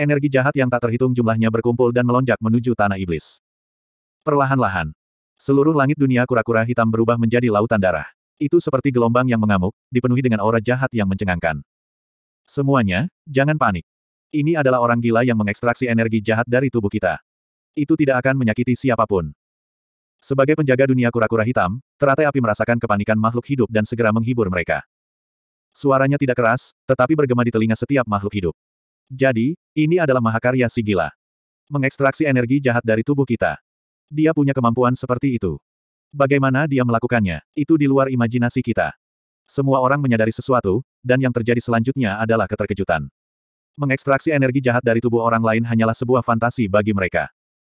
Energi jahat yang tak terhitung jumlahnya berkumpul dan melonjak menuju tanah iblis. Perlahan-lahan. Seluruh langit dunia kura-kura hitam berubah menjadi lautan darah. Itu seperti gelombang yang mengamuk, dipenuhi dengan aura jahat yang mencengangkan. Semuanya, jangan panik. Ini adalah orang gila yang mengekstraksi energi jahat dari tubuh kita. Itu tidak akan menyakiti siapapun. Sebagai penjaga dunia kura-kura hitam, teratai api merasakan kepanikan makhluk hidup dan segera menghibur mereka. Suaranya tidak keras, tetapi bergema di telinga setiap makhluk hidup. Jadi, ini adalah mahakarya si Mengekstraksi energi jahat dari tubuh kita. Dia punya kemampuan seperti itu. Bagaimana dia melakukannya, itu di luar imajinasi kita. Semua orang menyadari sesuatu, dan yang terjadi selanjutnya adalah keterkejutan. Mengekstraksi energi jahat dari tubuh orang lain hanyalah sebuah fantasi bagi mereka.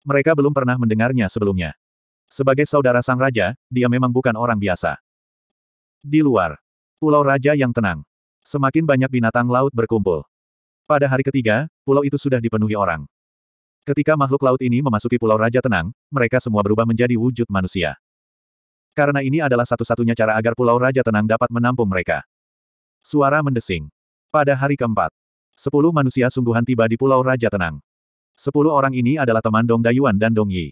Mereka belum pernah mendengarnya sebelumnya. Sebagai saudara sang raja, dia memang bukan orang biasa. Di luar, pulau raja yang tenang. Semakin banyak binatang laut berkumpul. Pada hari ketiga, pulau itu sudah dipenuhi orang. Ketika makhluk laut ini memasuki pulau Raja Tenang, mereka semua berubah menjadi wujud manusia. Karena ini adalah satu-satunya cara agar pulau Raja Tenang dapat menampung mereka. Suara mendesing. Pada hari keempat, sepuluh manusia sungguhan tiba di pulau Raja Tenang. Sepuluh orang ini adalah teman Dong Dayuan dan Dong Yi.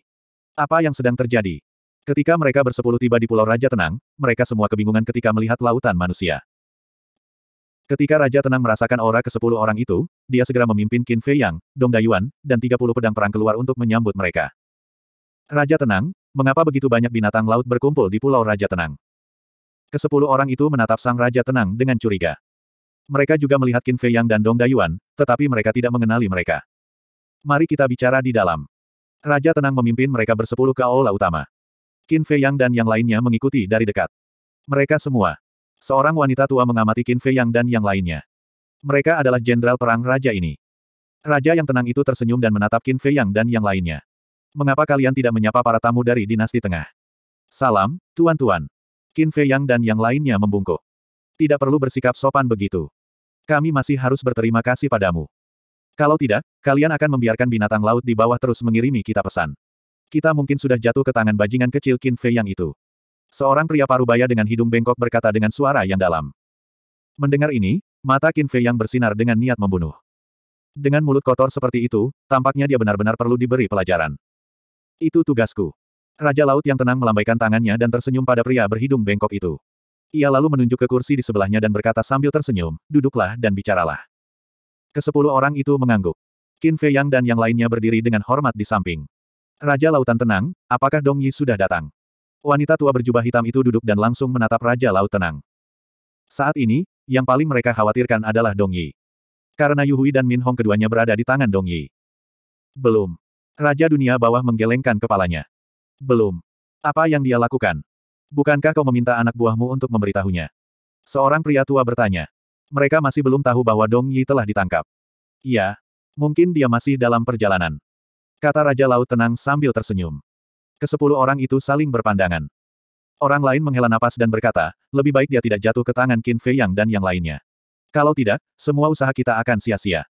Apa yang sedang terjadi? Ketika mereka bersepuluh tiba di pulau Raja Tenang, mereka semua kebingungan ketika melihat lautan manusia. Ketika Raja Tenang merasakan aura ke-10 orang itu, dia segera memimpin Qin Fei Yang, Dong Dayuan, dan 30 pedang perang keluar untuk menyambut mereka. Raja Tenang, mengapa begitu banyak binatang laut berkumpul di Pulau Raja Tenang? Kesepuluh orang itu menatap sang Raja Tenang dengan curiga. Mereka juga melihat Qin Fei Yang dan Dong Dayuan, tetapi mereka tidak mengenali mereka. Mari kita bicara di dalam. Raja Tenang memimpin mereka bersepuluh ke aula utama. Qin Fei Yang dan yang lainnya mengikuti dari dekat. Mereka semua Seorang wanita tua mengamati Qin Fei Yang dan yang lainnya. Mereka adalah jenderal perang raja ini. Raja yang tenang itu tersenyum dan menatap Qin Fei Yang dan yang lainnya. Mengapa kalian tidak menyapa para tamu dari dinasti tengah? Salam, tuan-tuan. Qin Fei Yang dan yang lainnya membungkuk. Tidak perlu bersikap sopan begitu. Kami masih harus berterima kasih padamu. Kalau tidak, kalian akan membiarkan binatang laut di bawah terus mengirimi kita pesan. Kita mungkin sudah jatuh ke tangan bajingan kecil Qin Fei Yang itu. Seorang pria parubaya dengan hidung bengkok berkata dengan suara yang dalam. Mendengar ini, mata Qin Fei yang bersinar dengan niat membunuh. Dengan mulut kotor seperti itu, tampaknya dia benar-benar perlu diberi pelajaran. Itu tugasku. Raja Laut yang tenang melambaikan tangannya dan tersenyum pada pria berhidung bengkok itu. Ia lalu menunjuk ke kursi di sebelahnya dan berkata sambil tersenyum, duduklah dan bicaralah. Kesepuluh orang itu mengangguk. Qin Fei Yang dan yang lainnya berdiri dengan hormat di samping. Raja Lautan tenang, apakah Dong Yi sudah datang? Wanita tua berjubah hitam itu duduk dan langsung menatap Raja Laut Tenang. Saat ini, yang paling mereka khawatirkan adalah Dong Yi. Karena Yuhui dan Min Hong keduanya berada di tangan Dong Yi. Belum. Raja dunia bawah menggelengkan kepalanya. Belum. Apa yang dia lakukan? Bukankah kau meminta anak buahmu untuk memberitahunya? Seorang pria tua bertanya. Mereka masih belum tahu bahwa Dong Yi telah ditangkap. Iya. Mungkin dia masih dalam perjalanan. Kata Raja Laut Tenang sambil tersenyum. Kesepuluh orang itu saling berpandangan. Orang lain menghela napas dan berkata, lebih baik dia tidak jatuh ke tangan Qin Fei Yang dan yang lainnya. Kalau tidak, semua usaha kita akan sia-sia.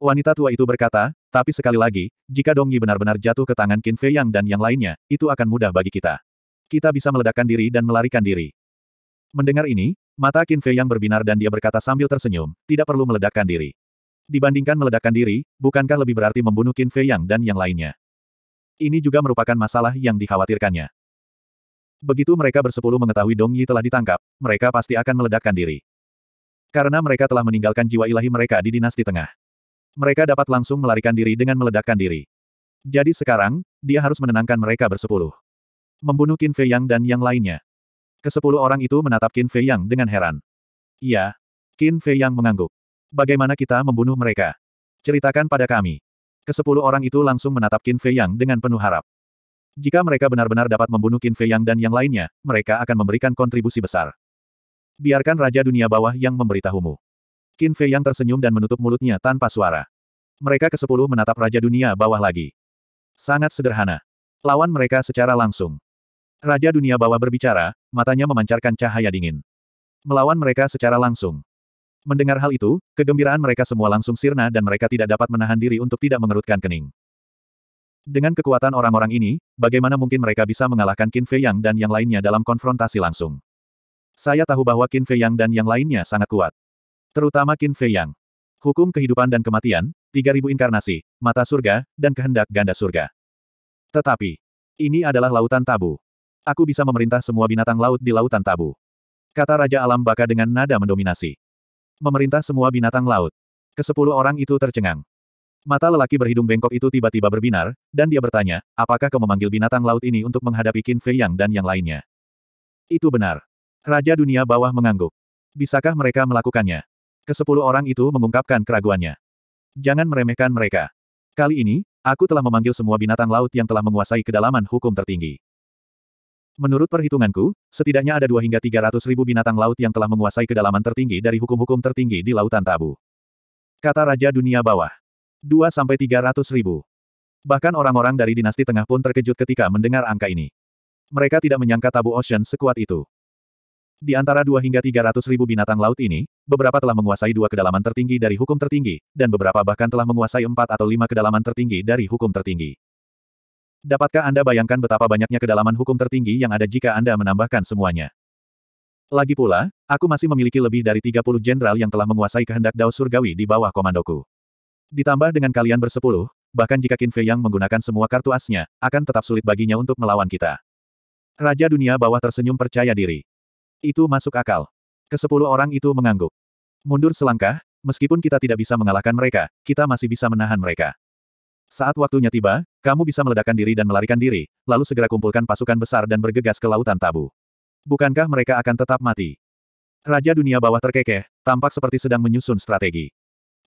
Wanita tua itu berkata, tapi sekali lagi, jika Dong Yi benar-benar jatuh ke tangan Qin Fei Yang dan yang lainnya, itu akan mudah bagi kita. Kita bisa meledakkan diri dan melarikan diri. Mendengar ini, mata Qin Fei Yang berbinar dan dia berkata sambil tersenyum, tidak perlu meledakkan diri. Dibandingkan meledakkan diri, bukankah lebih berarti membunuh Qin Fei Yang dan yang lainnya? Ini juga merupakan masalah yang dikhawatirkannya. Begitu mereka bersepuluh mengetahui Dong Yi telah ditangkap, mereka pasti akan meledakkan diri. Karena mereka telah meninggalkan jiwa ilahi mereka di dinasti tengah. Mereka dapat langsung melarikan diri dengan meledakkan diri. Jadi sekarang, dia harus menenangkan mereka bersepuluh. Membunuh Qin Fei Yang dan yang lainnya. Kesepuluh orang itu menatap Qin Fei Yang dengan heran. Iya. Qin Fei Yang mengangguk. Bagaimana kita membunuh mereka? Ceritakan pada kami. Kesepuluh orang itu langsung menatap Qin Fei Yang dengan penuh harap. Jika mereka benar-benar dapat membunuh Qin Fei Yang dan yang lainnya, mereka akan memberikan kontribusi besar. Biarkan Raja Dunia Bawah yang memberitahumu. Qin Fei Yang tersenyum dan menutup mulutnya tanpa suara. Mereka kesepuluh menatap Raja Dunia Bawah lagi. Sangat sederhana. Lawan mereka secara langsung. Raja Dunia Bawah berbicara, matanya memancarkan cahaya dingin. Melawan mereka secara langsung. Mendengar hal itu, kegembiraan mereka semua langsung sirna dan mereka tidak dapat menahan diri untuk tidak mengerutkan kening. Dengan kekuatan orang-orang ini, bagaimana mungkin mereka bisa mengalahkan Qin Fei Yang dan yang lainnya dalam konfrontasi langsung? Saya tahu bahwa Qin Fei Yang dan yang lainnya sangat kuat. Terutama Qin Fei Yang. Hukum kehidupan dan kematian, 3000 inkarnasi, mata surga, dan kehendak ganda surga. Tetapi, ini adalah lautan tabu. Aku bisa memerintah semua binatang laut di lautan tabu. Kata Raja Alam Baka dengan nada mendominasi. Memerintah semua binatang laut. Kesepuluh orang itu tercengang. Mata lelaki berhidung bengkok itu tiba-tiba berbinar, dan dia bertanya, apakah kau memanggil binatang laut ini untuk menghadapi Qin Fei Yang dan yang lainnya? Itu benar. Raja dunia bawah mengangguk. Bisakah mereka melakukannya? Kesepuluh orang itu mengungkapkan keraguannya. Jangan meremehkan mereka. Kali ini, aku telah memanggil semua binatang laut yang telah menguasai kedalaman hukum tertinggi. Menurut perhitunganku, setidaknya ada dua hingga tiga ratus ribu binatang laut yang telah menguasai kedalaman tertinggi dari hukum-hukum tertinggi di Lautan Tabu. Kata Raja Dunia Bawah. "Dua sampai tiga ratus ribu. Bahkan orang-orang dari dinasti tengah pun terkejut ketika mendengar angka ini. Mereka tidak menyangka Tabu Ocean sekuat itu. Di antara dua hingga tiga ratus ribu binatang laut ini, beberapa telah menguasai dua kedalaman tertinggi dari hukum tertinggi, dan beberapa bahkan telah menguasai empat atau lima kedalaman tertinggi dari hukum tertinggi. Dapatkah Anda bayangkan betapa banyaknya kedalaman hukum tertinggi yang ada jika Anda menambahkan semuanya? Lagi pula, aku masih memiliki lebih dari 30 jenderal yang telah menguasai kehendak Dao Surgawi di bawah komandoku. Ditambah dengan kalian bersepuluh, bahkan jika Qin Fei yang menggunakan semua kartu asnya, akan tetap sulit baginya untuk melawan kita. Raja dunia bawah tersenyum percaya diri. Itu masuk akal. Kesepuluh orang itu mengangguk. Mundur selangkah, meskipun kita tidak bisa mengalahkan mereka, kita masih bisa menahan mereka. Saat waktunya tiba, kamu bisa meledakkan diri dan melarikan diri, lalu segera kumpulkan pasukan besar dan bergegas ke lautan tabu. Bukankah mereka akan tetap mati? Raja dunia bawah terkekeh, tampak seperti sedang menyusun strategi.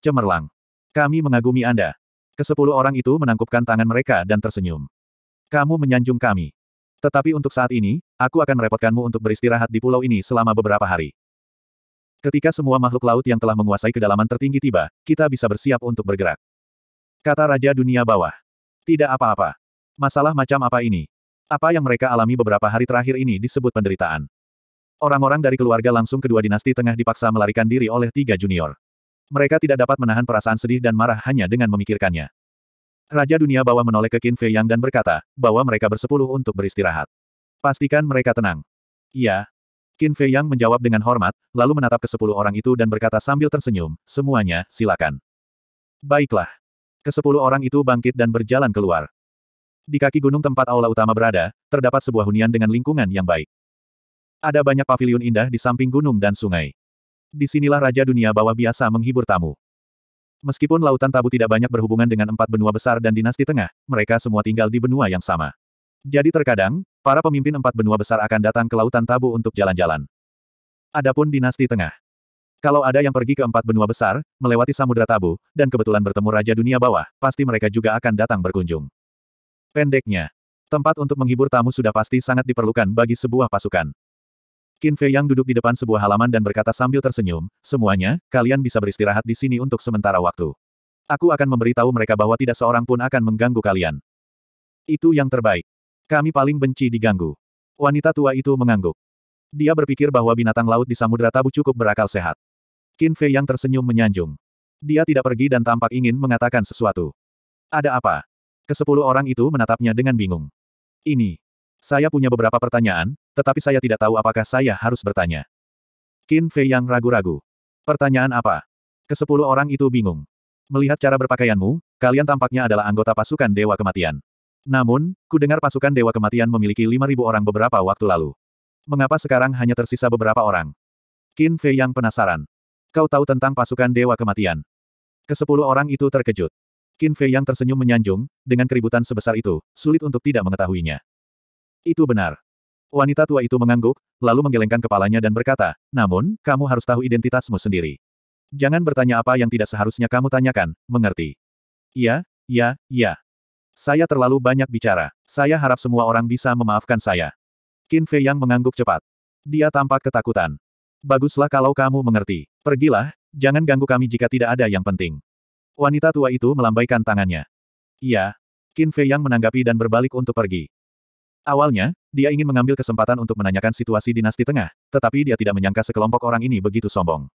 Cemerlang. Kami mengagumi Anda. Kesepuluh orang itu menangkupkan tangan mereka dan tersenyum. Kamu menyanjung kami. Tetapi untuk saat ini, aku akan merepotkanmu untuk beristirahat di pulau ini selama beberapa hari. Ketika semua makhluk laut yang telah menguasai kedalaman tertinggi tiba, kita bisa bersiap untuk bergerak. Kata Raja Dunia Bawah. Tidak apa-apa. Masalah macam apa ini? Apa yang mereka alami beberapa hari terakhir ini disebut penderitaan. Orang-orang dari keluarga langsung kedua dinasti tengah dipaksa melarikan diri oleh tiga junior. Mereka tidak dapat menahan perasaan sedih dan marah hanya dengan memikirkannya. Raja Dunia Bawah menoleh ke Qin Fei Yang dan berkata, bahwa mereka bersepuluh untuk beristirahat. Pastikan mereka tenang. Iya. Qin Fei Yang menjawab dengan hormat, lalu menatap ke sepuluh orang itu dan berkata sambil tersenyum, semuanya, silakan. Baiklah. Kesepuluh orang itu bangkit dan berjalan keluar. Di kaki gunung tempat aula utama berada, terdapat sebuah hunian dengan lingkungan yang baik. Ada banyak paviliun indah di samping gunung dan sungai. Disinilah Raja Dunia Bawah biasa menghibur tamu. Meskipun Lautan Tabu tidak banyak berhubungan dengan empat benua besar dan dinasti tengah, mereka semua tinggal di benua yang sama. Jadi terkadang, para pemimpin empat benua besar akan datang ke Lautan Tabu untuk jalan-jalan. Adapun dinasti tengah, kalau ada yang pergi ke empat benua besar, melewati Samudra Tabu, dan kebetulan bertemu Raja Dunia Bawah, pasti mereka juga akan datang berkunjung. Pendeknya, tempat untuk menghibur tamu sudah pasti sangat diperlukan bagi sebuah pasukan. Qin Fei yang duduk di depan sebuah halaman dan berkata sambil tersenyum, semuanya, kalian bisa beristirahat di sini untuk sementara waktu. Aku akan memberitahu mereka bahwa tidak seorang pun akan mengganggu kalian. Itu yang terbaik. Kami paling benci diganggu. Wanita tua itu mengangguk. Dia berpikir bahwa binatang laut di Samudra Tabu cukup berakal sehat. Qin Fei yang tersenyum menyanjung. Dia tidak pergi dan tampak ingin mengatakan sesuatu. Ada apa? Kesepuluh orang itu menatapnya dengan bingung. Ini. Saya punya beberapa pertanyaan, tetapi saya tidak tahu apakah saya harus bertanya. Qin Fei yang ragu-ragu. Pertanyaan apa? Kesepuluh orang itu bingung. Melihat cara berpakaianmu, kalian tampaknya adalah anggota pasukan Dewa Kematian. Namun, kudengar pasukan Dewa Kematian memiliki 5.000 orang beberapa waktu lalu. Mengapa sekarang hanya tersisa beberapa orang? Qin Fei yang penasaran. Kau tahu tentang pasukan Dewa Kematian. Kesepuluh orang itu terkejut. Qin Fei yang tersenyum menyanjung, dengan keributan sebesar itu, sulit untuk tidak mengetahuinya. Itu benar. Wanita tua itu mengangguk, lalu menggelengkan kepalanya dan berkata, namun, kamu harus tahu identitasmu sendiri. Jangan bertanya apa yang tidak seharusnya kamu tanyakan, mengerti? Iya, iya, iya. Saya terlalu banyak bicara. Saya harap semua orang bisa memaafkan saya. Qin Fei Yang mengangguk cepat. Dia tampak ketakutan. Baguslah kalau kamu mengerti. Pergilah, jangan ganggu kami jika tidak ada yang penting. Wanita tua itu melambaikan tangannya. Iya. Qin Fei yang menanggapi dan berbalik untuk pergi. Awalnya, dia ingin mengambil kesempatan untuk menanyakan situasi dinasti tengah, tetapi dia tidak menyangka sekelompok orang ini begitu sombong.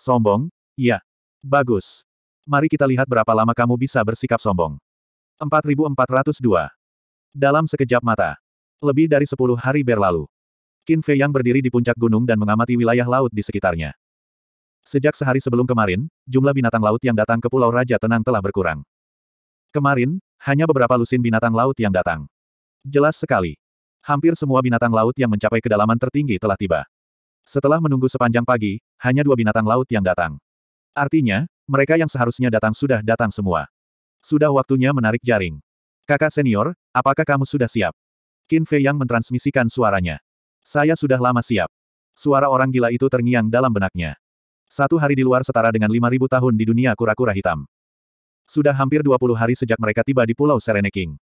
Sombong? Iya. Bagus. Mari kita lihat berapa lama kamu bisa bersikap sombong. 4402. Dalam sekejap mata. Lebih dari 10 hari berlalu. Qin Fei yang berdiri di puncak gunung dan mengamati wilayah laut di sekitarnya. Sejak sehari sebelum kemarin, jumlah binatang laut yang datang ke Pulau Raja Tenang telah berkurang. Kemarin, hanya beberapa lusin binatang laut yang datang. Jelas sekali. Hampir semua binatang laut yang mencapai kedalaman tertinggi telah tiba. Setelah menunggu sepanjang pagi, hanya dua binatang laut yang datang. Artinya, mereka yang seharusnya datang sudah datang semua. Sudah waktunya menarik jaring. Kakak senior, apakah kamu sudah siap? Qin Fei yang mentransmisikan suaranya. Saya sudah lama siap. Suara orang gila itu terngiang dalam benaknya. Satu hari di luar setara dengan 5.000 tahun di dunia kura-kura hitam. Sudah hampir 20 hari sejak mereka tiba di Pulau Sereneking.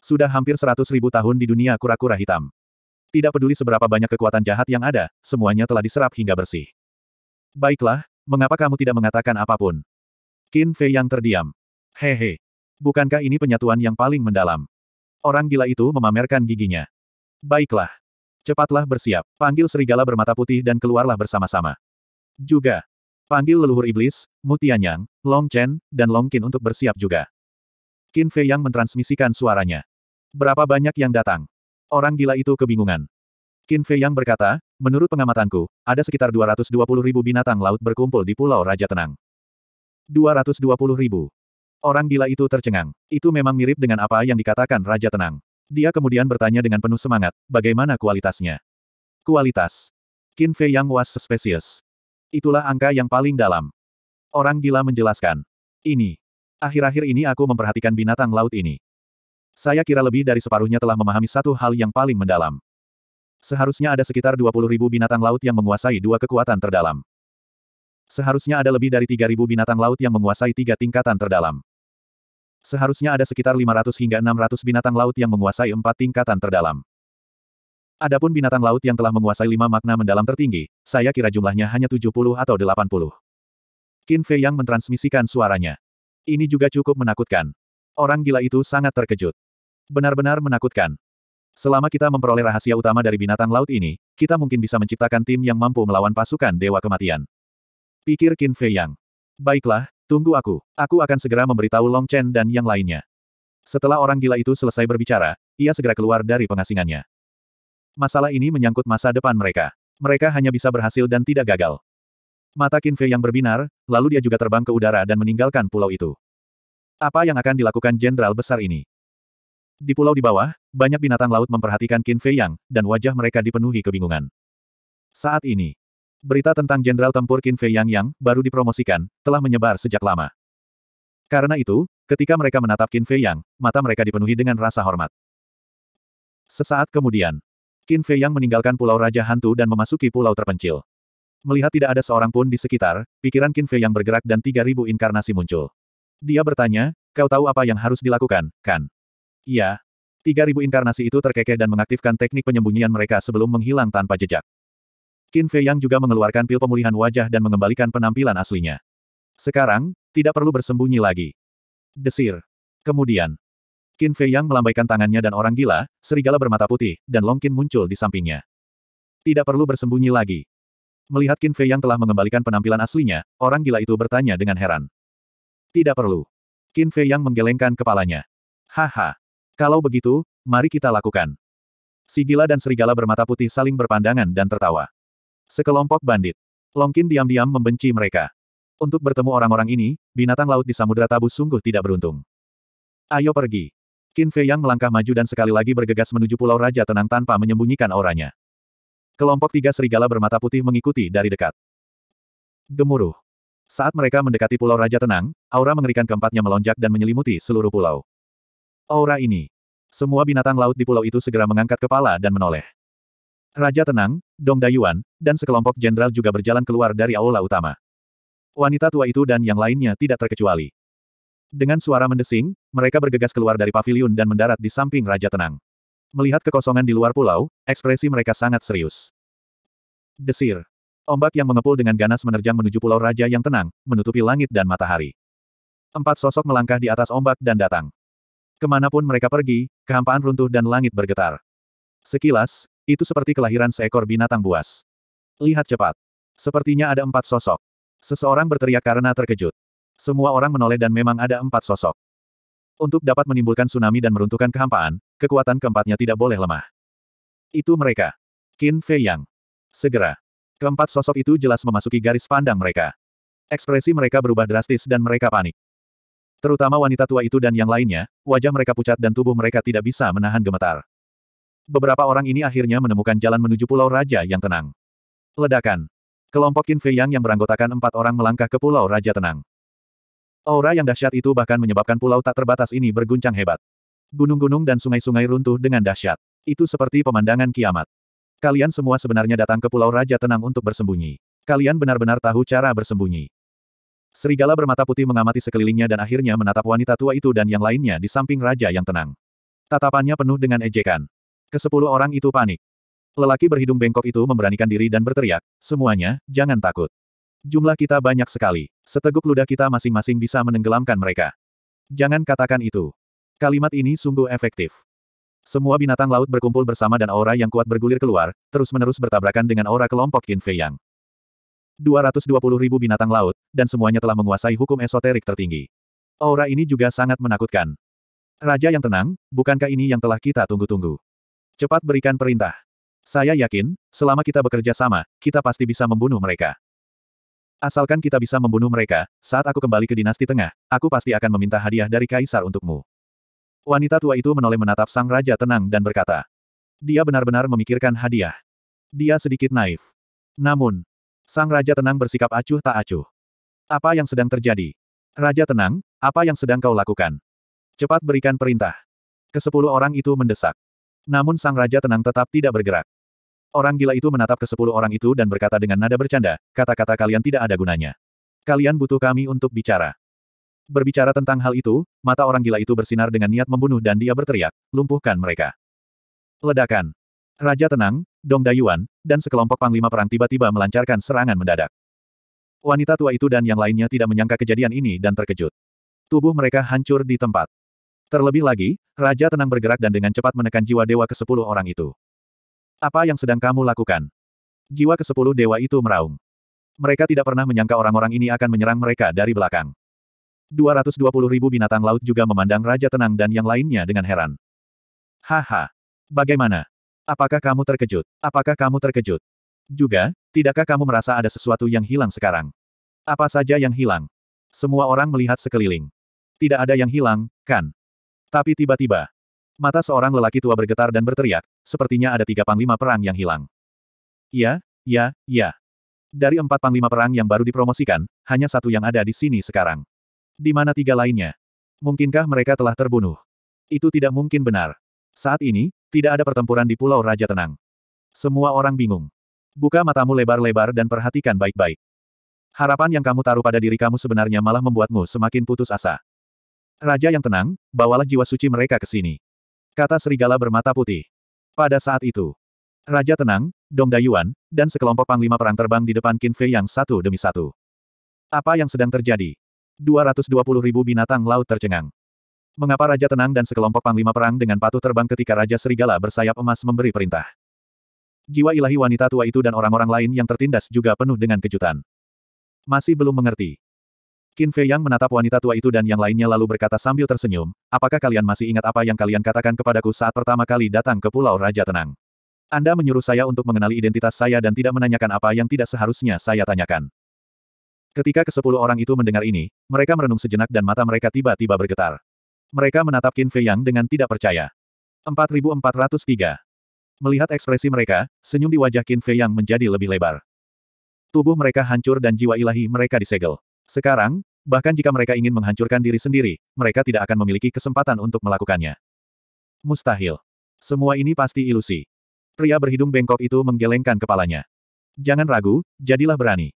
Sudah hampir 100.000 tahun di dunia kura-kura hitam. Tidak peduli seberapa banyak kekuatan jahat yang ada, semuanya telah diserap hingga bersih. Baiklah, mengapa kamu tidak mengatakan apapun? Qin Fei yang terdiam. Hehe. Bukankah ini penyatuan yang paling mendalam? Orang gila itu memamerkan giginya. Baiklah. Cepatlah bersiap. Panggil serigala bermata putih dan keluarlah bersama-sama. Juga. Panggil leluhur iblis, Mutianyang, Long Chen, dan Long Qin untuk bersiap juga. Qin Fei yang mentransmisikan suaranya. Berapa banyak yang datang? Orang gila itu kebingungan. Qin Fei yang berkata, menurut pengamatanku, ada sekitar 220 ribu binatang laut berkumpul di Pulau Raja Tenang. 220 ribu. Orang gila itu tercengang. Itu memang mirip dengan apa yang dikatakan Raja Tenang. Dia kemudian bertanya dengan penuh semangat, bagaimana kualitasnya? Kualitas. Qin Fei Yang was suspicious. Itulah angka yang paling dalam. Orang gila menjelaskan. Ini. Akhir-akhir ini aku memperhatikan binatang laut ini. Saya kira lebih dari separuhnya telah memahami satu hal yang paling mendalam. Seharusnya ada sekitar 20 ribu binatang laut yang menguasai dua kekuatan terdalam. Seharusnya ada lebih dari ribu binatang laut yang menguasai tiga tingkatan terdalam. Seharusnya ada sekitar 500 hingga 600 binatang laut yang menguasai empat tingkatan terdalam. Adapun binatang laut yang telah menguasai lima makna mendalam tertinggi, saya kira jumlahnya hanya 70 atau 80. Qin Fei yang mentransmisikan suaranya. Ini juga cukup menakutkan. Orang gila itu sangat terkejut. Benar-benar menakutkan. Selama kita memperoleh rahasia utama dari binatang laut ini, kita mungkin bisa menciptakan tim yang mampu melawan pasukan Dewa Kematian. Pikir Qin Fei Yang. Baiklah, Tunggu aku. Aku akan segera memberitahu Long Chen dan yang lainnya. Setelah orang gila itu selesai berbicara, ia segera keluar dari pengasingannya. Masalah ini menyangkut masa depan mereka. Mereka hanya bisa berhasil dan tidak gagal. Mata Fei yang berbinar, lalu dia juga terbang ke udara dan meninggalkan pulau itu. Apa yang akan dilakukan jenderal besar ini? Di pulau di bawah, banyak binatang laut memperhatikan Fei yang, dan wajah mereka dipenuhi kebingungan. Saat ini, Berita tentang Jenderal Tempur Qin Fei Yang Yang, baru dipromosikan, telah menyebar sejak lama. Karena itu, ketika mereka menatap Qin Fei Yang, mata mereka dipenuhi dengan rasa hormat. Sesaat kemudian, Qin Fei Yang meninggalkan Pulau Raja Hantu dan memasuki pulau terpencil. Melihat tidak ada seorang pun di sekitar, pikiran Qin Fei Yang bergerak dan 3.000 inkarnasi muncul. Dia bertanya, kau tahu apa yang harus dilakukan, kan? Iya, 3.000 inkarnasi itu terkekeh dan mengaktifkan teknik penyembunyian mereka sebelum menghilang tanpa jejak. Qin Fei Yang juga mengeluarkan pil pemulihan wajah dan mengembalikan penampilan aslinya. Sekarang, tidak perlu bersembunyi lagi. Desir. Kemudian, Qin Fei Yang melambaikan tangannya dan orang gila, serigala bermata putih, dan Long Qin muncul di sampingnya. Tidak perlu bersembunyi lagi. Melihat Qin Fei Yang telah mengembalikan penampilan aslinya, orang gila itu bertanya dengan heran. Tidak perlu. Qin Fei Yang menggelengkan kepalanya. Haha. Kalau begitu, mari kita lakukan. Si gila dan serigala bermata putih saling berpandangan dan tertawa. Sekelompok bandit. Longkin diam-diam membenci mereka. Untuk bertemu orang-orang ini, binatang laut di Samudera Tabu sungguh tidak beruntung. Ayo pergi. Qin Fei Yang melangkah maju dan sekali lagi bergegas menuju Pulau Raja Tenang tanpa menyembunyikan auranya. Kelompok tiga serigala bermata putih mengikuti dari dekat. Gemuruh. Saat mereka mendekati Pulau Raja Tenang, aura mengerikan keempatnya melonjak dan menyelimuti seluruh pulau. Aura ini. Semua binatang laut di pulau itu segera mengangkat kepala dan menoleh. Raja tenang, Dong Dayuan, dan sekelompok jenderal juga berjalan keluar dari aula utama. Wanita tua itu dan yang lainnya tidak terkecuali. Dengan suara mendesing, mereka bergegas keluar dari pavilion dan mendarat di samping Raja Tenang. Melihat kekosongan di luar pulau, ekspresi mereka sangat serius. Desir. Ombak yang mengepul dengan ganas menerjang menuju pulau raja yang tenang, menutupi langit dan matahari. Empat sosok melangkah di atas ombak dan datang. Kemanapun mereka pergi, kehampaan runtuh dan langit bergetar. Sekilas, itu seperti kelahiran seekor binatang buas. Lihat cepat. Sepertinya ada empat sosok. Seseorang berteriak karena terkejut. Semua orang menoleh dan memang ada empat sosok. Untuk dapat menimbulkan tsunami dan meruntuhkan kehampaan, kekuatan keempatnya tidak boleh lemah. Itu mereka. Qin Fei Yang. Segera. Keempat sosok itu jelas memasuki garis pandang mereka. Ekspresi mereka berubah drastis dan mereka panik. Terutama wanita tua itu dan yang lainnya, wajah mereka pucat dan tubuh mereka tidak bisa menahan gemetar. Beberapa orang ini akhirnya menemukan jalan menuju Pulau Raja yang tenang. Ledakan. Kelompok Qin Fei Yang yang beranggotakan empat orang melangkah ke Pulau Raja Tenang. Aura yang dahsyat itu bahkan menyebabkan pulau tak terbatas ini berguncang hebat. Gunung-gunung dan sungai-sungai runtuh dengan dahsyat. Itu seperti pemandangan kiamat. Kalian semua sebenarnya datang ke Pulau Raja Tenang untuk bersembunyi. Kalian benar-benar tahu cara bersembunyi. Serigala bermata putih mengamati sekelilingnya dan akhirnya menatap wanita tua itu dan yang lainnya di samping raja yang tenang. Tatapannya penuh dengan ejekan. Kesepuluh orang itu panik. Lelaki berhidung bengkok itu memberanikan diri dan berteriak, semuanya, jangan takut. Jumlah kita banyak sekali. Seteguk ludah kita masing-masing bisa menenggelamkan mereka. Jangan katakan itu. Kalimat ini sungguh efektif. Semua binatang laut berkumpul bersama dan aura yang kuat bergulir keluar, terus-menerus bertabrakan dengan aura kelompok Qin Fei Yang. 220 ribu binatang laut, dan semuanya telah menguasai hukum esoterik tertinggi. Aura ini juga sangat menakutkan. Raja yang tenang, bukankah ini yang telah kita tunggu-tunggu? Cepat berikan perintah. Saya yakin, selama kita bekerja sama, kita pasti bisa membunuh mereka. Asalkan kita bisa membunuh mereka, saat aku kembali ke dinasti tengah, aku pasti akan meminta hadiah dari kaisar untukmu. Wanita tua itu menoleh menatap sang raja tenang dan berkata. Dia benar-benar memikirkan hadiah. Dia sedikit naif. Namun, sang raja tenang bersikap acuh tak acuh. Apa yang sedang terjadi? Raja tenang, apa yang sedang kau lakukan? Cepat berikan perintah. Kesepuluh orang itu mendesak. Namun sang raja tenang tetap tidak bergerak. Orang gila itu menatap ke sepuluh orang itu dan berkata dengan nada bercanda, kata-kata kalian tidak ada gunanya. Kalian butuh kami untuk bicara. Berbicara tentang hal itu, mata orang gila itu bersinar dengan niat membunuh dan dia berteriak, lumpuhkan mereka. Ledakan. Raja tenang, Dong Dayuan, dan sekelompok panglima perang tiba-tiba melancarkan serangan mendadak. Wanita tua itu dan yang lainnya tidak menyangka kejadian ini dan terkejut. Tubuh mereka hancur di tempat. Terlebih lagi, Raja tenang bergerak dan dengan cepat menekan jiwa dewa ke sepuluh orang itu. Apa yang sedang kamu lakukan? Jiwa ke sepuluh dewa itu meraung. Mereka tidak pernah menyangka orang-orang ini akan menyerang mereka dari belakang. 220 ribu binatang laut juga memandang Raja Tenang dan yang lainnya dengan heran. Haha. Bagaimana? Apakah kamu terkejut? Apakah kamu terkejut? Juga, tidakkah kamu merasa ada sesuatu yang hilang sekarang? Apa saja yang hilang? Semua orang melihat sekeliling. Tidak ada yang hilang, kan? Tapi tiba-tiba, mata seorang lelaki tua bergetar dan berteriak, sepertinya ada tiga panglima perang yang hilang. Ya, ya, ya. Dari empat panglima perang yang baru dipromosikan, hanya satu yang ada di sini sekarang. Di mana tiga lainnya? Mungkinkah mereka telah terbunuh? Itu tidak mungkin benar. Saat ini, tidak ada pertempuran di Pulau Raja Tenang. Semua orang bingung. Buka matamu lebar-lebar dan perhatikan baik-baik. Harapan yang kamu taruh pada diri kamu sebenarnya malah membuatmu semakin putus asa. Raja yang tenang, bawalah jiwa suci mereka ke sini. Kata serigala bermata putih. Pada saat itu, Raja tenang, Dong Dayuan, dan sekelompok panglima perang terbang di depan Qin Fei yang satu demi satu. Apa yang sedang terjadi? 220 ribu binatang laut tercengang. Mengapa Raja tenang dan sekelompok panglima perang dengan patuh terbang ketika Raja Serigala bersayap emas memberi perintah? Jiwa ilahi wanita tua itu dan orang-orang lain yang tertindas juga penuh dengan kejutan. Masih belum mengerti. Qin Fei Yang menatap wanita tua itu dan yang lainnya lalu berkata sambil tersenyum, apakah kalian masih ingat apa yang kalian katakan kepadaku saat pertama kali datang ke Pulau Raja Tenang? Anda menyuruh saya untuk mengenali identitas saya dan tidak menanyakan apa yang tidak seharusnya saya tanyakan. Ketika kesepuluh orang itu mendengar ini, mereka merenung sejenak dan mata mereka tiba-tiba bergetar. Mereka menatap Qin Fei Yang dengan tidak percaya. 4403 Melihat ekspresi mereka, senyum di wajah Qin Fei Yang menjadi lebih lebar. Tubuh mereka hancur dan jiwa ilahi mereka disegel. Sekarang, bahkan jika mereka ingin menghancurkan diri sendiri, mereka tidak akan memiliki kesempatan untuk melakukannya. Mustahil. Semua ini pasti ilusi. Pria berhidung bengkok itu menggelengkan kepalanya. Jangan ragu, jadilah berani.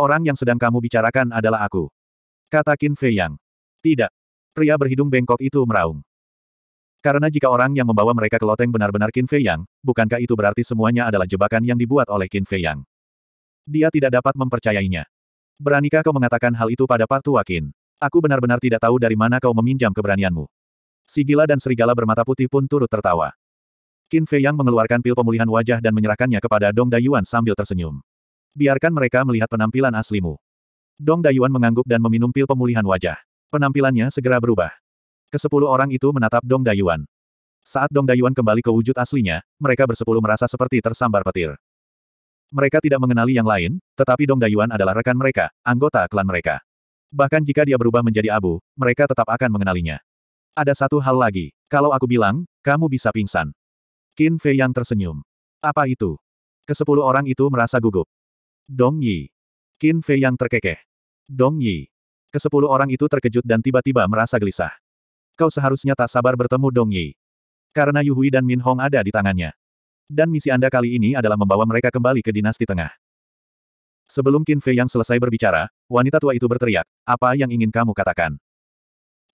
Orang yang sedang kamu bicarakan adalah aku. Kata Qin Fei Yang. Tidak. Pria berhidung bengkok itu meraung. Karena jika orang yang membawa mereka ke loteng benar-benar Qin Fei Yang, bukankah itu berarti semuanya adalah jebakan yang dibuat oleh Qin Fei Yang? Dia tidak dapat mempercayainya. Beranikah kau mengatakan hal itu pada Pak Tuakin? Aku benar-benar tidak tahu dari mana kau meminjam keberanianmu. Sigila dan serigala bermata putih pun turut tertawa. Qin Fei Yang mengeluarkan pil pemulihan wajah dan menyerahkannya kepada Dong Dayuan sambil tersenyum. Biarkan mereka melihat penampilan aslimu. Dong Dayuan mengangguk dan meminum pil pemulihan wajah. Penampilannya segera berubah. Kesepuluh orang itu menatap Dong Dayuan. Saat Dong Dayuan kembali ke wujud aslinya, mereka bersepuluh merasa seperti tersambar petir. Mereka tidak mengenali yang lain, tetapi Dong Dayuan adalah rekan mereka, anggota klan mereka. Bahkan jika dia berubah menjadi abu, mereka tetap akan mengenalinya. Ada satu hal lagi, kalau aku bilang, kamu bisa pingsan. Qin Fei yang tersenyum. Apa itu? Kesepuluh orang itu merasa gugup. Dong Yi. Qin Fei yang terkekeh. Dong Yi. Kesepuluh orang itu terkejut dan tiba-tiba merasa gelisah. Kau seharusnya tak sabar bertemu Dong Yi. Karena Yuhui dan Min Hong ada di tangannya. Dan misi Anda kali ini adalah membawa mereka kembali ke dinasti tengah. Sebelum Qin Fei yang selesai berbicara, wanita tua itu berteriak, apa yang ingin kamu katakan?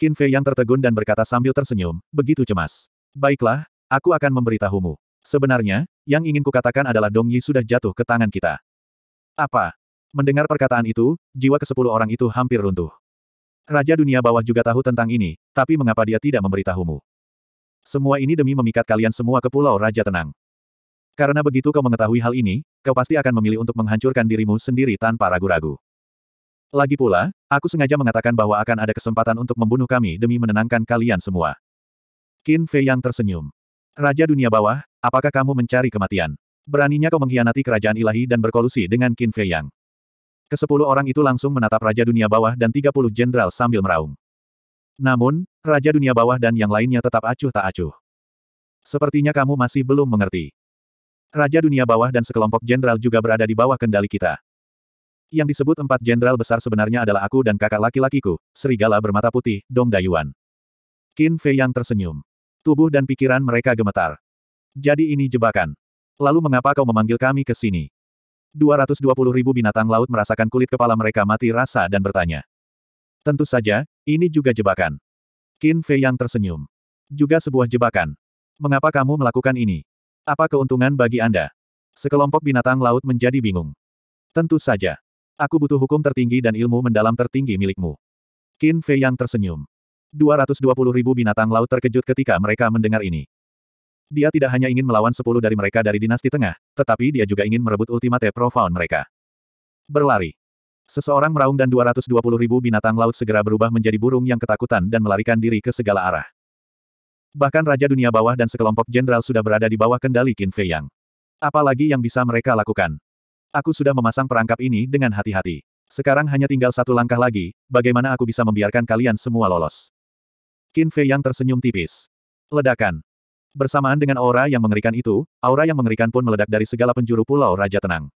Qin Fei yang tertegun dan berkata sambil tersenyum, begitu cemas. Baiklah, aku akan memberitahumu. Sebenarnya, yang ingin kukatakan adalah Dong Yi sudah jatuh ke tangan kita. Apa? Mendengar perkataan itu, jiwa ke sepuluh orang itu hampir runtuh. Raja dunia bawah juga tahu tentang ini, tapi mengapa dia tidak memberitahumu? Semua ini demi memikat kalian semua ke Pulau Raja Tenang. Karena begitu kau mengetahui hal ini, kau pasti akan memilih untuk menghancurkan dirimu sendiri tanpa ragu-ragu. Lagi pula, aku sengaja mengatakan bahwa akan ada kesempatan untuk membunuh kami demi menenangkan kalian semua. Qin Fei yang tersenyum. Raja dunia bawah, apakah kamu mencari kematian? Beraninya kau mengkhianati kerajaan ilahi dan berkolusi dengan Qin Fei Yang. Kesepuluh orang itu langsung menatap Raja Dunia Bawah dan 30 jenderal sambil meraung. Namun, Raja Dunia Bawah dan yang lainnya tetap acuh tak acuh. Sepertinya kamu masih belum mengerti. Raja dunia bawah dan sekelompok jenderal juga berada di bawah kendali kita. Yang disebut empat jenderal besar sebenarnya adalah aku dan kakak laki-lakiku, serigala bermata putih, Dong Dayuan. Qin Fei yang tersenyum. Tubuh dan pikiran mereka gemetar. Jadi ini jebakan. Lalu mengapa kau memanggil kami ke sini? 220 ribu binatang laut merasakan kulit kepala mereka mati rasa dan bertanya. Tentu saja, ini juga jebakan. Qin Fei yang tersenyum. Juga sebuah jebakan. Mengapa kamu melakukan ini? Apa keuntungan bagi Anda? Sekelompok binatang laut menjadi bingung. Tentu saja. Aku butuh hukum tertinggi dan ilmu mendalam tertinggi milikmu. Qin Fei yang tersenyum. 220 ribu binatang laut terkejut ketika mereka mendengar ini. Dia tidak hanya ingin melawan 10 dari mereka dari dinasti tengah, tetapi dia juga ingin merebut ultimate profound mereka. Berlari. Seseorang meraung dan 220 ribu binatang laut segera berubah menjadi burung yang ketakutan dan melarikan diri ke segala arah. Bahkan Raja Dunia Bawah dan sekelompok jenderal sudah berada di bawah kendali Qin Fei Yang. Apalagi yang bisa mereka lakukan? Aku sudah memasang perangkap ini dengan hati-hati. Sekarang hanya tinggal satu langkah lagi, bagaimana aku bisa membiarkan kalian semua lolos? Qin Fei Yang tersenyum tipis. Ledakan. Bersamaan dengan aura yang mengerikan itu, aura yang mengerikan pun meledak dari segala penjuru pulau Raja Tenang.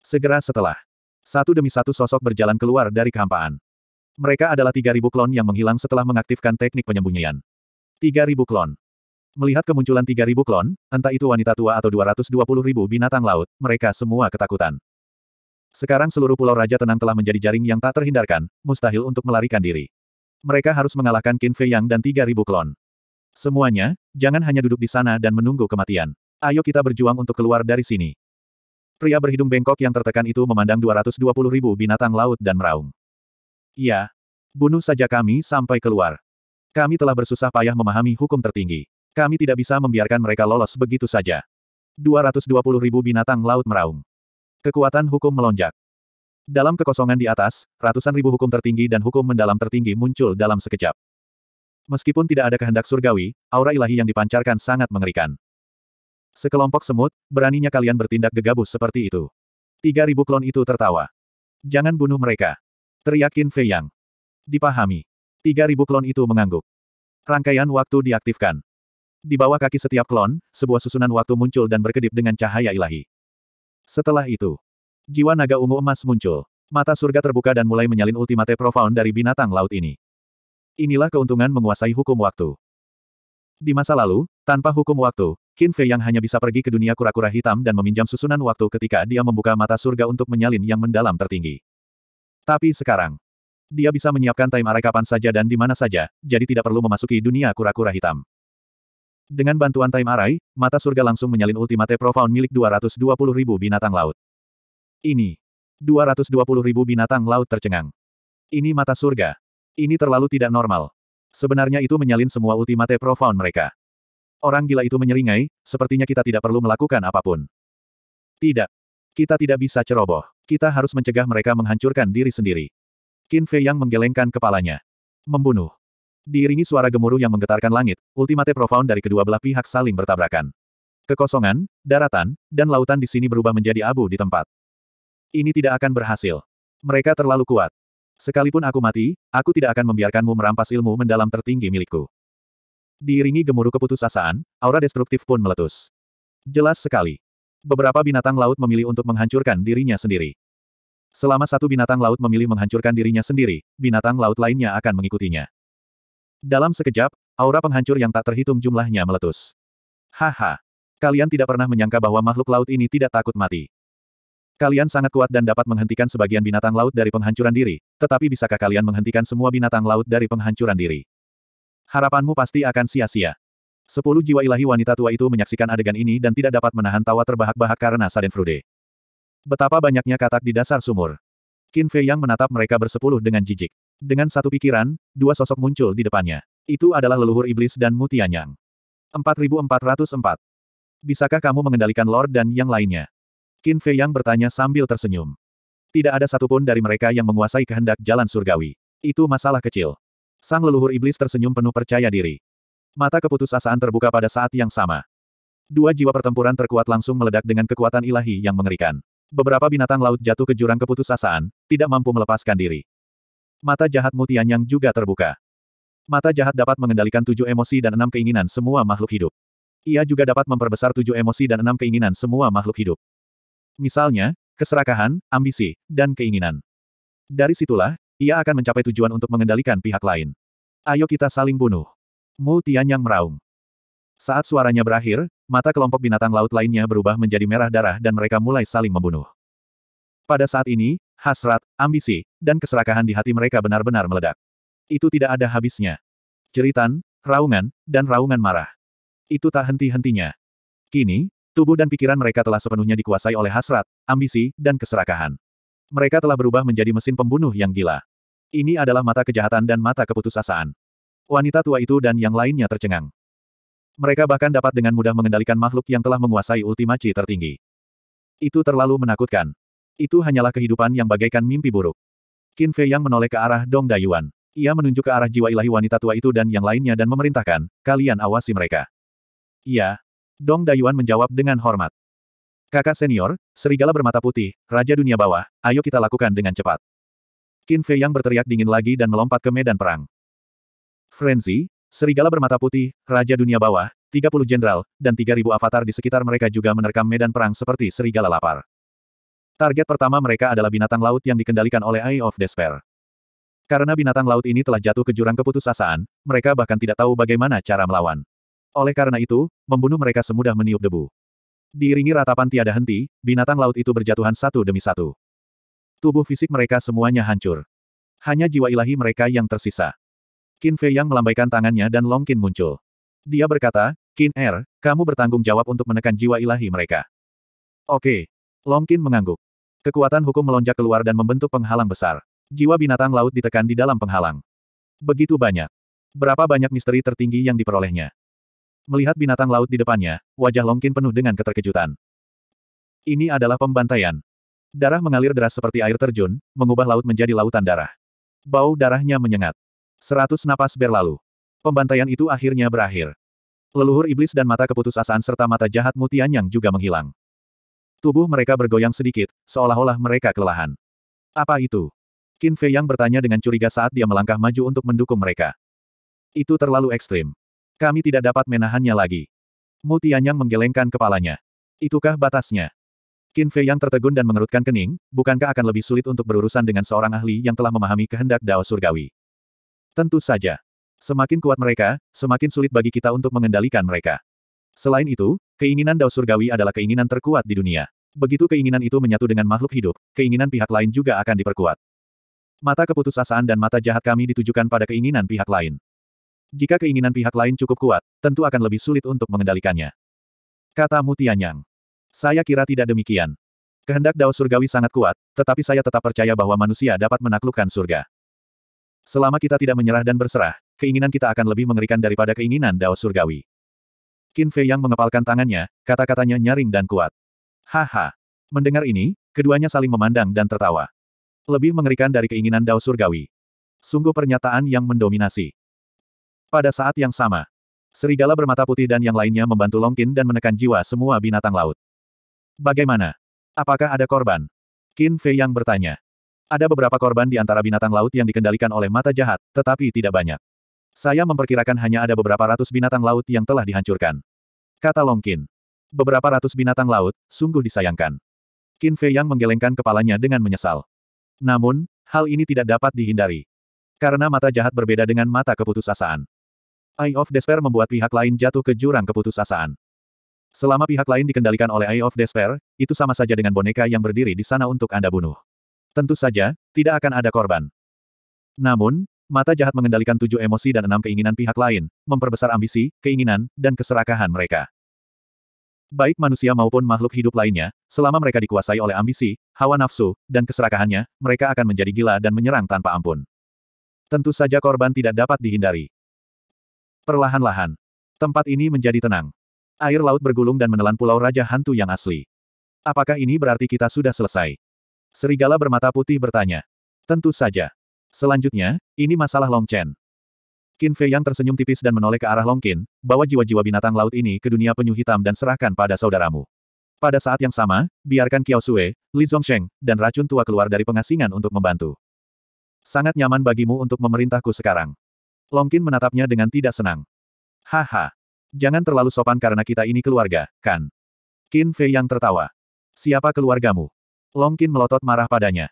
Segera setelah, satu demi satu sosok berjalan keluar dari kehampaan. Mereka adalah 3.000 klon yang menghilang setelah mengaktifkan teknik penyembunyian. Tiga ribu klon. Melihat kemunculan tiga ribu klon, entah itu wanita tua atau dua dua ratus puluh ribu binatang laut, mereka semua ketakutan. Sekarang seluruh pulau Raja Tenang telah menjadi jaring yang tak terhindarkan, mustahil untuk melarikan diri. Mereka harus mengalahkan Qin Fei Yang dan tiga ribu klon. Semuanya, jangan hanya duduk di sana dan menunggu kematian. Ayo kita berjuang untuk keluar dari sini. Pria berhidung bengkok yang tertekan itu memandang dua dua ratus puluh ribu binatang laut dan meraung. Iya. Bunuh saja kami sampai keluar. Kami telah bersusah payah memahami hukum tertinggi. Kami tidak bisa membiarkan mereka lolos begitu saja. 220 ribu binatang laut meraung. Kekuatan hukum melonjak. Dalam kekosongan di atas, ratusan ribu hukum tertinggi dan hukum mendalam tertinggi muncul dalam sekejap. Meskipun tidak ada kehendak surgawi, aura ilahi yang dipancarkan sangat mengerikan. Sekelompok semut, beraninya kalian bertindak gegabah seperti itu. Tiga ribu klon itu tertawa. Jangan bunuh mereka. Teriakin Fei Yang. Dipahami. Tiga ribu klon itu mengangguk. Rangkaian waktu diaktifkan. Di bawah kaki setiap klon, sebuah susunan waktu muncul dan berkedip dengan cahaya ilahi. Setelah itu, jiwa naga ungu emas muncul. Mata surga terbuka dan mulai menyalin ultimate profound dari binatang laut ini. Inilah keuntungan menguasai hukum waktu. Di masa lalu, tanpa hukum waktu, Qin Fei yang hanya bisa pergi ke dunia kura-kura hitam dan meminjam susunan waktu ketika dia membuka mata surga untuk menyalin yang mendalam tertinggi. Tapi sekarang, dia bisa menyiapkan time array kapan saja dan di mana saja, jadi tidak perlu memasuki dunia kura-kura hitam. Dengan bantuan time array, mata surga langsung menyalin ultimate profound milik 220 ribu binatang laut. Ini. 220 ribu binatang laut tercengang. Ini mata surga. Ini terlalu tidak normal. Sebenarnya itu menyalin semua ultimate profound mereka. Orang gila itu menyeringai, sepertinya kita tidak perlu melakukan apapun. Tidak. Kita tidak bisa ceroboh. Kita harus mencegah mereka menghancurkan diri sendiri. Qin Fei yang menggelengkan kepalanya. Membunuh. Diiringi suara gemuruh yang menggetarkan langit, ultimate profound dari kedua belah pihak saling bertabrakan. Kekosongan, daratan, dan lautan di sini berubah menjadi abu di tempat. Ini tidak akan berhasil. Mereka terlalu kuat. Sekalipun aku mati, aku tidak akan membiarkanmu merampas ilmu mendalam tertinggi milikku. Diiringi gemuruh keputusasaan, aura destruktif pun meletus. Jelas sekali. Beberapa binatang laut memilih untuk menghancurkan dirinya sendiri. Selama satu binatang laut memilih menghancurkan dirinya sendiri, binatang laut lainnya akan mengikutinya. Dalam sekejap, aura penghancur yang tak terhitung jumlahnya meletus. Haha. Kalian tidak pernah menyangka bahwa makhluk laut ini tidak takut mati. Kalian sangat kuat dan dapat menghentikan sebagian binatang laut dari penghancuran diri, tetapi bisakah kalian menghentikan semua binatang laut dari penghancuran diri? Harapanmu pasti akan sia-sia. Sepuluh jiwa ilahi wanita tua itu menyaksikan adegan ini dan tidak dapat menahan tawa terbahak-bahak karena Sadenfrude. Betapa banyaknya katak di dasar sumur. Qin Fei yang menatap mereka bersepuluh dengan jijik. Dengan satu pikiran, dua sosok muncul di depannya. Itu adalah leluhur iblis dan mutianyang. 4404. Bisakah kamu mengendalikan Lord dan yang lainnya? Qin Fei yang bertanya sambil tersenyum. Tidak ada satupun dari mereka yang menguasai kehendak jalan surgawi. Itu masalah kecil. Sang leluhur iblis tersenyum penuh percaya diri. Mata keputusasaan terbuka pada saat yang sama. Dua jiwa pertempuran terkuat langsung meledak dengan kekuatan ilahi yang mengerikan. Beberapa binatang laut jatuh ke jurang keputusasaan, tidak mampu melepaskan diri. Mata jahat Mutian yang juga terbuka. Mata jahat dapat mengendalikan tujuh emosi dan enam keinginan semua makhluk hidup. Ia juga dapat memperbesar tujuh emosi dan enam keinginan semua makhluk hidup. Misalnya, keserakahan, ambisi, dan keinginan. Dari situlah, ia akan mencapai tujuan untuk mengendalikan pihak lain. Ayo kita saling bunuh. Mu Tianyang meraung. Saat suaranya berakhir, mata kelompok binatang laut lainnya berubah menjadi merah darah dan mereka mulai saling membunuh. Pada saat ini, hasrat, ambisi, dan keserakahan di hati mereka benar-benar meledak. Itu tidak ada habisnya. Ceritan, raungan, dan raungan marah. Itu tak henti-hentinya. Kini, Tubuh dan pikiran mereka telah sepenuhnya dikuasai oleh hasrat, ambisi, dan keserakahan. Mereka telah berubah menjadi mesin pembunuh yang gila. Ini adalah mata kejahatan dan mata keputusasaan. Wanita tua itu dan yang lainnya tercengang. Mereka bahkan dapat dengan mudah mengendalikan makhluk yang telah menguasai ultima tertinggi. Itu terlalu menakutkan. Itu hanyalah kehidupan yang bagaikan mimpi buruk. Qin Fei yang menoleh ke arah Dong Dayuan. Ia menunjuk ke arah jiwa ilahi wanita tua itu dan yang lainnya dan memerintahkan, kalian awasi mereka. Iya. Dong Dayuan menjawab dengan hormat. Kakak senior, serigala bermata putih, raja dunia bawah, ayo kita lakukan dengan cepat. Qin Fei yang berteriak dingin lagi dan melompat ke medan perang. Frenzy, Serigala bermata putih, Raja Dunia Bawah, 30 jenderal, dan 3.000 avatar di sekitar mereka juga menerkam medan perang seperti serigala lapar. Target pertama mereka adalah binatang laut yang dikendalikan oleh Eye of Despair. Karena binatang laut ini telah jatuh ke jurang keputusasaan, mereka bahkan tidak tahu bagaimana cara melawan. Oleh karena itu, membunuh mereka semudah meniup debu. Diiringi ratapan tiada henti, binatang laut itu berjatuhan satu demi satu. Tubuh fisik mereka semuanya hancur. Hanya jiwa ilahi mereka yang tersisa. Qin Fei Yang melambaikan tangannya dan Long Qin muncul. Dia berkata, Qin Er, kamu bertanggung jawab untuk menekan jiwa ilahi mereka. Oke. Long Qin mengangguk. Kekuatan hukum melonjak keluar dan membentuk penghalang besar. Jiwa binatang laut ditekan di dalam penghalang. Begitu banyak. Berapa banyak misteri tertinggi yang diperolehnya. Melihat binatang laut di depannya, wajah Long Qin penuh dengan keterkejutan. Ini adalah pembantaian. Darah mengalir deras seperti air terjun, mengubah laut menjadi lautan darah. Bau darahnya menyengat. Seratus napas berlalu. Pembantaian itu akhirnya berakhir. Leluhur iblis dan mata keputusasaan serta mata jahat mutian yang juga menghilang. Tubuh mereka bergoyang sedikit, seolah-olah mereka kelelahan. Apa itu? Qin Fei Yang bertanya dengan curiga saat dia melangkah maju untuk mendukung mereka. Itu terlalu ekstrim. Kami tidak dapat menahannya lagi. Mutianyang menggelengkan kepalanya. Itukah batasnya? Qin Fei Yang tertegun dan mengerutkan kening, bukankah akan lebih sulit untuk berurusan dengan seorang ahli yang telah memahami kehendak Dao Surgawi? Tentu saja. Semakin kuat mereka, semakin sulit bagi kita untuk mengendalikan mereka. Selain itu, keinginan Dao Surgawi adalah keinginan terkuat di dunia. Begitu keinginan itu menyatu dengan makhluk hidup, keinginan pihak lain juga akan diperkuat. Mata keputusasaan dan mata jahat kami ditujukan pada keinginan pihak lain. Jika keinginan pihak lain cukup kuat, tentu akan lebih sulit untuk mengendalikannya. Kata Mutianyang. Saya kira tidak demikian. Kehendak Dao Surgawi sangat kuat, tetapi saya tetap percaya bahwa manusia dapat menaklukkan surga. Selama kita tidak menyerah dan berserah, keinginan kita akan lebih mengerikan daripada keinginan Dao Surgawi. Qin Fei yang mengepalkan tangannya, kata-katanya nyaring dan kuat. Haha. Mendengar ini, keduanya saling memandang dan tertawa. Lebih mengerikan dari keinginan Dao Surgawi. Sungguh pernyataan yang mendominasi. Pada saat yang sama, serigala bermata putih dan yang lainnya membantu Long Qin dan menekan jiwa semua binatang laut. Bagaimana? Apakah ada korban? Qin Fei yang bertanya. Ada beberapa korban di antara binatang laut yang dikendalikan oleh mata jahat, tetapi tidak banyak. Saya memperkirakan hanya ada beberapa ratus binatang laut yang telah dihancurkan. Kata Longkin. Beberapa ratus binatang laut, sungguh disayangkan. Qin Fei yang menggelengkan kepalanya dengan menyesal. Namun, hal ini tidak dapat dihindari. Karena mata jahat berbeda dengan mata keputusasaan. Eye of Despair membuat pihak lain jatuh ke jurang keputusasaan. Selama pihak lain dikendalikan oleh Eye of Despair, itu sama saja dengan boneka yang berdiri di sana untuk Anda bunuh. Tentu saja, tidak akan ada korban. Namun, mata jahat mengendalikan tujuh emosi dan enam keinginan pihak lain, memperbesar ambisi, keinginan, dan keserakahan mereka. Baik manusia maupun makhluk hidup lainnya, selama mereka dikuasai oleh ambisi, hawa nafsu, dan keserakahannya, mereka akan menjadi gila dan menyerang tanpa ampun. Tentu saja korban tidak dapat dihindari. Perlahan-lahan, tempat ini menjadi tenang. Air laut bergulung dan menelan pulau Raja Hantu yang asli. Apakah ini berarti kita sudah selesai? Serigala bermata putih bertanya. Tentu saja. Selanjutnya, ini masalah Long Chen. Qin Fei yang tersenyum tipis dan menoleh ke arah Long Qin, bawa jiwa-jiwa binatang laut ini ke dunia penyu hitam dan serahkan pada saudaramu. Pada saat yang sama, biarkan Qiao Sue, Li Zhongsheng, dan racun tua keluar dari pengasingan untuk membantu. Sangat nyaman bagimu untuk memerintahku sekarang. Long Qin menatapnya dengan tidak senang. Haha. Jangan terlalu sopan karena kita ini keluarga, kan? Qin Fei yang tertawa. Siapa keluargamu? Longkin melotot marah padanya.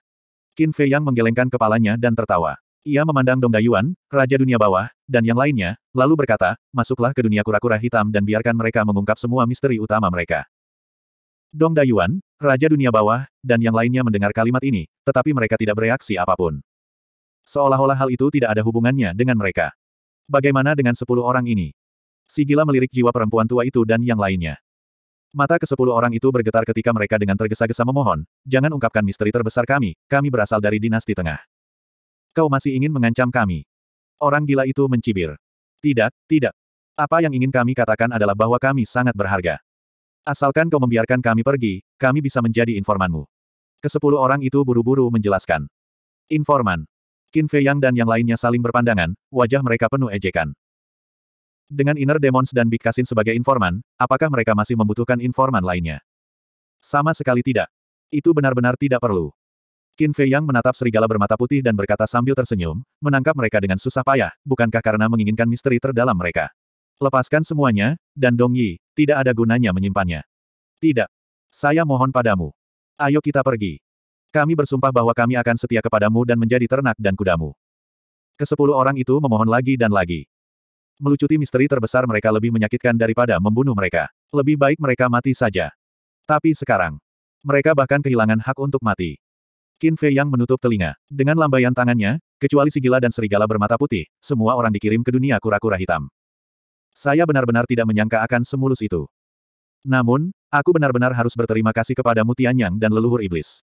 Qin Fei Yang menggelengkan kepalanya dan tertawa. Ia memandang Dong Dayuan, Raja Dunia Bawah, dan yang lainnya, lalu berkata, masuklah ke dunia kura-kura hitam dan biarkan mereka mengungkap semua misteri utama mereka. Dong Dayuan, Raja Dunia Bawah, dan yang lainnya mendengar kalimat ini, tetapi mereka tidak bereaksi apapun. Seolah-olah hal itu tidak ada hubungannya dengan mereka. Bagaimana dengan sepuluh orang ini? Sigila melirik jiwa perempuan tua itu dan yang lainnya. Mata ke sepuluh orang itu bergetar ketika mereka dengan tergesa-gesa memohon, jangan ungkapkan misteri terbesar kami, kami berasal dari dinasti tengah. Kau masih ingin mengancam kami. Orang gila itu mencibir. Tidak, tidak. Apa yang ingin kami katakan adalah bahwa kami sangat berharga. Asalkan kau membiarkan kami pergi, kami bisa menjadi informanmu. Kesepuluh orang itu buru-buru menjelaskan. Informan. Qin Fei Yang dan yang lainnya saling berpandangan, wajah mereka penuh ejekan. Dengan Inner Demons dan Big sebagai informan, apakah mereka masih membutuhkan informan lainnya? Sama sekali tidak. Itu benar-benar tidak perlu. Qin Fei Yang menatap serigala bermata putih dan berkata sambil tersenyum, menangkap mereka dengan susah payah, bukankah karena menginginkan misteri terdalam mereka. Lepaskan semuanya, dan Dong Yi, tidak ada gunanya menyimpannya. Tidak. Saya mohon padamu. Ayo kita pergi. Kami bersumpah bahwa kami akan setia kepadamu dan menjadi ternak dan kudamu. Kesepuluh orang itu memohon lagi dan lagi. Melucuti misteri terbesar mereka lebih menyakitkan daripada membunuh mereka. Lebih baik mereka mati saja. Tapi sekarang, mereka bahkan kehilangan hak untuk mati. Qin Fei yang menutup telinga. Dengan lambaian tangannya, kecuali si gila dan serigala bermata putih, semua orang dikirim ke dunia kura-kura hitam. Saya benar-benar tidak menyangka akan semulus itu. Namun, aku benar-benar harus berterima kasih kepada Mutian Yang dan leluhur iblis.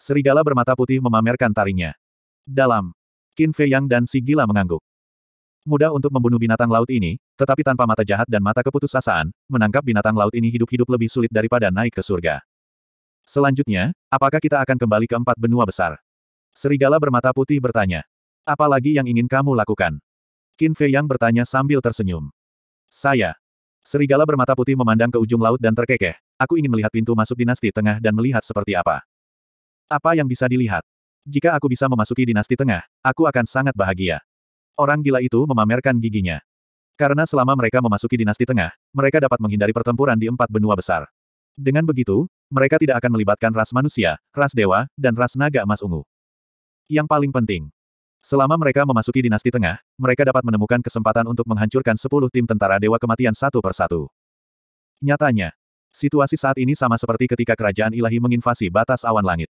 Serigala bermata putih memamerkan taringnya. Dalam, Qin Fei Yang dan si gila mengangguk mudah untuk membunuh binatang laut ini, tetapi tanpa mata jahat dan mata keputusasaan, menangkap binatang laut ini hidup-hidup lebih sulit daripada naik ke surga. Selanjutnya, apakah kita akan kembali ke empat benua besar? Serigala bermata putih bertanya. Apa lagi yang ingin kamu lakukan? Qin Fei Yang bertanya sambil tersenyum. Saya. Serigala bermata putih memandang ke ujung laut dan terkekeh. Aku ingin melihat pintu masuk dinasti tengah dan melihat seperti apa. Apa yang bisa dilihat? Jika aku bisa memasuki dinasti tengah, aku akan sangat bahagia. Orang gila itu memamerkan giginya. Karena selama mereka memasuki dinasti tengah, mereka dapat menghindari pertempuran di empat benua besar. Dengan begitu, mereka tidak akan melibatkan ras manusia, ras dewa, dan ras naga emas ungu. Yang paling penting, selama mereka memasuki dinasti tengah, mereka dapat menemukan kesempatan untuk menghancurkan sepuluh tim tentara dewa kematian satu persatu. Nyatanya, situasi saat ini sama seperti ketika kerajaan ilahi menginvasi batas awan langit.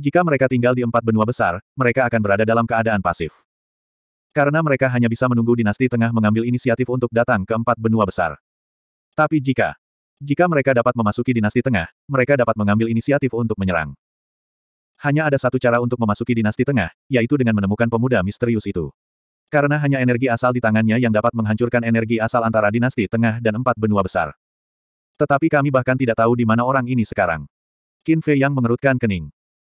Jika mereka tinggal di empat benua besar, mereka akan berada dalam keadaan pasif. Karena mereka hanya bisa menunggu dinasti tengah mengambil inisiatif untuk datang ke empat benua besar. Tapi jika jika mereka dapat memasuki dinasti tengah, mereka dapat mengambil inisiatif untuk menyerang. Hanya ada satu cara untuk memasuki dinasti tengah, yaitu dengan menemukan pemuda misterius itu. Karena hanya energi asal di tangannya yang dapat menghancurkan energi asal antara dinasti tengah dan empat benua besar. Tetapi kami bahkan tidak tahu di mana orang ini sekarang. Qin Fei yang mengerutkan kening.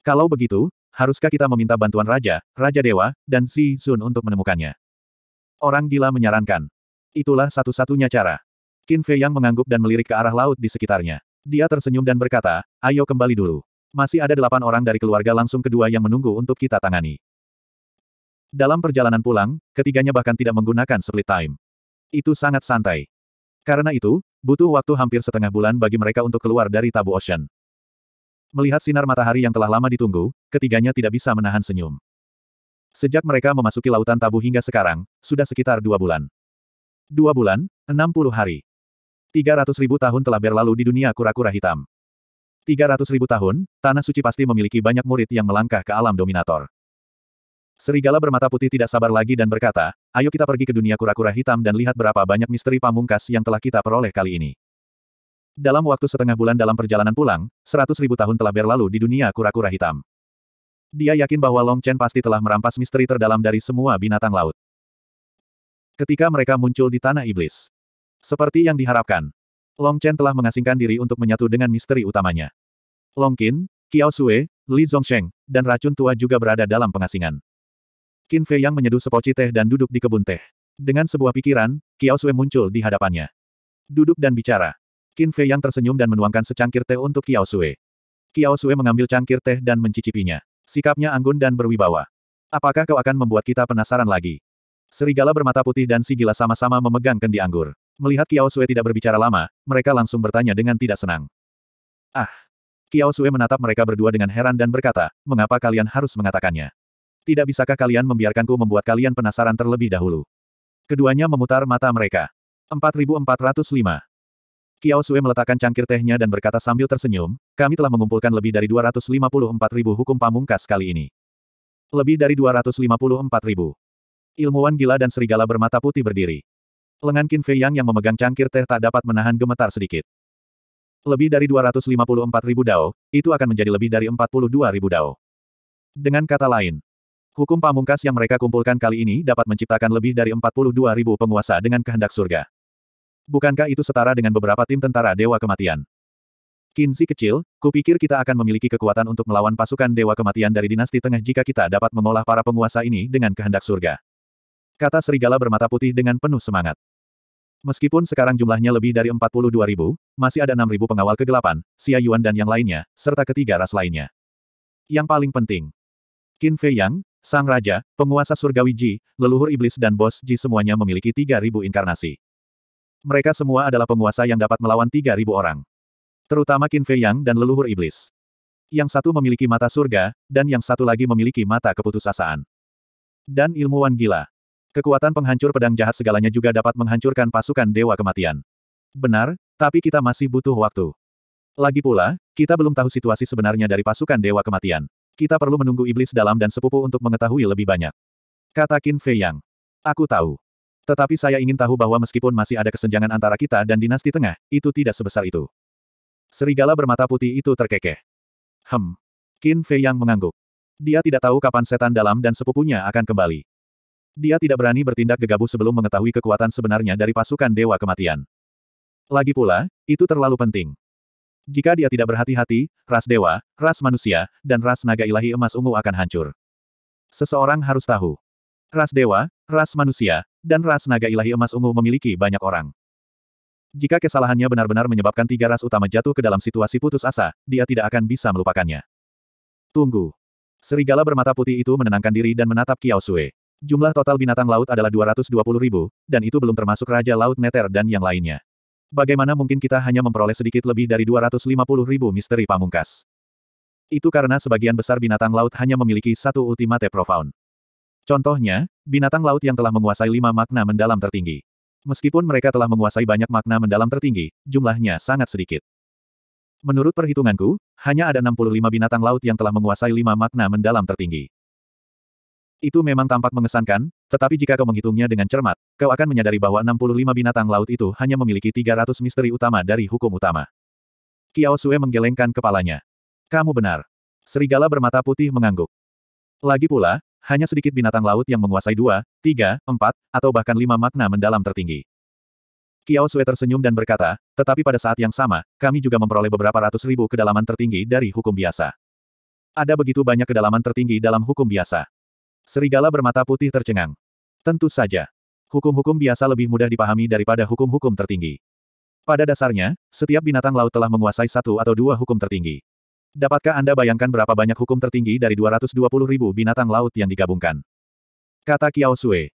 Kalau begitu, haruskah kita meminta bantuan Raja, Raja Dewa, dan Si Sun untuk menemukannya? Orang gila menyarankan. Itulah satu-satunya cara. Qin Fei Yang mengangguk dan melirik ke arah laut di sekitarnya. Dia tersenyum dan berkata, ayo kembali dulu. Masih ada delapan orang dari keluarga langsung kedua yang menunggu untuk kita tangani. Dalam perjalanan pulang, ketiganya bahkan tidak menggunakan split time. Itu sangat santai. Karena itu, butuh waktu hampir setengah bulan bagi mereka untuk keluar dari Tabu Ocean. Melihat sinar matahari yang telah lama ditunggu, ketiganya tidak bisa menahan senyum. Sejak mereka memasuki lautan tabu hingga sekarang, sudah sekitar dua bulan. Dua bulan, enam puluh hari. Tiga ratus ribu tahun telah berlalu di dunia kura-kura hitam. Tiga ratus ribu tahun, Tanah Suci pasti memiliki banyak murid yang melangkah ke alam dominator. Serigala bermata putih tidak sabar lagi dan berkata, ayo kita pergi ke dunia kura-kura hitam dan lihat berapa banyak misteri pamungkas yang telah kita peroleh kali ini. Dalam waktu setengah bulan dalam perjalanan pulang, seratus ribu tahun telah berlalu di dunia kura-kura hitam. Dia yakin bahwa Long Chen pasti telah merampas misteri terdalam dari semua binatang laut. Ketika mereka muncul di Tanah Iblis. Seperti yang diharapkan, Long Chen telah mengasingkan diri untuk menyatu dengan misteri utamanya. Long Qin, Qiao Sue, Li Zhongsheng, dan racun tua juga berada dalam pengasingan. Qin Fei yang menyeduh sepoci teh dan duduk di kebun teh. Dengan sebuah pikiran, Qiao Sue muncul di hadapannya. Duduk dan bicara. Qin Fei yang tersenyum dan menuangkan secangkir teh untuk Kiao Sue. Kiao Sue mengambil cangkir teh dan mencicipinya. Sikapnya anggun dan berwibawa. Apakah kau akan membuat kita penasaran lagi? Serigala bermata putih dan si gila sama-sama memegang kendi anggur. Melihat Kiao Sue tidak berbicara lama, mereka langsung bertanya dengan tidak senang. Ah! Kiao Sue menatap mereka berdua dengan heran dan berkata, mengapa kalian harus mengatakannya? Tidak bisakah kalian membiarkanku membuat kalian penasaran terlebih dahulu? Keduanya memutar mata mereka. 4405. Kiao Sue meletakkan cangkir tehnya dan berkata sambil tersenyum, kami telah mengumpulkan lebih dari 254 ribu hukum pamungkas kali ini. Lebih dari 254 ribu. Ilmuwan gila dan serigala bermata putih berdiri. Lengan Qin Fei Yang yang memegang cangkir teh tak dapat menahan gemetar sedikit. Lebih dari 254 ribu dao, itu akan menjadi lebih dari 42 ribu dao. Dengan kata lain, hukum pamungkas yang mereka kumpulkan kali ini dapat menciptakan lebih dari 42 ribu penguasa dengan kehendak surga. Bukankah itu setara dengan beberapa tim tentara Dewa Kematian? Kinzi kecil, kupikir kita akan memiliki kekuatan untuk melawan pasukan Dewa Kematian dari dinasti tengah jika kita dapat mengolah para penguasa ini dengan kehendak surga. Kata serigala bermata putih dengan penuh semangat. Meskipun sekarang jumlahnya lebih dari 42 ribu, masih ada 6 ribu pengawal kegelapan, Xia Yuan dan yang lainnya, serta ketiga ras lainnya. Yang paling penting, Qin Fei Yang, Sang Raja, penguasa surgawi Ji, leluhur iblis dan bos Ji semuanya memiliki ribu inkarnasi. Mereka semua adalah penguasa yang dapat melawan 3.000 orang. Terutama Qin Fei Yang dan leluhur iblis. Yang satu memiliki mata surga, dan yang satu lagi memiliki mata keputusasaan. Dan ilmuwan gila. Kekuatan penghancur pedang jahat segalanya juga dapat menghancurkan pasukan Dewa Kematian. Benar, tapi kita masih butuh waktu. Lagi pula, kita belum tahu situasi sebenarnya dari pasukan Dewa Kematian. Kita perlu menunggu iblis dalam dan sepupu untuk mengetahui lebih banyak. Kata Qin Fei Yang. Aku tahu. Tetapi saya ingin tahu bahwa meskipun masih ada kesenjangan antara kita dan dinasti tengah, itu tidak sebesar itu. Serigala bermata putih itu terkekeh. Hem. Qin Fei yang mengangguk. Dia tidak tahu kapan setan dalam dan sepupunya akan kembali. Dia tidak berani bertindak gegabah sebelum mengetahui kekuatan sebenarnya dari pasukan Dewa Kematian. Lagi pula, itu terlalu penting. Jika dia tidak berhati-hati, ras dewa, ras manusia, dan ras naga ilahi emas ungu akan hancur. Seseorang harus tahu. Ras dewa, ras manusia, dan ras naga ilahi emas ungu memiliki banyak orang. Jika kesalahannya benar-benar menyebabkan tiga ras utama jatuh ke dalam situasi putus asa, dia tidak akan bisa melupakannya. Tunggu. Serigala bermata putih itu menenangkan diri dan menatap Kiao Sui. Jumlah total binatang laut adalah 220 ribu, dan itu belum termasuk Raja Laut Neter dan yang lainnya. Bagaimana mungkin kita hanya memperoleh sedikit lebih dari 250 ribu misteri pamungkas? Itu karena sebagian besar binatang laut hanya memiliki satu ultimate profound. Contohnya, binatang laut yang telah menguasai lima makna mendalam tertinggi. Meskipun mereka telah menguasai banyak makna mendalam tertinggi, jumlahnya sangat sedikit. Menurut perhitunganku, hanya ada 65 binatang laut yang telah menguasai lima makna mendalam tertinggi. Itu memang tampak mengesankan, tetapi jika kau menghitungnya dengan cermat, kau akan menyadari bahwa 65 binatang laut itu hanya memiliki 300 misteri utama dari hukum utama. Kiao Sue menggelengkan kepalanya. Kamu benar. Serigala bermata putih mengangguk. Lagi pula, hanya sedikit binatang laut yang menguasai dua, tiga, empat, atau bahkan lima makna mendalam tertinggi. Kiao Sue tersenyum dan berkata, tetapi pada saat yang sama, kami juga memperoleh beberapa ratus ribu kedalaman tertinggi dari hukum biasa. Ada begitu banyak kedalaman tertinggi dalam hukum biasa. Serigala bermata putih tercengang. Tentu saja. Hukum-hukum biasa lebih mudah dipahami daripada hukum-hukum tertinggi. Pada dasarnya, setiap binatang laut telah menguasai satu atau dua hukum tertinggi. Dapatkah Anda bayangkan berapa banyak hukum tertinggi dari 220 ribu binatang laut yang digabungkan? Kata Kiao Sui.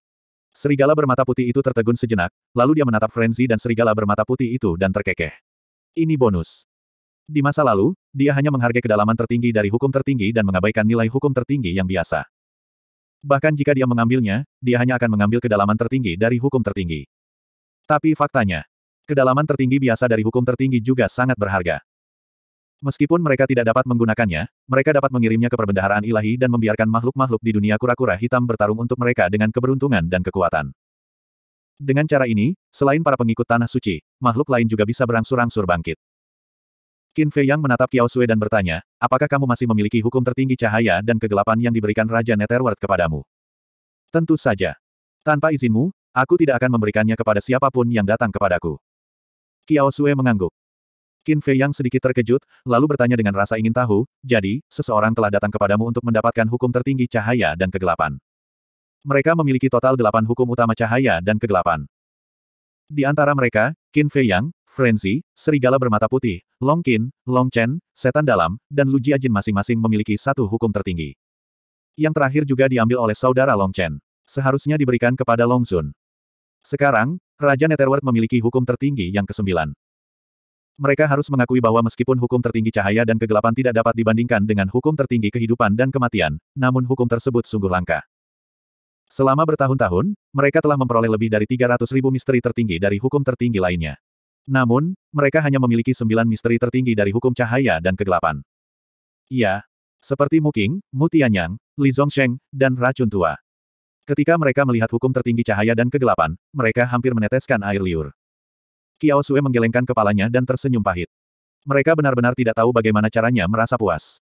Serigala bermata putih itu tertegun sejenak, lalu dia menatap Frenzy dan serigala bermata putih itu dan terkekeh. Ini bonus. Di masa lalu, dia hanya menghargai kedalaman tertinggi dari hukum tertinggi dan mengabaikan nilai hukum tertinggi yang biasa. Bahkan jika dia mengambilnya, dia hanya akan mengambil kedalaman tertinggi dari hukum tertinggi. Tapi faktanya, kedalaman tertinggi biasa dari hukum tertinggi juga sangat berharga. Meskipun mereka tidak dapat menggunakannya, mereka dapat mengirimnya ke perbendaharaan ilahi dan membiarkan makhluk-makhluk di dunia kura-kura hitam bertarung untuk mereka dengan keberuntungan dan kekuatan. Dengan cara ini, selain para pengikut Tanah Suci, makhluk lain juga bisa berangsur-angsur bangkit. Qin Fei Yang menatap Yao Sui dan bertanya, apakah kamu masih memiliki hukum tertinggi cahaya dan kegelapan yang diberikan Raja Netherworld kepadamu? Tentu saja. Tanpa izinmu, aku tidak akan memberikannya kepada siapapun yang datang kepadaku. Kiao Sui mengangguk. Qin Fei yang sedikit terkejut, lalu bertanya dengan rasa ingin tahu, jadi, seseorang telah datang kepadamu untuk mendapatkan hukum tertinggi cahaya dan kegelapan. Mereka memiliki total delapan hukum utama cahaya dan kegelapan. Di antara mereka, Qin Fei Yang, Frenzy, Serigala Bermata Putih, Long Qin, Long Chen, Setan Dalam, dan Lu Jiajin masing-masing memiliki satu hukum tertinggi. Yang terakhir juga diambil oleh saudara Long Chen. Seharusnya diberikan kepada Long Sun. Sekarang, Raja Netherworld memiliki hukum tertinggi yang kesembilan. Mereka harus mengakui bahwa meskipun hukum tertinggi cahaya dan kegelapan tidak dapat dibandingkan dengan hukum tertinggi kehidupan dan kematian, namun hukum tersebut sungguh langka. Selama bertahun-tahun, mereka telah memperoleh lebih dari 300 ribu misteri tertinggi dari hukum tertinggi lainnya. Namun, mereka hanya memiliki sembilan misteri tertinggi dari hukum cahaya dan kegelapan. Iya, seperti Muking, Mutianyang, Li Zongsheng, dan Racun Tua. Ketika mereka melihat hukum tertinggi cahaya dan kegelapan, mereka hampir meneteskan air liur. Kiao Sue menggelengkan kepalanya dan tersenyum pahit. Mereka benar-benar tidak tahu bagaimana caranya merasa puas.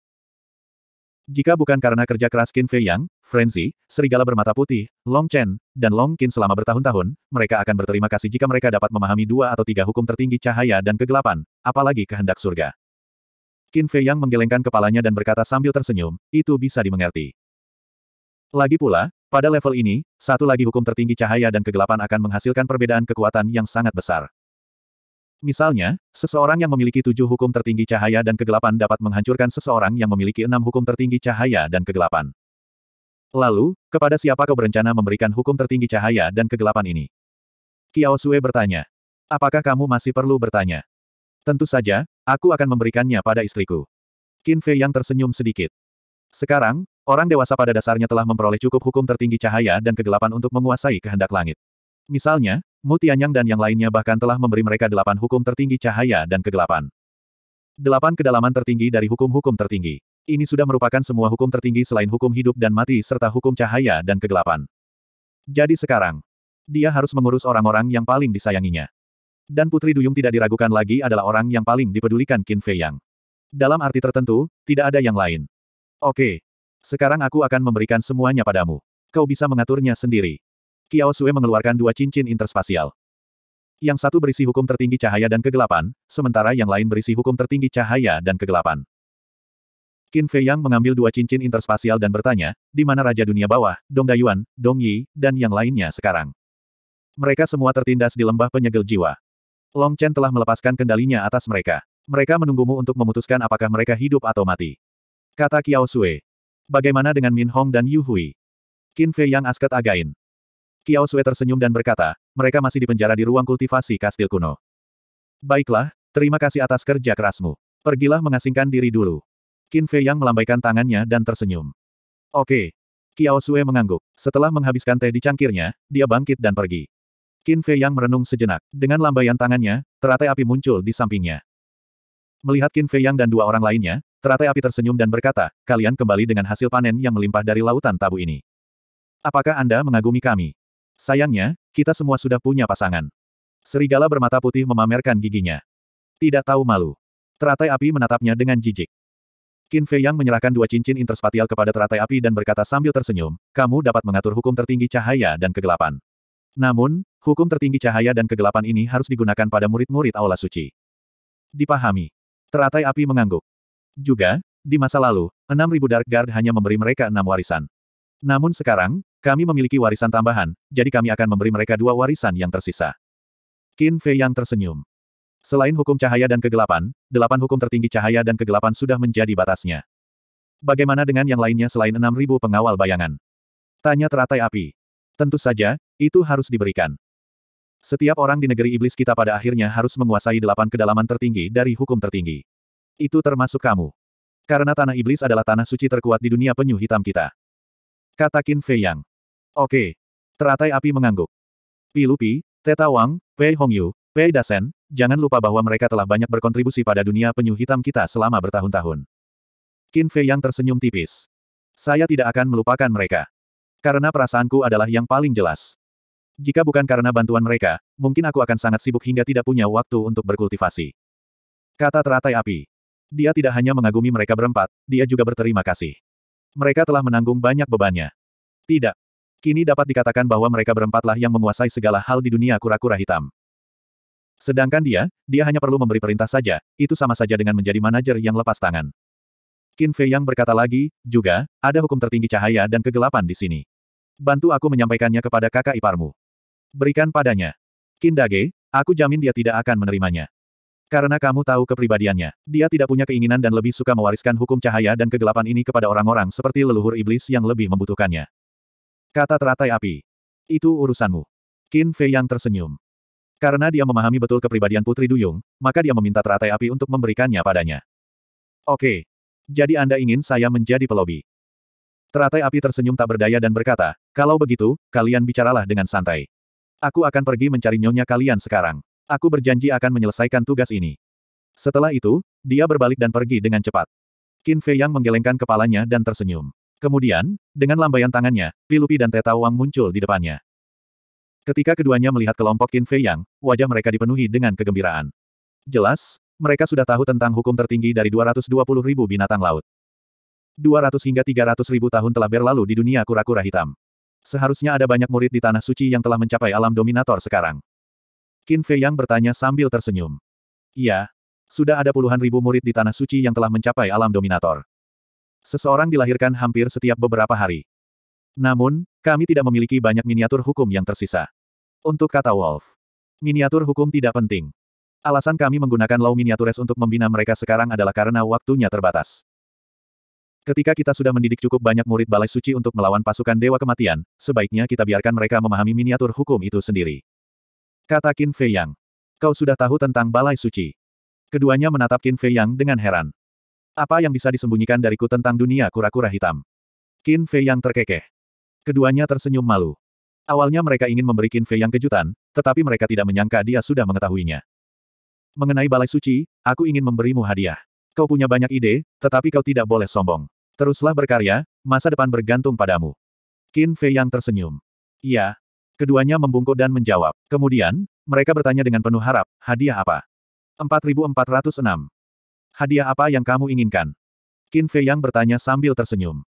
Jika bukan karena kerja keras Qin Fei Yang, Frenzy, Serigala Bermata Putih, Long Chen, dan Long Qin selama bertahun-tahun, mereka akan berterima kasih jika mereka dapat memahami dua atau tiga hukum tertinggi cahaya dan kegelapan, apalagi kehendak surga. Qin Fei Yang menggelengkan kepalanya dan berkata sambil tersenyum, itu bisa dimengerti. Lagi pula, pada level ini, satu lagi hukum tertinggi cahaya dan kegelapan akan menghasilkan perbedaan kekuatan yang sangat besar. Misalnya, seseorang yang memiliki tujuh hukum tertinggi cahaya dan kegelapan dapat menghancurkan seseorang yang memiliki enam hukum tertinggi cahaya dan kegelapan. Lalu, kepada siapa kau berencana memberikan hukum tertinggi cahaya dan kegelapan ini? Kiao Sue bertanya. Apakah kamu masih perlu bertanya? Tentu saja, aku akan memberikannya pada istriku. Qin Fei yang tersenyum sedikit. Sekarang, orang dewasa pada dasarnya telah memperoleh cukup hukum tertinggi cahaya dan kegelapan untuk menguasai kehendak langit. Misalnya, Mu Tianyang dan yang lainnya bahkan telah memberi mereka delapan hukum tertinggi cahaya dan kegelapan. Delapan kedalaman tertinggi dari hukum-hukum tertinggi. Ini sudah merupakan semua hukum tertinggi selain hukum hidup dan mati serta hukum cahaya dan kegelapan. Jadi sekarang, dia harus mengurus orang-orang yang paling disayanginya. Dan Putri Duyung tidak diragukan lagi adalah orang yang paling dipedulikan Qin Fei Yang. Dalam arti tertentu, tidak ada yang lain. Oke. Sekarang aku akan memberikan semuanya padamu. Kau bisa mengaturnya sendiri. Kiao Sue mengeluarkan dua cincin interspasial. Yang satu berisi hukum tertinggi cahaya dan kegelapan, sementara yang lain berisi hukum tertinggi cahaya dan kegelapan. Qin Fei Yang mengambil dua cincin interspasial dan bertanya, di mana Raja Dunia Bawah, Dong Dayuan, Dong Yi, dan yang lainnya sekarang. Mereka semua tertindas di lembah penyegel jiwa. Long Chen telah melepaskan kendalinya atas mereka. Mereka menunggumu untuk memutuskan apakah mereka hidup atau mati. Kata Qiao Sui. Bagaimana dengan Min Hong dan Yu Hui? Qin Fei Yang asket again. Kiao Sue tersenyum dan berkata, mereka masih dipenjara di ruang kultivasi kastil kuno. Baiklah, terima kasih atas kerja kerasmu. Pergilah mengasingkan diri dulu. Qin Fei Yang melambaikan tangannya dan tersenyum. Oke. Kiao Sue mengangguk. Setelah menghabiskan teh di cangkirnya, dia bangkit dan pergi. Qin Fei Yang merenung sejenak. Dengan lambaian tangannya, teratai api muncul di sampingnya. Melihat Qin Fei Yang dan dua orang lainnya, teratai api tersenyum dan berkata, kalian kembali dengan hasil panen yang melimpah dari lautan tabu ini. Apakah Anda mengagumi kami? Sayangnya, kita semua sudah punya pasangan. Serigala bermata putih memamerkan giginya. Tidak tahu malu. Teratai api menatapnya dengan jijik. Qin Fei Yang menyerahkan dua cincin interspatial kepada teratai api dan berkata sambil tersenyum, kamu dapat mengatur hukum tertinggi cahaya dan kegelapan. Namun, hukum tertinggi cahaya dan kegelapan ini harus digunakan pada murid-murid Aula Suci. Dipahami. Teratai api mengangguk. Juga, di masa lalu, 6.000 Dark Guard hanya memberi mereka enam warisan. Namun sekarang, kami memiliki warisan tambahan, jadi kami akan memberi mereka dua warisan yang tersisa. Qin Fei yang tersenyum. Selain hukum cahaya dan kegelapan, delapan hukum tertinggi cahaya dan kegelapan sudah menjadi batasnya. Bagaimana dengan yang lainnya selain enam ribu pengawal bayangan? Tanya teratai api. Tentu saja, itu harus diberikan. Setiap orang di negeri iblis kita pada akhirnya harus menguasai delapan kedalaman tertinggi dari hukum tertinggi. Itu termasuk kamu. Karena tanah iblis adalah tanah suci terkuat di dunia penyu hitam kita. Kata Qin Fei Yang. Oke. Teratai api mengangguk. Pi Lupi, Teta Wang, Pei Hongyu, Pei Dasen, jangan lupa bahwa mereka telah banyak berkontribusi pada dunia penyu hitam kita selama bertahun-tahun. Qin Fei Yang tersenyum tipis. Saya tidak akan melupakan mereka. Karena perasaanku adalah yang paling jelas. Jika bukan karena bantuan mereka, mungkin aku akan sangat sibuk hingga tidak punya waktu untuk berkultivasi. Kata teratai api. Dia tidak hanya mengagumi mereka berempat, dia juga berterima kasih. Mereka telah menanggung banyak bebannya. Tidak. Kini dapat dikatakan bahwa mereka berempatlah yang menguasai segala hal di dunia kura-kura hitam. Sedangkan dia, dia hanya perlu memberi perintah saja, itu sama saja dengan menjadi manajer yang lepas tangan. Qin Fei yang berkata lagi, juga, ada hukum tertinggi cahaya dan kegelapan di sini. Bantu aku menyampaikannya kepada kakak iparmu. Berikan padanya. Qin Dage, aku jamin dia tidak akan menerimanya. Karena kamu tahu kepribadiannya, dia tidak punya keinginan dan lebih suka mewariskan hukum cahaya dan kegelapan ini kepada orang-orang seperti leluhur iblis yang lebih membutuhkannya. Kata teratai api. Itu urusanmu. Qin Fei yang tersenyum. Karena dia memahami betul kepribadian Putri Duyung, maka dia meminta teratai api untuk memberikannya padanya. Oke. Jadi Anda ingin saya menjadi pelobi. Teratai api tersenyum tak berdaya dan berkata, kalau begitu, kalian bicaralah dengan santai. Aku akan pergi mencari nyonya kalian sekarang. Aku berjanji akan menyelesaikan tugas ini. Setelah itu, dia berbalik dan pergi dengan cepat. Qin Fei Yang menggelengkan kepalanya dan tersenyum. Kemudian, dengan lambaian tangannya, Pilupi dan Teta Wang muncul di depannya. Ketika keduanya melihat kelompok Qin Fei Yang, wajah mereka dipenuhi dengan kegembiraan. Jelas, mereka sudah tahu tentang hukum tertinggi dari 220 ribu binatang laut. 200 hingga 300 ribu tahun telah berlalu di dunia kura-kura hitam. Seharusnya ada banyak murid di Tanah Suci yang telah mencapai alam dominator sekarang. Qin Fei Yang bertanya sambil tersenyum. Iya. Sudah ada puluhan ribu murid di Tanah Suci yang telah mencapai alam dominator. Seseorang dilahirkan hampir setiap beberapa hari. Namun, kami tidak memiliki banyak miniatur hukum yang tersisa. Untuk kata Wolf, miniatur hukum tidak penting. Alasan kami menggunakan Law Miniatures untuk membina mereka sekarang adalah karena waktunya terbatas. Ketika kita sudah mendidik cukup banyak murid balai suci untuk melawan pasukan Dewa Kematian, sebaiknya kita biarkan mereka memahami miniatur hukum itu sendiri. Kata Qin Fei Yang. Kau sudah tahu tentang balai suci. Keduanya menatap Qin Fei Yang dengan heran. Apa yang bisa disembunyikan dariku tentang dunia kura-kura hitam? Qin Fei Yang terkekeh. Keduanya tersenyum malu. Awalnya mereka ingin memberi Qin Fei Yang kejutan, tetapi mereka tidak menyangka dia sudah mengetahuinya. Mengenai balai suci, aku ingin memberimu hadiah. Kau punya banyak ide, tetapi kau tidak boleh sombong. Teruslah berkarya, masa depan bergantung padamu. Qin Fei Yang tersenyum. Iya, Keduanya membungkuk dan menjawab. Kemudian, mereka bertanya dengan penuh harap, hadiah apa? 4406. Hadiah apa yang kamu inginkan? Qin Fei Yang bertanya sambil tersenyum.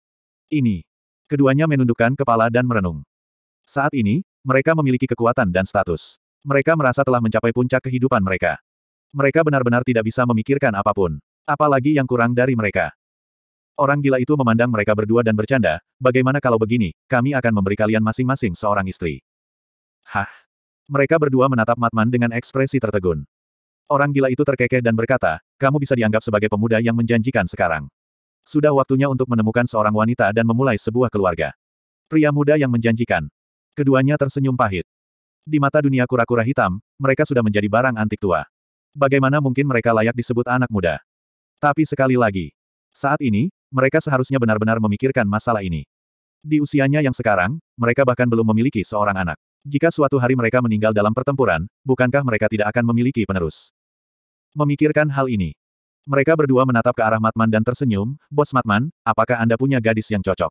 Ini. Keduanya menundukkan kepala dan merenung. Saat ini, mereka memiliki kekuatan dan status. Mereka merasa telah mencapai puncak kehidupan mereka. Mereka benar-benar tidak bisa memikirkan apapun. Apalagi yang kurang dari mereka. Orang gila itu memandang mereka berdua dan bercanda, bagaimana kalau begini, kami akan memberi kalian masing-masing seorang istri. Hah? Mereka berdua menatap Matman dengan ekspresi tertegun. Orang gila itu terkekeh dan berkata, kamu bisa dianggap sebagai pemuda yang menjanjikan sekarang. Sudah waktunya untuk menemukan seorang wanita dan memulai sebuah keluarga. Pria muda yang menjanjikan. Keduanya tersenyum pahit. Di mata dunia kura-kura hitam, mereka sudah menjadi barang antik tua. Bagaimana mungkin mereka layak disebut anak muda? Tapi sekali lagi, saat ini, mereka seharusnya benar-benar memikirkan masalah ini. Di usianya yang sekarang, mereka bahkan belum memiliki seorang anak. Jika suatu hari mereka meninggal dalam pertempuran, bukankah mereka tidak akan memiliki penerus? Memikirkan hal ini, mereka berdua menatap ke arah Matman dan tersenyum, Bos Matman, apakah Anda punya gadis yang cocok?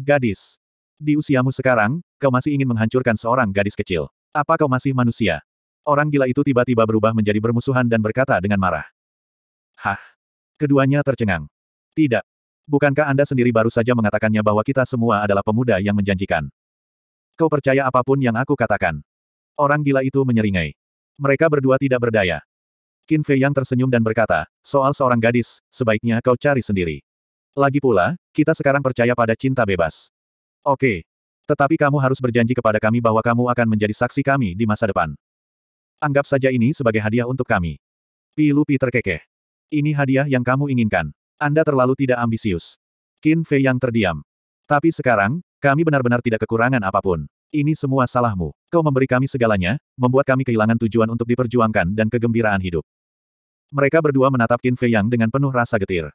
Gadis. Di usiamu sekarang, kau masih ingin menghancurkan seorang gadis kecil. Apa kau masih manusia? Orang gila itu tiba-tiba berubah menjadi bermusuhan dan berkata dengan marah. Hah? Keduanya tercengang. Tidak. Bukankah Anda sendiri baru saja mengatakannya bahwa kita semua adalah pemuda yang menjanjikan? Kau percaya apapun yang aku katakan. Orang gila itu menyeringai. Mereka berdua tidak berdaya. Qin Fei yang tersenyum dan berkata, soal seorang gadis, sebaiknya kau cari sendiri. Lagi pula, kita sekarang percaya pada cinta bebas. Oke. Tetapi kamu harus berjanji kepada kami bahwa kamu akan menjadi saksi kami di masa depan. Anggap saja ini sebagai hadiah untuk kami. Pi Peter terkekeh. Ini hadiah yang kamu inginkan. Anda terlalu tidak ambisius. Qin Fei yang terdiam. Tapi sekarang, kami benar-benar tidak kekurangan apapun. Ini semua salahmu. Kau memberi kami segalanya, membuat kami kehilangan tujuan untuk diperjuangkan dan kegembiraan hidup. Mereka berdua menatap Qin Fei Yang dengan penuh rasa getir.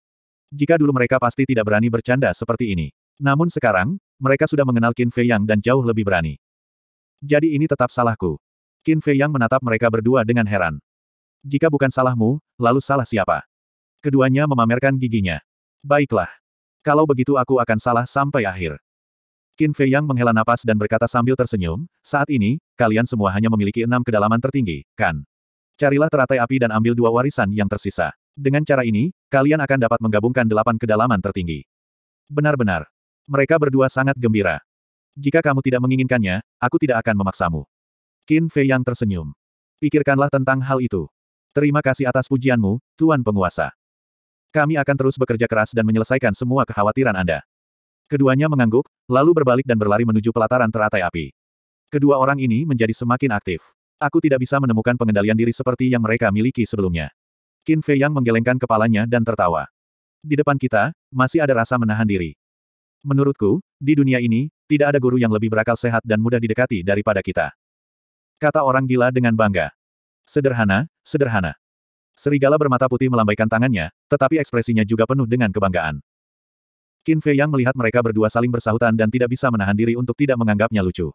Jika dulu mereka pasti tidak berani bercanda seperti ini. Namun sekarang, mereka sudah mengenal Qin Fei Yang dan jauh lebih berani. Jadi ini tetap salahku. Qin Fei Yang menatap mereka berdua dengan heran. Jika bukan salahmu, lalu salah siapa? Keduanya memamerkan giginya. Baiklah. Kalau begitu aku akan salah sampai akhir. Qin Fei Yang menghela napas dan berkata sambil tersenyum, saat ini, kalian semua hanya memiliki enam kedalaman tertinggi, kan? Carilah teratai api dan ambil dua warisan yang tersisa. Dengan cara ini, kalian akan dapat menggabungkan delapan kedalaman tertinggi. Benar-benar. Mereka berdua sangat gembira. Jika kamu tidak menginginkannya, aku tidak akan memaksamu. Qin Fei Yang tersenyum. Pikirkanlah tentang hal itu. Terima kasih atas pujianmu, Tuan Penguasa. Kami akan terus bekerja keras dan menyelesaikan semua kekhawatiran Anda. Keduanya mengangguk, lalu berbalik dan berlari menuju pelataran teratai api. Kedua orang ini menjadi semakin aktif. Aku tidak bisa menemukan pengendalian diri seperti yang mereka miliki sebelumnya. Qin Fei Yang menggelengkan kepalanya dan tertawa. Di depan kita, masih ada rasa menahan diri. Menurutku, di dunia ini, tidak ada guru yang lebih berakal sehat dan mudah didekati daripada kita. Kata orang gila dengan bangga. Sederhana, sederhana. Serigala bermata putih melambaikan tangannya, tetapi ekspresinya juga penuh dengan kebanggaan. Qin Fei Yang melihat mereka berdua saling bersahutan dan tidak bisa menahan diri untuk tidak menganggapnya lucu.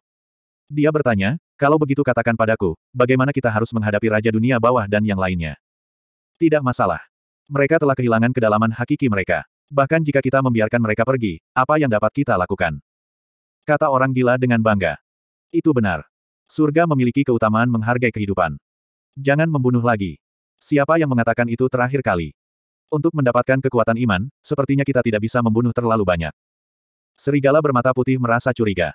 Dia bertanya, kalau begitu katakan padaku, bagaimana kita harus menghadapi Raja Dunia Bawah dan yang lainnya? Tidak masalah. Mereka telah kehilangan kedalaman hakiki mereka. Bahkan jika kita membiarkan mereka pergi, apa yang dapat kita lakukan? Kata orang gila dengan bangga. Itu benar. Surga memiliki keutamaan menghargai kehidupan. Jangan membunuh lagi. Siapa yang mengatakan itu terakhir kali? Untuk mendapatkan kekuatan iman, sepertinya kita tidak bisa membunuh terlalu banyak. Serigala bermata putih merasa curiga.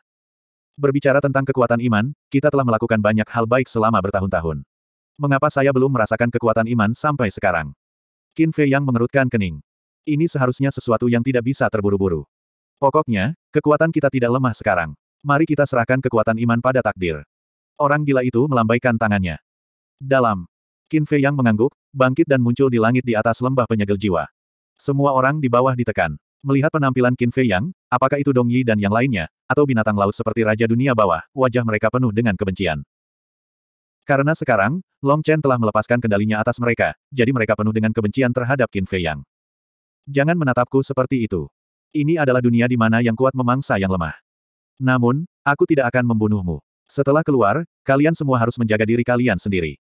Berbicara tentang kekuatan iman, kita telah melakukan banyak hal baik selama bertahun-tahun. Mengapa saya belum merasakan kekuatan iman sampai sekarang? Qin Fei yang mengerutkan kening. Ini seharusnya sesuatu yang tidak bisa terburu-buru. Pokoknya, kekuatan kita tidak lemah sekarang. Mari kita serahkan kekuatan iman pada takdir. Orang gila itu melambaikan tangannya. Dalam. Qin Fei yang mengangguk, bangkit dan muncul di langit di atas lembah penyegel jiwa. Semua orang di bawah ditekan. Melihat penampilan Qin Fei Yang, apakah itu Dong Yi dan yang lainnya, atau binatang laut seperti Raja Dunia Bawah, wajah mereka penuh dengan kebencian. Karena sekarang, Long Chen telah melepaskan kendalinya atas mereka, jadi mereka penuh dengan kebencian terhadap Qin Fei Yang. Jangan menatapku seperti itu. Ini adalah dunia di mana yang kuat memangsa yang lemah. Namun, aku tidak akan membunuhmu. Setelah keluar, kalian semua harus menjaga diri kalian sendiri.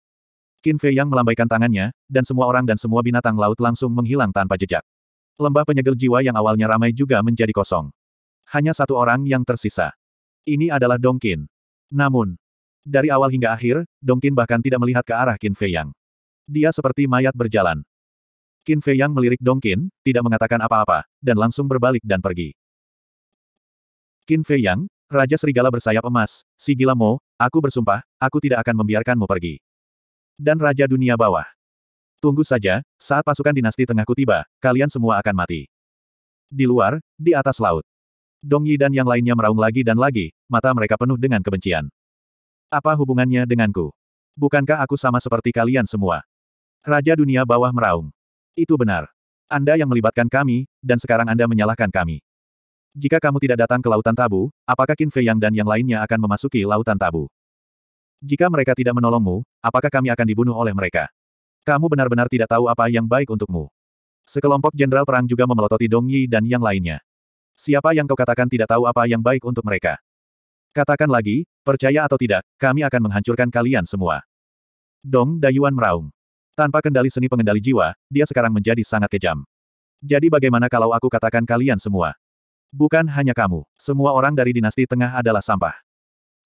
Qin Fei Yang melambaikan tangannya, dan semua orang dan semua binatang laut langsung menghilang tanpa jejak. Lembah penyegel jiwa yang awalnya ramai juga menjadi kosong. Hanya satu orang yang tersisa. Ini adalah Dong Qin. Namun, dari awal hingga akhir, Dong Qin bahkan tidak melihat ke arah Qin Fei Yang. Dia seperti mayat berjalan. Qin Fei Yang melirik Dong Qin, tidak mengatakan apa-apa, dan langsung berbalik dan pergi. Qin Fei Yang, Raja Serigala bersayap emas, si gila Mo, aku bersumpah, aku tidak akan membiarkanmu pergi dan Raja Dunia Bawah. Tunggu saja, saat pasukan dinasti tengahku tiba, kalian semua akan mati. Di luar, di atas laut. Dong Yi dan yang lainnya meraung lagi dan lagi, mata mereka penuh dengan kebencian. Apa hubungannya denganku? Bukankah aku sama seperti kalian semua? Raja dunia bawah meraung. Itu benar. Anda yang melibatkan kami, dan sekarang Anda menyalahkan kami. Jika kamu tidak datang ke Lautan Tabu, apakah Qin Fei Yang dan yang lainnya akan memasuki Lautan Tabu? Jika mereka tidak menolongmu, apakah kami akan dibunuh oleh mereka? Kamu benar-benar tidak tahu apa yang baik untukmu. Sekelompok jenderal perang juga memelototi Dong Yi dan yang lainnya. Siapa yang kau katakan tidak tahu apa yang baik untuk mereka? Katakan lagi, percaya atau tidak, kami akan menghancurkan kalian semua. Dong Dayuan meraung. Tanpa kendali seni pengendali jiwa, dia sekarang menjadi sangat kejam. Jadi bagaimana kalau aku katakan kalian semua? Bukan hanya kamu, semua orang dari dinasti tengah adalah sampah.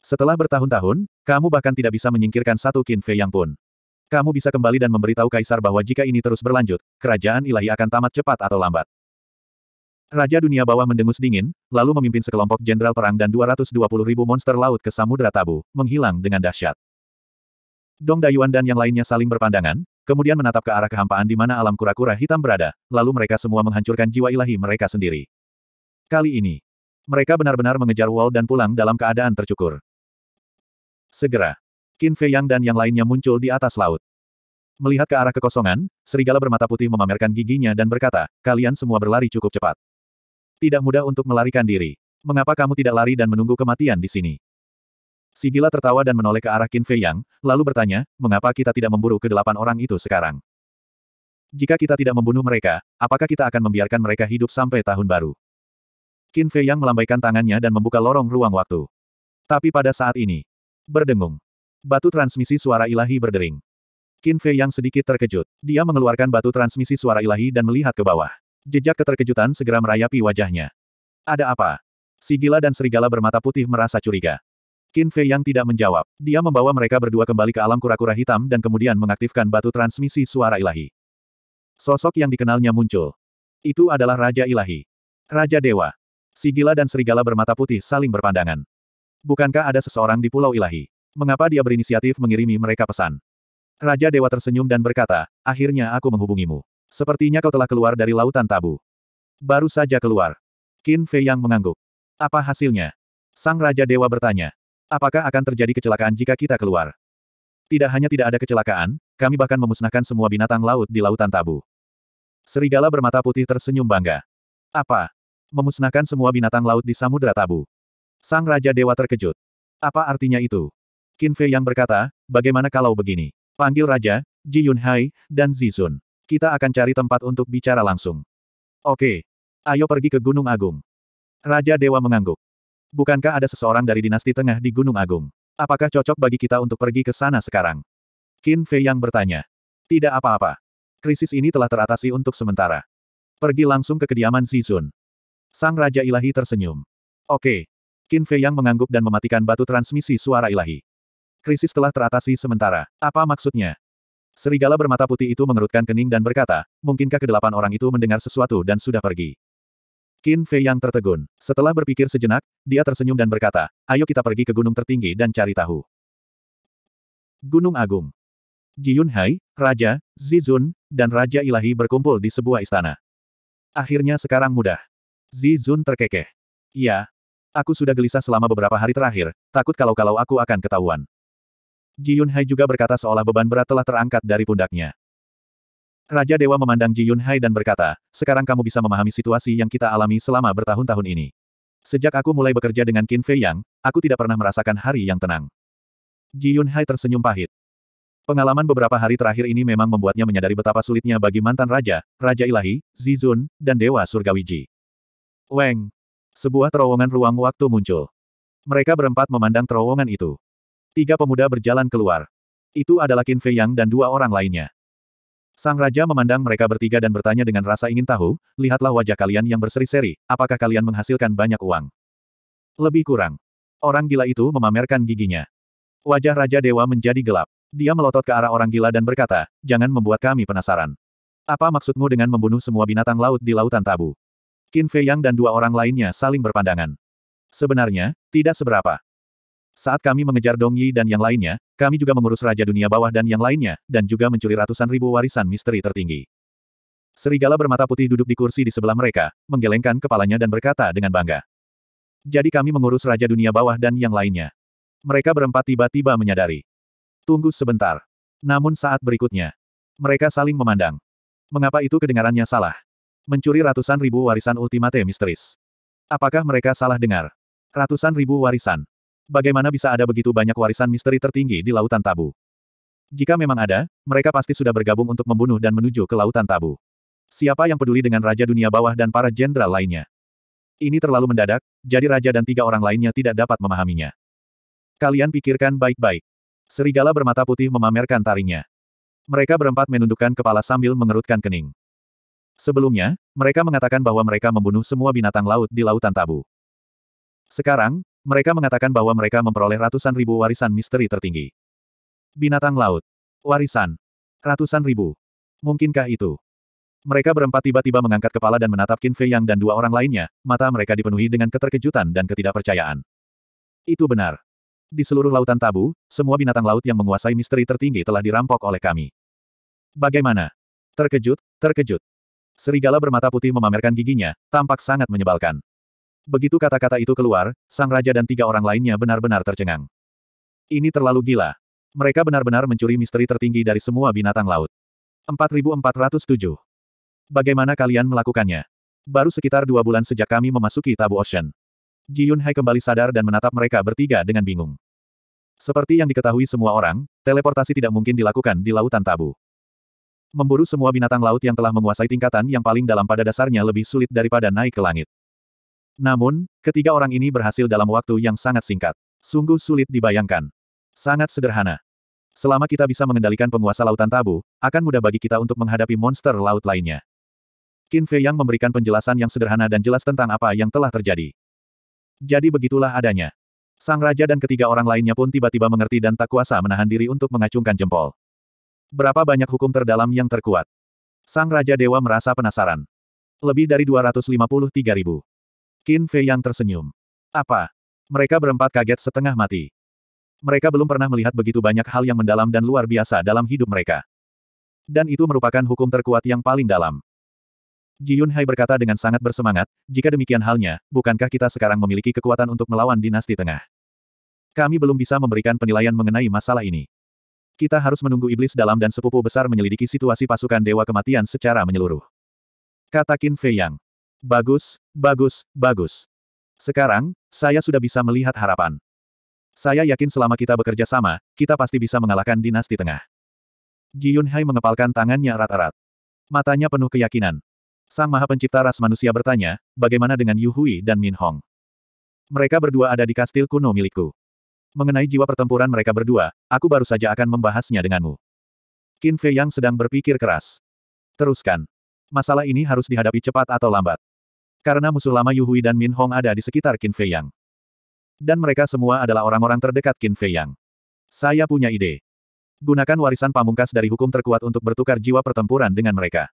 Setelah bertahun-tahun, kamu bahkan tidak bisa menyingkirkan satu Qin Fei yang pun. Kamu bisa kembali dan memberitahu Kaisar bahwa jika ini terus berlanjut, kerajaan ilahi akan tamat cepat atau lambat. Raja dunia bawah mendengus dingin, lalu memimpin sekelompok jenderal perang dan 220 ribu monster laut ke Samudra Tabu, menghilang dengan dahsyat. Dong Dayuan dan yang lainnya saling berpandangan, kemudian menatap ke arah kehampaan di mana alam kura-kura hitam berada, lalu mereka semua menghancurkan jiwa ilahi mereka sendiri. Kali ini, mereka benar-benar mengejar Wall dan pulang dalam keadaan tercukur. Segera, Qin Fei Yang dan yang lainnya muncul di atas laut. Melihat ke arah kekosongan, serigala bermata putih memamerkan giginya dan berkata, kalian semua berlari cukup cepat. Tidak mudah untuk melarikan diri. Mengapa kamu tidak lari dan menunggu kematian di sini? Si tertawa dan menoleh ke arah Qin Fei Yang, lalu bertanya, mengapa kita tidak memburu kedelapan orang itu sekarang? Jika kita tidak membunuh mereka, apakah kita akan membiarkan mereka hidup sampai tahun baru? Qin Fei Yang melambaikan tangannya dan membuka lorong ruang waktu. Tapi pada saat ini, Berdengung. Batu transmisi suara ilahi berdering. Qin Fei yang sedikit terkejut. Dia mengeluarkan batu transmisi suara ilahi dan melihat ke bawah. Jejak keterkejutan segera merayapi wajahnya. Ada apa? Si dan serigala bermata putih merasa curiga. Qin Fei yang tidak menjawab. Dia membawa mereka berdua kembali ke alam kura-kura hitam dan kemudian mengaktifkan batu transmisi suara ilahi. Sosok yang dikenalnya muncul. Itu adalah Raja Ilahi. Raja Dewa. Si dan serigala bermata putih saling berpandangan. Bukankah ada seseorang di Pulau Ilahi? Mengapa dia berinisiatif mengirimi mereka pesan? Raja Dewa tersenyum dan berkata, akhirnya aku menghubungimu. Sepertinya kau telah keluar dari lautan tabu. Baru saja keluar. Qin Fei yang mengangguk. Apa hasilnya? Sang Raja Dewa bertanya. Apakah akan terjadi kecelakaan jika kita keluar? Tidak hanya tidak ada kecelakaan, kami bahkan memusnahkan semua binatang laut di lautan tabu. Serigala bermata putih tersenyum bangga. Apa? Memusnahkan semua binatang laut di samudera tabu. Sang Raja Dewa terkejut. Apa artinya itu? Qin Fei yang berkata, bagaimana kalau begini? Panggil Raja, Ji Yunhai, dan Zi Sun. Kita akan cari tempat untuk bicara langsung. Oke. Ayo pergi ke Gunung Agung. Raja Dewa mengangguk. Bukankah ada seseorang dari dinasti tengah di Gunung Agung? Apakah cocok bagi kita untuk pergi ke sana sekarang? Qin Fei yang bertanya. Tidak apa-apa. Krisis ini telah teratasi untuk sementara. Pergi langsung ke kediaman Zizun. Sang Raja Ilahi tersenyum. Oke, Qin Fei Yang mengangguk dan mematikan batu transmisi suara ilahi. Krisis telah teratasi sementara. Apa maksudnya? Serigala bermata putih itu mengerutkan kening dan berkata, mungkinkah kedelapan orang itu mendengar sesuatu dan sudah pergi? Qin Fei Yang tertegun. Setelah berpikir sejenak, dia tersenyum dan berkata, ayo kita pergi ke gunung tertinggi dan cari tahu. Gunung Agung. Ji Hai, Raja, Zizun, dan Raja Ilahi berkumpul di sebuah istana. Akhirnya sekarang mudah. Zizun terkekeh. Ya, Aku sudah gelisah selama beberapa hari terakhir, takut kalau-kalau aku akan ketahuan. Ji Yunhai juga berkata seolah beban berat telah terangkat dari pundaknya. Raja Dewa memandang Ji Yunhai dan berkata, sekarang kamu bisa memahami situasi yang kita alami selama bertahun-tahun ini. Sejak aku mulai bekerja dengan Qin Fei Yang, aku tidak pernah merasakan hari yang tenang. Ji Yunhai tersenyum pahit. Pengalaman beberapa hari terakhir ini memang membuatnya menyadari betapa sulitnya bagi mantan raja, Raja Ilahi, Zizun, dan Dewa Surgawi Ji. Weng, sebuah terowongan ruang waktu muncul. Mereka berempat memandang terowongan itu. Tiga pemuda berjalan keluar. Itu adalah Qin Fei Yang dan dua orang lainnya. Sang Raja memandang mereka bertiga dan bertanya dengan rasa ingin tahu, lihatlah wajah kalian yang berseri-seri, apakah kalian menghasilkan banyak uang? Lebih kurang. Orang gila itu memamerkan giginya. Wajah Raja Dewa menjadi gelap. Dia melotot ke arah orang gila dan berkata, jangan membuat kami penasaran. Apa maksudmu dengan membunuh semua binatang laut di Lautan Tabu? Qin Fei Yang dan dua orang lainnya saling berpandangan. Sebenarnya, tidak seberapa. Saat kami mengejar Dong Yi dan yang lainnya, kami juga mengurus Raja Dunia Bawah dan yang lainnya, dan juga mencuri ratusan ribu warisan misteri tertinggi. Serigala bermata putih duduk di kursi di sebelah mereka, menggelengkan kepalanya dan berkata dengan bangga. Jadi kami mengurus Raja Dunia Bawah dan yang lainnya. Mereka berempat tiba-tiba menyadari. Tunggu sebentar. Namun saat berikutnya, mereka saling memandang. Mengapa itu kedengarannya salah? Mencuri ratusan ribu warisan Ultimate Misteris. Apakah mereka salah dengar? Ratusan ribu warisan. Bagaimana bisa ada begitu banyak warisan misteri tertinggi di Lautan Tabu? Jika memang ada, mereka pasti sudah bergabung untuk membunuh dan menuju ke Lautan Tabu. Siapa yang peduli dengan Raja Dunia Bawah dan para jenderal lainnya? Ini terlalu mendadak, jadi Raja dan tiga orang lainnya tidak dapat memahaminya. Kalian pikirkan baik-baik. Serigala bermata putih memamerkan taringnya. Mereka berempat menundukkan kepala sambil mengerutkan kening. Sebelumnya, mereka mengatakan bahwa mereka membunuh semua binatang laut di Lautan Tabu. Sekarang, mereka mengatakan bahwa mereka memperoleh ratusan ribu warisan misteri tertinggi. Binatang laut. Warisan. Ratusan ribu. Mungkinkah itu? Mereka berempat tiba-tiba mengangkat kepala dan menatap Qin Fei Yang dan dua orang lainnya, mata mereka dipenuhi dengan keterkejutan dan ketidakpercayaan. Itu benar. Di seluruh lautan tabu, semua binatang laut yang menguasai misteri tertinggi telah dirampok oleh kami. Bagaimana? Terkejut, terkejut. Serigala bermata putih memamerkan giginya, tampak sangat menyebalkan. Begitu kata-kata itu keluar, sang raja dan tiga orang lainnya benar-benar tercengang. Ini terlalu gila. Mereka benar-benar mencuri misteri tertinggi dari semua binatang laut. 4407. Bagaimana kalian melakukannya? Baru sekitar dua bulan sejak kami memasuki Tabu Ocean. Ji Yun Hai kembali sadar dan menatap mereka bertiga dengan bingung. Seperti yang diketahui semua orang, teleportasi tidak mungkin dilakukan di Lautan Tabu. Memburu semua binatang laut yang telah menguasai tingkatan yang paling dalam pada dasarnya lebih sulit daripada naik ke langit. Namun, ketiga orang ini berhasil dalam waktu yang sangat singkat. Sungguh sulit dibayangkan. Sangat sederhana. Selama kita bisa mengendalikan penguasa lautan tabu, akan mudah bagi kita untuk menghadapi monster laut lainnya. Qin Fei Yang memberikan penjelasan yang sederhana dan jelas tentang apa yang telah terjadi. Jadi begitulah adanya. Sang raja dan ketiga orang lainnya pun tiba-tiba mengerti dan tak kuasa menahan diri untuk mengacungkan jempol. Berapa banyak hukum terdalam yang terkuat? Sang Raja Dewa merasa penasaran. Lebih dari 253 ribu. Qin Fei yang tersenyum. Apa? Mereka berempat kaget setengah mati. Mereka belum pernah melihat begitu banyak hal yang mendalam dan luar biasa dalam hidup mereka. Dan itu merupakan hukum terkuat yang paling dalam. Ji Yunhai berkata dengan sangat bersemangat, jika demikian halnya, bukankah kita sekarang memiliki kekuatan untuk melawan dinasti tengah? Kami belum bisa memberikan penilaian mengenai masalah ini. Kita harus menunggu iblis dalam dan sepupu besar menyelidiki situasi pasukan Dewa Kematian secara menyeluruh. Kata Qin Fei Yang. Bagus, bagus, bagus. Sekarang, saya sudah bisa melihat harapan. Saya yakin selama kita bekerja sama, kita pasti bisa mengalahkan dinasti tengah. Ji Yunhai mengepalkan tangannya erat-erat. Matanya penuh keyakinan. Sang Maha Pencipta ras manusia bertanya, bagaimana dengan Yu Hui dan Min Hong? Mereka berdua ada di kastil kuno milikku. Mengenai jiwa pertempuran mereka berdua, aku baru saja akan membahasnya denganmu. Qin Fei yang sedang berpikir keras. Teruskan. Masalah ini harus dihadapi cepat atau lambat. Karena musuh lama Yu Hui dan Min Hong ada di sekitar Qin Fei Yang. Dan mereka semua adalah orang-orang terdekat Qin Fei Yang. Saya punya ide. Gunakan warisan pamungkas dari hukum terkuat untuk bertukar jiwa pertempuran dengan mereka.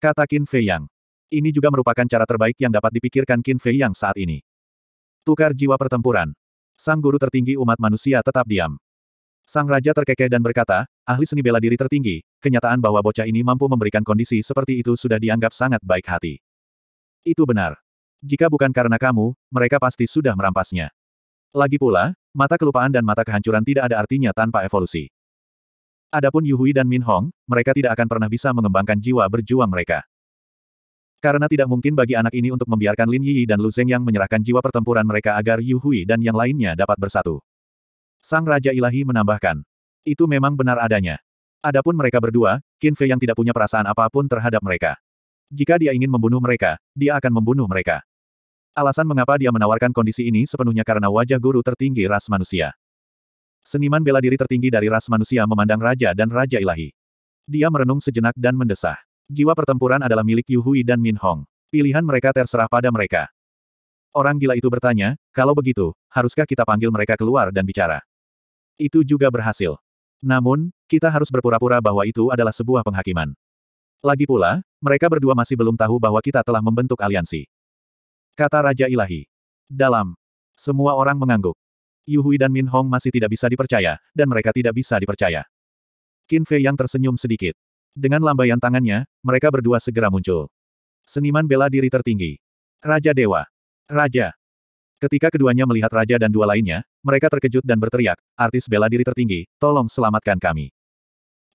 Kata Qin Fei Yang. Ini juga merupakan cara terbaik yang dapat dipikirkan Qin Fei Yang saat ini. Tukar jiwa pertempuran. Sang guru tertinggi umat manusia tetap diam. Sang raja terkekeh dan berkata, ahli seni bela diri tertinggi, kenyataan bahwa bocah ini mampu memberikan kondisi seperti itu sudah dianggap sangat baik hati. Itu benar. Jika bukan karena kamu, mereka pasti sudah merampasnya. Lagi pula, mata kelupaan dan mata kehancuran tidak ada artinya tanpa evolusi. Adapun Yuhui dan Min Hong, mereka tidak akan pernah bisa mengembangkan jiwa berjuang mereka. Karena tidak mungkin bagi anak ini untuk membiarkan Lin Yi dan Lu Zeng yang menyerahkan jiwa pertempuran mereka agar Yu Hui dan yang lainnya dapat bersatu. Sang Raja Ilahi menambahkan. Itu memang benar adanya. Adapun mereka berdua, Qin Fei yang tidak punya perasaan apapun terhadap mereka. Jika dia ingin membunuh mereka, dia akan membunuh mereka. Alasan mengapa dia menawarkan kondisi ini sepenuhnya karena wajah guru tertinggi ras manusia. Seniman bela diri tertinggi dari ras manusia memandang raja dan raja ilahi. Dia merenung sejenak dan mendesah. Jiwa pertempuran adalah milik Yuhui dan Min Hong. Pilihan mereka terserah pada mereka. Orang gila itu bertanya, kalau begitu, haruskah kita panggil mereka keluar dan bicara? Itu juga berhasil. Namun, kita harus berpura-pura bahwa itu adalah sebuah penghakiman. Lagi pula, mereka berdua masih belum tahu bahwa kita telah membentuk aliansi. Kata Raja Ilahi. Dalam. Semua orang mengangguk. Yuhui dan Min Hong masih tidak bisa dipercaya, dan mereka tidak bisa dipercaya. Qin Fei yang tersenyum sedikit. Dengan lambaian tangannya, mereka berdua segera muncul. Seniman bela diri tertinggi. Raja Dewa. Raja. Ketika keduanya melihat Raja dan dua lainnya, mereka terkejut dan berteriak, artis bela diri tertinggi, tolong selamatkan kami.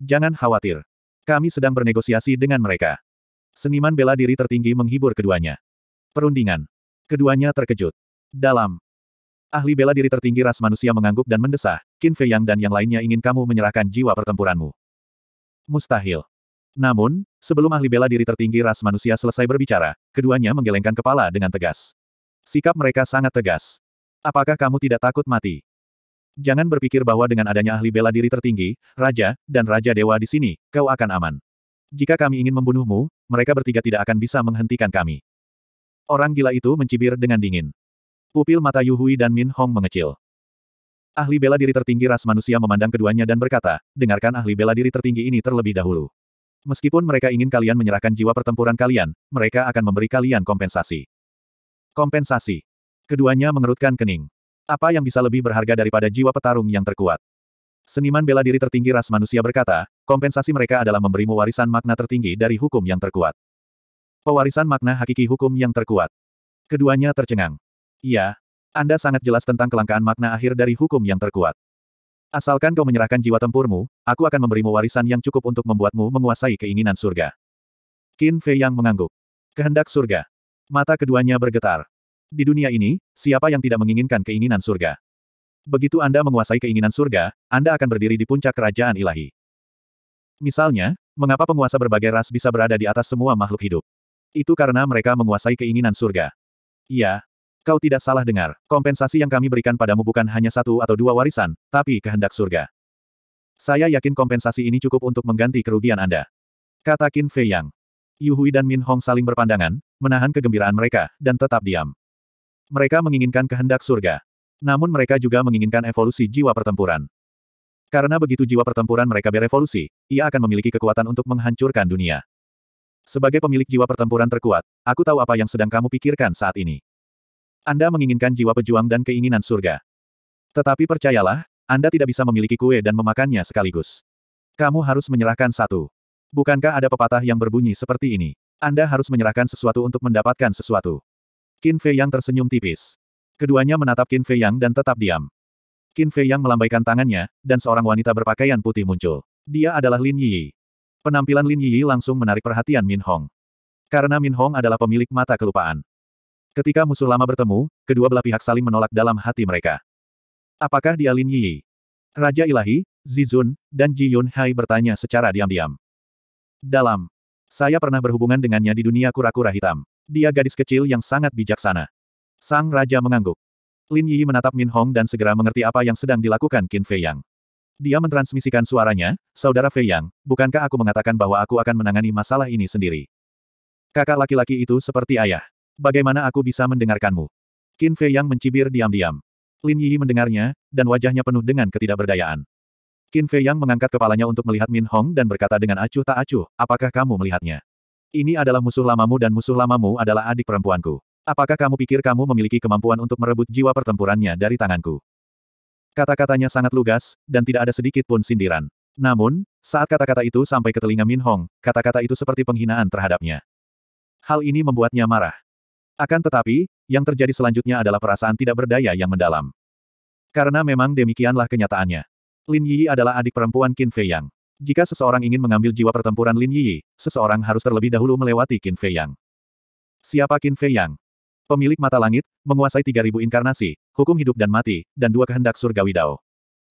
Jangan khawatir. Kami sedang bernegosiasi dengan mereka. Seniman bela diri tertinggi menghibur keduanya. Perundingan. Keduanya terkejut. Dalam. Ahli bela diri tertinggi ras manusia mengangguk dan mendesah, Qin Fei Yang dan yang lainnya ingin kamu menyerahkan jiwa pertempuranmu. Mustahil. Namun, sebelum ahli bela diri tertinggi ras manusia selesai berbicara, keduanya menggelengkan kepala dengan tegas. Sikap mereka sangat tegas. Apakah kamu tidak takut mati? Jangan berpikir bahwa dengan adanya ahli bela diri tertinggi, raja, dan raja dewa di sini, kau akan aman. Jika kami ingin membunuhmu, mereka bertiga tidak akan bisa menghentikan kami. Orang gila itu mencibir dengan dingin. Pupil mata Yuhui dan Min Hong mengecil. Ahli bela diri tertinggi ras manusia memandang keduanya dan berkata, dengarkan ahli bela diri tertinggi ini terlebih dahulu. Meskipun mereka ingin kalian menyerahkan jiwa pertempuran kalian, mereka akan memberi kalian kompensasi. Kompensasi. Keduanya mengerutkan kening. Apa yang bisa lebih berharga daripada jiwa petarung yang terkuat? Seniman bela diri tertinggi ras manusia berkata, kompensasi mereka adalah memberimu warisan makna tertinggi dari hukum yang terkuat. Pewarisan makna hakiki hukum yang terkuat. Keduanya tercengang. Iya, anda sangat jelas tentang kelangkaan makna akhir dari hukum yang terkuat. Asalkan kau menyerahkan jiwa tempurmu, aku akan memberimu warisan yang cukup untuk membuatmu menguasai keinginan surga. Qin Fei yang mengangguk. Kehendak surga. Mata keduanya bergetar. Di dunia ini, siapa yang tidak menginginkan keinginan surga? Begitu Anda menguasai keinginan surga, Anda akan berdiri di puncak kerajaan ilahi. Misalnya, mengapa penguasa berbagai ras bisa berada di atas semua makhluk hidup? Itu karena mereka menguasai keinginan surga. Ya. Kau tidak salah dengar, kompensasi yang kami berikan padamu bukan hanya satu atau dua warisan, tapi kehendak surga. Saya yakin kompensasi ini cukup untuk mengganti kerugian Anda. Kata Qin Fei Yang. Yuhui dan Min Hong saling berpandangan, menahan kegembiraan mereka, dan tetap diam. Mereka menginginkan kehendak surga. Namun mereka juga menginginkan evolusi jiwa pertempuran. Karena begitu jiwa pertempuran mereka berevolusi, ia akan memiliki kekuatan untuk menghancurkan dunia. Sebagai pemilik jiwa pertempuran terkuat, aku tahu apa yang sedang kamu pikirkan saat ini. Anda menginginkan jiwa pejuang dan keinginan surga. Tetapi percayalah, Anda tidak bisa memiliki kue dan memakannya sekaligus. Kamu harus menyerahkan satu. Bukankah ada pepatah yang berbunyi seperti ini? Anda harus menyerahkan sesuatu untuk mendapatkan sesuatu. Qin Fei Yang tersenyum tipis. Keduanya menatap Qin Fei Yang dan tetap diam. Qin Fei Yang melambaikan tangannya, dan seorang wanita berpakaian putih muncul. Dia adalah Lin Yi. Penampilan Lin Yi langsung menarik perhatian Min Hong. Karena Min Hong adalah pemilik mata kelupaan. Ketika musuh lama bertemu, kedua belah pihak saling menolak dalam hati mereka. Apakah dia Lin Yi? Raja Ilahi, Zizun, dan Ji Yun Hai bertanya secara diam-diam. Dalam. Saya pernah berhubungan dengannya di dunia kura-kura hitam. Dia gadis kecil yang sangat bijaksana. Sang Raja mengangguk. Lin Yi menatap Min Hong dan segera mengerti apa yang sedang dilakukan Qin Fei Yang. Dia mentransmisikan suaranya, Saudara Fei Yang, bukankah aku mengatakan bahwa aku akan menangani masalah ini sendiri? Kakak laki-laki itu seperti ayah. Bagaimana aku bisa mendengarkanmu? Qin Fei Yang mencibir diam-diam. Lin Yi mendengarnya, dan wajahnya penuh dengan ketidakberdayaan. Qin Fei Yang mengangkat kepalanya untuk melihat Min Hong dan berkata dengan acuh tak acuh, apakah kamu melihatnya? Ini adalah musuh lamamu dan musuh lamamu adalah adik perempuanku. Apakah kamu pikir kamu memiliki kemampuan untuk merebut jiwa pertempurannya dari tanganku? Kata-katanya sangat lugas, dan tidak ada sedikit pun sindiran. Namun, saat kata-kata itu sampai ke telinga Min Hong, kata-kata itu seperti penghinaan terhadapnya. Hal ini membuatnya marah. Akan tetapi, yang terjadi selanjutnya adalah perasaan tidak berdaya yang mendalam. Karena memang demikianlah kenyataannya. Lin Yi adalah adik perempuan Qin Fei Yang. Jika seseorang ingin mengambil jiwa pertempuran Lin Yi, seseorang harus terlebih dahulu melewati Qin Fei Yang. Siapa Qin Fei Yang? Pemilik mata langit, menguasai 3000 inkarnasi, hukum hidup dan mati, dan dua kehendak surgawi Dao.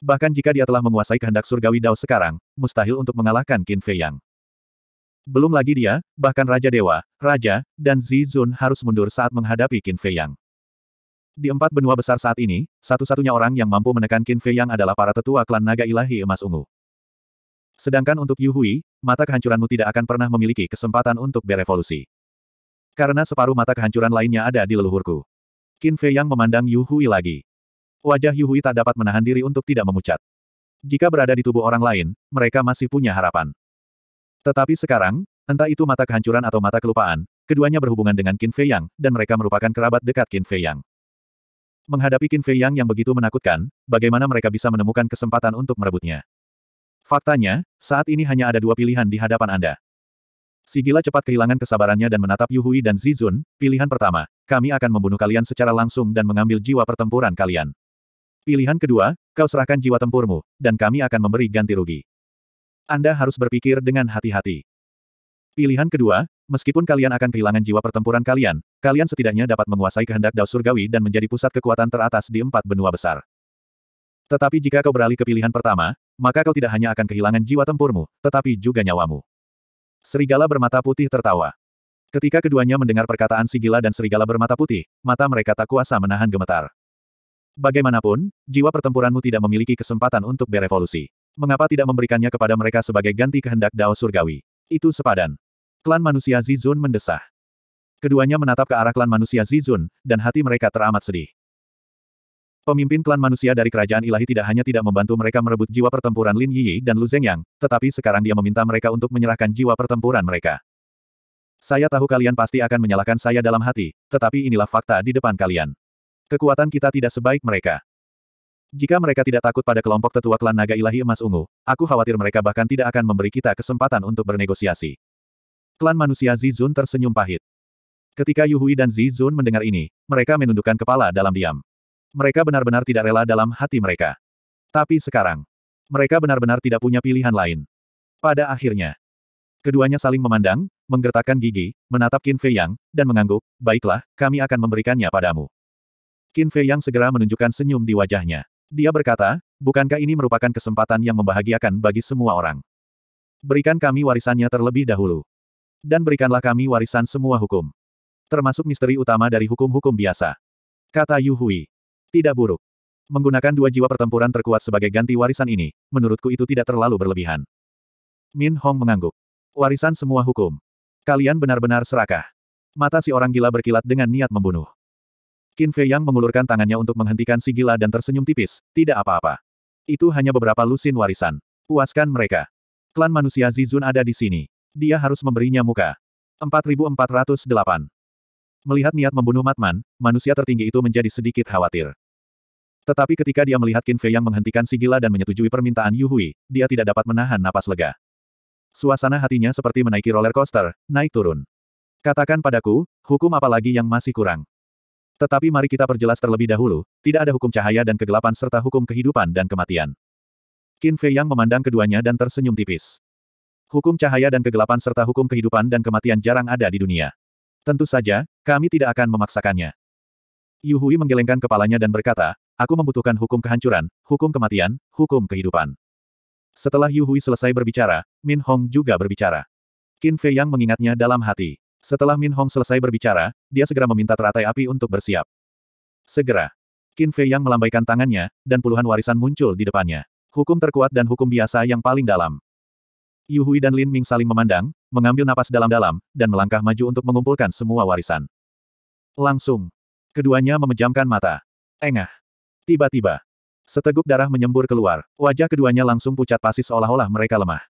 Bahkan jika dia telah menguasai kehendak surgawi Dao sekarang, mustahil untuk mengalahkan Qin Fei Yang. Belum lagi dia, bahkan Raja Dewa, Raja, dan Zizun harus mundur saat menghadapi Qin Fei Yang. Di empat benua besar saat ini, satu-satunya orang yang mampu menekan Qin Fei Yang adalah para tetua klan naga ilahi emas ungu. Sedangkan untuk Yu Hui, mata kehancuranmu tidak akan pernah memiliki kesempatan untuk berevolusi. Karena separuh mata kehancuran lainnya ada di leluhurku. Qin Fei Yang memandang Yu Hui lagi. Wajah Yu Hui tak dapat menahan diri untuk tidak memucat. Jika berada di tubuh orang lain, mereka masih punya harapan. Tetapi sekarang, entah itu mata kehancuran atau mata kelupaan, keduanya berhubungan dengan Qin Fei Yang, dan mereka merupakan kerabat dekat Qin Fei Yang. Menghadapi Qin Fei Yang yang begitu menakutkan, bagaimana mereka bisa menemukan kesempatan untuk merebutnya? Faktanya, saat ini hanya ada dua pilihan di hadapan Anda. Sigila cepat kehilangan kesabarannya dan menatap Yuhui dan Zizun, pilihan pertama, kami akan membunuh kalian secara langsung dan mengambil jiwa pertempuran kalian. Pilihan kedua, kau serahkan jiwa tempurmu, dan kami akan memberi ganti rugi. Anda harus berpikir dengan hati-hati. Pilihan kedua, meskipun kalian akan kehilangan jiwa pertempuran kalian, kalian setidaknya dapat menguasai kehendak Dao Surgawi dan menjadi pusat kekuatan teratas di empat benua besar. Tetapi jika kau beralih ke pilihan pertama, maka kau tidak hanya akan kehilangan jiwa tempurmu, tetapi juga nyawamu. Serigala bermata putih tertawa. Ketika keduanya mendengar perkataan si gila dan serigala bermata putih, mata mereka tak kuasa menahan gemetar. Bagaimanapun, jiwa pertempuranmu tidak memiliki kesempatan untuk berevolusi. Mengapa tidak memberikannya kepada mereka sebagai ganti kehendak Dao Surgawi? Itu sepadan. Klan manusia Zizun mendesah. Keduanya menatap ke arah klan manusia Zizun, dan hati mereka teramat sedih. Pemimpin klan manusia dari kerajaan ilahi tidak hanya tidak membantu mereka merebut jiwa pertempuran Lin Yi dan Lu Zhengyang, tetapi sekarang dia meminta mereka untuk menyerahkan jiwa pertempuran mereka. Saya tahu kalian pasti akan menyalahkan saya dalam hati, tetapi inilah fakta di depan kalian. Kekuatan kita tidak sebaik mereka. Jika mereka tidak takut pada kelompok tetua klan naga ilahi emas ungu, aku khawatir mereka bahkan tidak akan memberi kita kesempatan untuk bernegosiasi. Klan manusia Zizun tersenyum pahit. Ketika Yuhui dan Zizun mendengar ini, mereka menundukkan kepala dalam diam. Mereka benar-benar tidak rela dalam hati mereka. Tapi sekarang, mereka benar-benar tidak punya pilihan lain. Pada akhirnya, keduanya saling memandang, menggertakkan gigi, menatap Qin Fei Yang, dan mengangguk, baiklah, kami akan memberikannya padamu. Qin Fei Yang segera menunjukkan senyum di wajahnya. Dia berkata, bukankah ini merupakan kesempatan yang membahagiakan bagi semua orang? Berikan kami warisannya terlebih dahulu. Dan berikanlah kami warisan semua hukum. Termasuk misteri utama dari hukum-hukum biasa. Kata Yu Hui. Tidak buruk. Menggunakan dua jiwa pertempuran terkuat sebagai ganti warisan ini, menurutku itu tidak terlalu berlebihan. Min Hong mengangguk. Warisan semua hukum. Kalian benar-benar serakah. Mata si orang gila berkilat dengan niat membunuh. Qin Fei Yang mengulurkan tangannya untuk menghentikan si gila dan tersenyum tipis, tidak apa-apa. Itu hanya beberapa lusin warisan. Puaskan mereka. Klan manusia Zizun ada di sini. Dia harus memberinya muka. 4408. Melihat niat membunuh Matman, manusia tertinggi itu menjadi sedikit khawatir. Tetapi ketika dia melihat Qin Fei yang menghentikan si gila dan menyetujui permintaan Yu Hui, dia tidak dapat menahan napas lega. Suasana hatinya seperti menaiki roller coaster, naik turun. Katakan padaku, hukum apa lagi yang masih kurang? Tetapi mari kita perjelas terlebih dahulu, tidak ada hukum cahaya dan kegelapan serta hukum kehidupan dan kematian. Qin Fei Yang memandang keduanya dan tersenyum tipis. Hukum cahaya dan kegelapan serta hukum kehidupan dan kematian jarang ada di dunia. Tentu saja, kami tidak akan memaksakannya. Yu Hui menggelengkan kepalanya dan berkata, aku membutuhkan hukum kehancuran, hukum kematian, hukum kehidupan. Setelah Yu Hui selesai berbicara, Min Hong juga berbicara. Qin Fei Yang mengingatnya dalam hati. Setelah Min Hong selesai berbicara, dia segera meminta teratai api untuk bersiap. Segera. Qin Fei yang melambaikan tangannya, dan puluhan warisan muncul di depannya. Hukum terkuat dan hukum biasa yang paling dalam. Yu Hui dan Lin Ming saling memandang, mengambil napas dalam-dalam, dan melangkah maju untuk mengumpulkan semua warisan. Langsung. Keduanya memejamkan mata. Engah. Tiba-tiba. Seteguk darah menyembur keluar. Wajah keduanya langsung pucat pasi seolah-olah mereka lemah.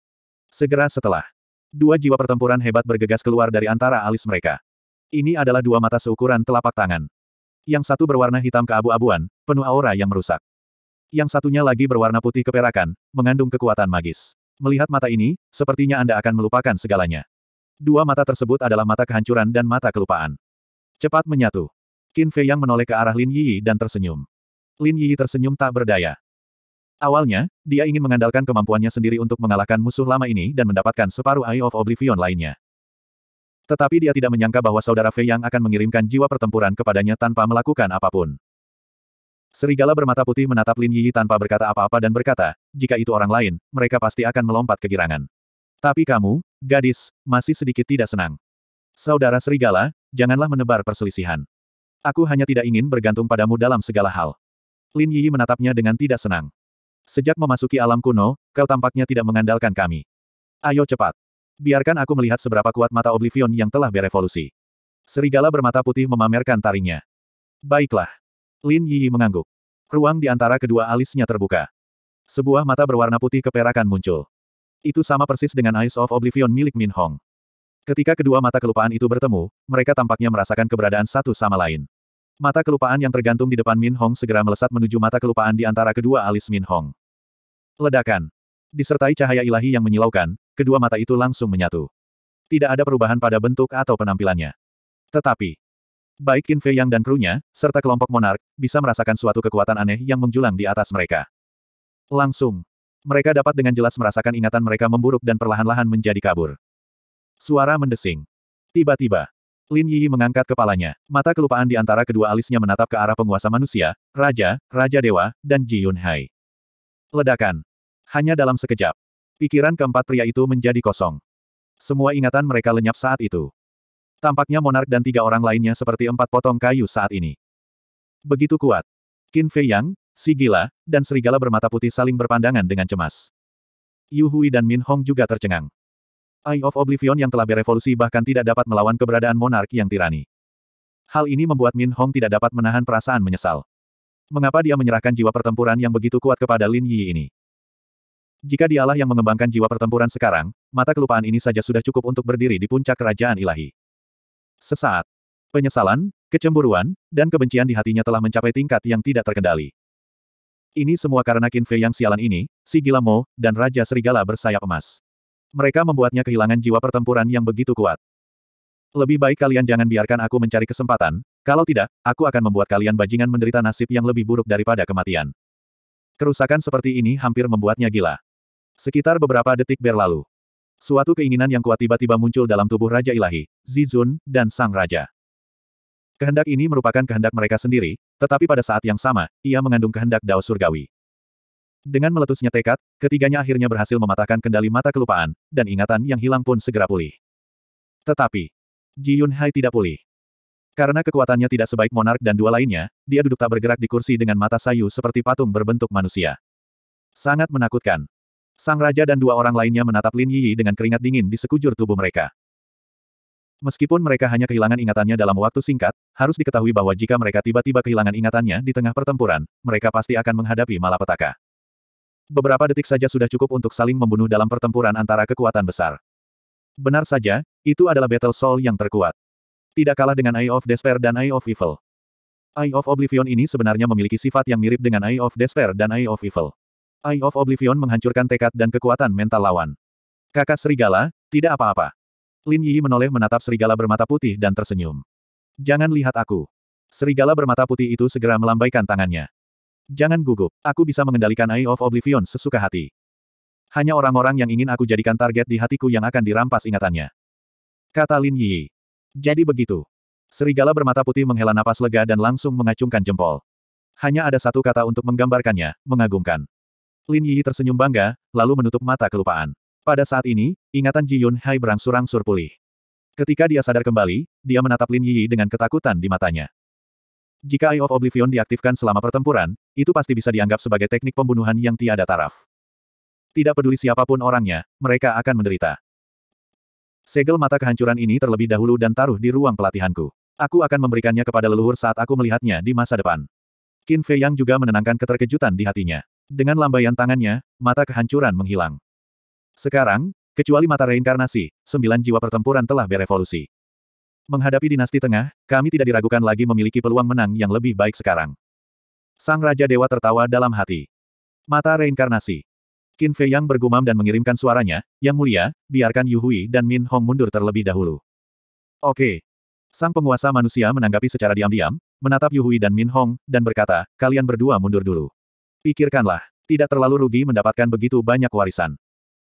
Segera setelah. Dua jiwa pertempuran hebat bergegas keluar dari antara alis mereka. Ini adalah dua mata seukuran telapak tangan. Yang satu berwarna hitam keabu-abuan, penuh aura yang merusak. Yang satunya lagi berwarna putih keperakan, mengandung kekuatan magis. Melihat mata ini, sepertinya Anda akan melupakan segalanya. Dua mata tersebut adalah mata kehancuran dan mata kelupaan. Cepat menyatu. Qin Fei yang menoleh ke arah Lin Yi dan tersenyum. Lin Yi tersenyum tak berdaya. Awalnya, dia ingin mengandalkan kemampuannya sendiri untuk mengalahkan musuh lama ini dan mendapatkan separuh Eye of Oblivion lainnya. Tetapi dia tidak menyangka bahwa saudara Fei yang akan mengirimkan jiwa pertempuran kepadanya tanpa melakukan apapun. Serigala bermata putih menatap Lin Yi tanpa berkata apa-apa dan berkata, jika itu orang lain, mereka pasti akan melompat kegirangan. Tapi kamu, gadis, masih sedikit tidak senang. Saudara Serigala, janganlah menebar perselisihan. Aku hanya tidak ingin bergantung padamu dalam segala hal. Lin Yi menatapnya dengan tidak senang. Sejak memasuki alam kuno, kau tampaknya tidak mengandalkan kami. Ayo cepat. Biarkan aku melihat seberapa kuat mata Oblivion yang telah berevolusi. Serigala bermata putih memamerkan taringnya. Baiklah. Lin Yi mengangguk. Ruang di antara kedua alisnya terbuka. Sebuah mata berwarna putih keperakan muncul. Itu sama persis dengan Eyes of Oblivion milik Min Hong. Ketika kedua mata kelupaan itu bertemu, mereka tampaknya merasakan keberadaan satu sama lain. Mata kelupaan yang tergantung di depan Min Hong segera melesat menuju mata kelupaan di antara kedua alis Min Hong. Ledakan. Disertai cahaya ilahi yang menyilaukan, kedua mata itu langsung menyatu. Tidak ada perubahan pada bentuk atau penampilannya. Tetapi, baik Qin Fei Yang dan krunya, serta kelompok monark, bisa merasakan suatu kekuatan aneh yang menjulang di atas mereka. Langsung, mereka dapat dengan jelas merasakan ingatan mereka memburuk dan perlahan-lahan menjadi kabur. Suara mendesing. Tiba-tiba, Lin Yi mengangkat kepalanya. Mata kelupaan di antara kedua alisnya menatap ke arah penguasa manusia, Raja, Raja Dewa, dan Ji Yun Hai. Ledakan. Hanya dalam sekejap. Pikiran keempat pria itu menjadi kosong. Semua ingatan mereka lenyap saat itu. Tampaknya monark dan tiga orang lainnya seperti empat potong kayu saat ini. Begitu kuat. Qin Fei Yang, si gila, dan serigala bermata putih saling berpandangan dengan cemas. Yu Hui dan Min Hong juga tercengang. Eye of Oblivion yang telah berevolusi bahkan tidak dapat melawan keberadaan monark yang tirani. Hal ini membuat Min Hong tidak dapat menahan perasaan menyesal. Mengapa dia menyerahkan jiwa pertempuran yang begitu kuat kepada Lin Yi ini? Jika dialah yang mengembangkan jiwa pertempuran sekarang, mata kelupaan ini saja sudah cukup untuk berdiri di puncak kerajaan ilahi. Sesaat. Penyesalan, kecemburuan, dan kebencian di hatinya telah mencapai tingkat yang tidak terkendali. Ini semua karena Qin Fei yang sialan ini, si Gilamo, dan Raja Serigala bersayap emas. Mereka membuatnya kehilangan jiwa pertempuran yang begitu kuat. Lebih baik kalian jangan biarkan aku mencari kesempatan, kalau tidak, aku akan membuat kalian bajingan menderita nasib yang lebih buruk daripada kematian. Kerusakan seperti ini hampir membuatnya gila. Sekitar beberapa detik berlalu. Suatu keinginan yang kuat tiba-tiba muncul dalam tubuh Raja Ilahi, Zizun, dan Sang Raja. Kehendak ini merupakan kehendak mereka sendiri, tetapi pada saat yang sama, ia mengandung kehendak Dao Surgawi. Dengan meletusnya tekad, ketiganya akhirnya berhasil mematahkan kendali mata kelupaan, dan ingatan yang hilang pun segera pulih. Tetapi, Ji Hai tidak pulih. Karena kekuatannya tidak sebaik monark dan dua lainnya, dia duduk tak bergerak di kursi dengan mata sayu seperti patung berbentuk manusia. Sangat menakutkan. Sang raja dan dua orang lainnya menatap Lin Yi dengan keringat dingin di sekujur tubuh mereka. Meskipun mereka hanya kehilangan ingatannya dalam waktu singkat, harus diketahui bahwa jika mereka tiba-tiba kehilangan ingatannya di tengah pertempuran, mereka pasti akan menghadapi malapetaka. Beberapa detik saja sudah cukup untuk saling membunuh dalam pertempuran antara kekuatan besar. Benar saja, itu adalah Battle Soul yang terkuat. Tidak kalah dengan Eye of Despair dan Eye of Evil. Eye of Oblivion ini sebenarnya memiliki sifat yang mirip dengan Eye of Despair dan Eye of Evil. Eye of Oblivion menghancurkan tekad dan kekuatan mental lawan. Kakak serigala, tidak apa-apa. Lin Yi menoleh menatap serigala bermata putih dan tersenyum. Jangan lihat aku. Serigala bermata putih itu segera melambaikan tangannya. Jangan gugup, aku bisa mengendalikan Eye of Oblivion sesuka hati. Hanya orang-orang yang ingin aku jadikan target di hatiku yang akan dirampas ingatannya. Kata Lin Yi. Jadi begitu. Serigala bermata putih menghela napas lega dan langsung mengacungkan jempol. Hanya ada satu kata untuk menggambarkannya, mengagumkan. Lin Yi tersenyum bangga, lalu menutup mata kelupaan. Pada saat ini, ingatan Ji Yun Hai berangsur-angsur pulih. Ketika dia sadar kembali, dia menatap Lin Yi dengan ketakutan di matanya. Jika Eye of Oblivion diaktifkan selama pertempuran, itu pasti bisa dianggap sebagai teknik pembunuhan yang tiada taraf. Tidak peduli siapapun orangnya, mereka akan menderita. Segel mata kehancuran ini terlebih dahulu dan taruh di ruang pelatihanku. Aku akan memberikannya kepada leluhur saat aku melihatnya di masa depan. Qin Fei Yang juga menenangkan keterkejutan di hatinya. Dengan lambaian tangannya, mata kehancuran menghilang. Sekarang, kecuali mata reinkarnasi, sembilan jiwa pertempuran telah berevolusi. Menghadapi dinasti tengah, kami tidak diragukan lagi memiliki peluang menang yang lebih baik sekarang. Sang Raja Dewa tertawa dalam hati. Mata reinkarnasi. Qin Fei Yang bergumam dan mengirimkan suaranya, Yang mulia, biarkan Yu Hui dan Min Hong mundur terlebih dahulu. Oke. Sang penguasa manusia menanggapi secara diam-diam, menatap Yu Hui dan Min Hong, dan berkata, kalian berdua mundur dulu. Pikirkanlah, tidak terlalu rugi mendapatkan begitu banyak warisan.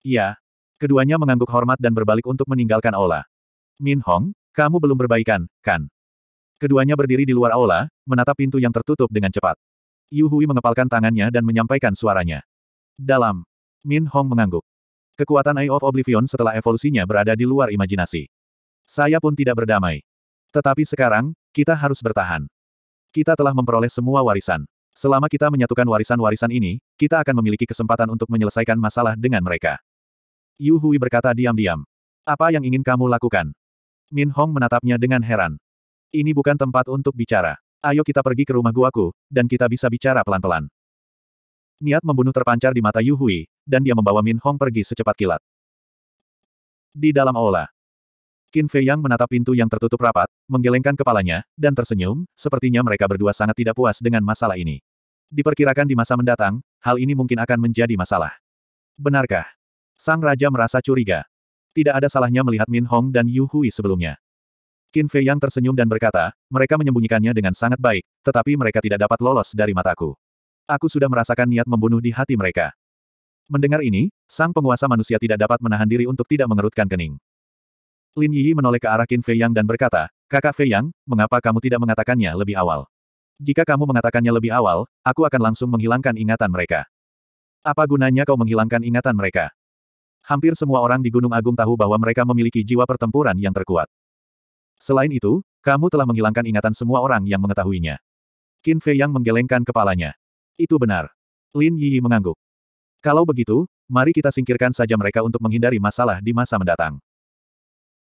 Iya. Keduanya mengangguk hormat dan berbalik untuk meninggalkan Ola. Min Hong, kamu belum berbaikan, kan? Keduanya berdiri di luar aula, menatap pintu yang tertutup dengan cepat. Yu Hui mengepalkan tangannya dan menyampaikan suaranya. Dalam. Min Hong mengangguk. Kekuatan Eye of Oblivion setelah evolusinya berada di luar imajinasi. Saya pun tidak berdamai. Tetapi sekarang, kita harus bertahan. Kita telah memperoleh semua warisan. Selama kita menyatukan warisan-warisan ini, kita akan memiliki kesempatan untuk menyelesaikan masalah dengan mereka. Yu Hui berkata diam-diam. Apa yang ingin kamu lakukan? Min Hong menatapnya dengan heran. Ini bukan tempat untuk bicara. Ayo kita pergi ke rumah guaku, dan kita bisa bicara pelan-pelan. Niat membunuh terpancar di mata Yu Hui, dan dia membawa Min Hong pergi secepat kilat. Di dalam aula, Qin Fei Yang menatap pintu yang tertutup rapat, menggelengkan kepalanya, dan tersenyum, sepertinya mereka berdua sangat tidak puas dengan masalah ini. Diperkirakan di masa mendatang, hal ini mungkin akan menjadi masalah. Benarkah? Sang Raja merasa curiga tidak ada salahnya melihat Min Hong dan Yu Hui sebelumnya. Qin Fei Yang tersenyum dan berkata, mereka menyembunyikannya dengan sangat baik, tetapi mereka tidak dapat lolos dari mataku. Aku sudah merasakan niat membunuh di hati mereka. Mendengar ini, sang penguasa manusia tidak dapat menahan diri untuk tidak mengerutkan kening. Lin Yi menoleh ke arah Qin Fei Yang dan berkata, Kakak Fei Yang, mengapa kamu tidak mengatakannya lebih awal? Jika kamu mengatakannya lebih awal, aku akan langsung menghilangkan ingatan mereka. Apa gunanya kau menghilangkan ingatan mereka? Hampir semua orang di Gunung Agung tahu bahwa mereka memiliki jiwa pertempuran yang terkuat. Selain itu, kamu telah menghilangkan ingatan semua orang yang mengetahuinya. Qin Fei yang menggelengkan kepalanya. Itu benar. Lin Yi mengangguk. Kalau begitu, mari kita singkirkan saja mereka untuk menghindari masalah di masa mendatang.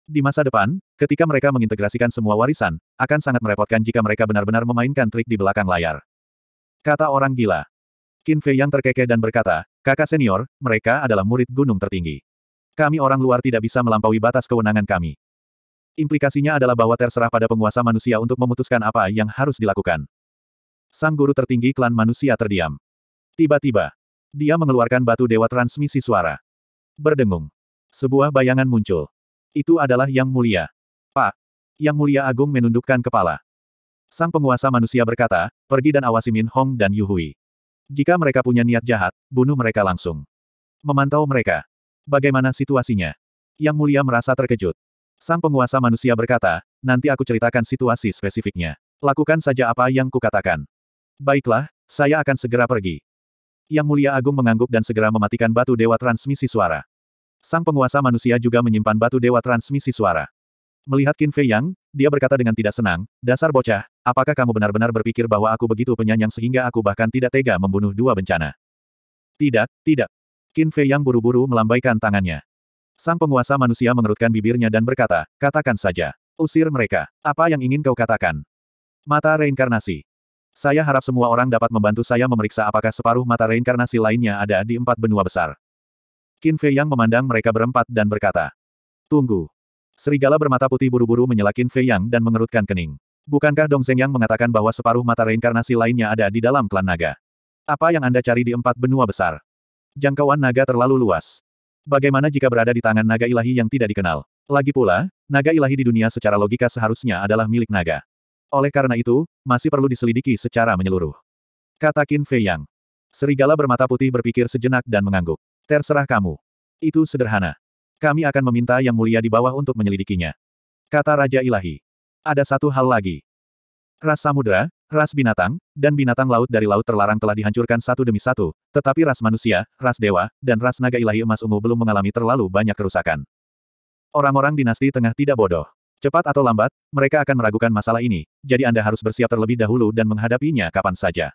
Di masa depan, ketika mereka mengintegrasikan semua warisan, akan sangat merepotkan jika mereka benar-benar memainkan trik di belakang layar. Kata orang gila. Qin Fei yang terkekeh dan berkata, Kakak senior, mereka adalah murid gunung tertinggi. Kami orang luar tidak bisa melampaui batas kewenangan kami. Implikasinya adalah bahwa terserah pada penguasa manusia untuk memutuskan apa yang harus dilakukan. Sang guru tertinggi klan manusia terdiam. Tiba-tiba, dia mengeluarkan batu dewa transmisi suara. Berdengung. Sebuah bayangan muncul. Itu adalah Yang Mulia. Pak. Yang Mulia Agung menundukkan kepala. Sang penguasa manusia berkata, pergi dan awasi Min Hong dan Yuhui. Jika mereka punya niat jahat, bunuh mereka langsung. Memantau mereka. Bagaimana situasinya? Yang mulia merasa terkejut. Sang penguasa manusia berkata, nanti aku ceritakan situasi spesifiknya. Lakukan saja apa yang kukatakan. Baiklah, saya akan segera pergi. Yang Mulia Agung mengangguk dan segera mematikan batu dewa transmisi suara. Sang penguasa manusia juga menyimpan batu dewa transmisi suara. Melihat Qin Fei Yang, dia berkata dengan tidak senang, dasar bocah, Apakah kamu benar-benar berpikir bahwa aku begitu penyanyang sehingga aku bahkan tidak tega membunuh dua bencana? Tidak, tidak. Qin Fei yang buru-buru melambaikan tangannya. Sang penguasa manusia mengerutkan bibirnya dan berkata, katakan saja. Usir mereka. Apa yang ingin kau katakan? Mata reinkarnasi. Saya harap semua orang dapat membantu saya memeriksa apakah separuh mata reinkarnasi lainnya ada di empat benua besar. Qin Fei yang memandang mereka berempat dan berkata, Tunggu. Serigala bermata putih buru-buru menyela Qin Fei yang dan mengerutkan kening. Bukankah Dong Zeng yang mengatakan bahwa separuh mata reinkarnasi lainnya ada di dalam klan naga? Apa yang Anda cari di empat benua besar? Jangkauan naga terlalu luas. Bagaimana jika berada di tangan naga ilahi yang tidak dikenal? Lagi pula, naga ilahi di dunia secara logika seharusnya adalah milik naga. Oleh karena itu, masih perlu diselidiki secara menyeluruh. Kata Qin Fei Yang. Serigala bermata putih berpikir sejenak dan mengangguk. Terserah kamu. Itu sederhana. Kami akan meminta Yang Mulia di bawah untuk menyelidikinya. Kata Raja Ilahi. Ada satu hal lagi. Ras samudera, ras binatang, dan binatang laut dari laut terlarang telah dihancurkan satu demi satu, tetapi ras manusia, ras dewa, dan ras naga ilahi emas ungu belum mengalami terlalu banyak kerusakan. Orang-orang dinasti tengah tidak bodoh. Cepat atau lambat, mereka akan meragukan masalah ini, jadi Anda harus bersiap terlebih dahulu dan menghadapinya kapan saja.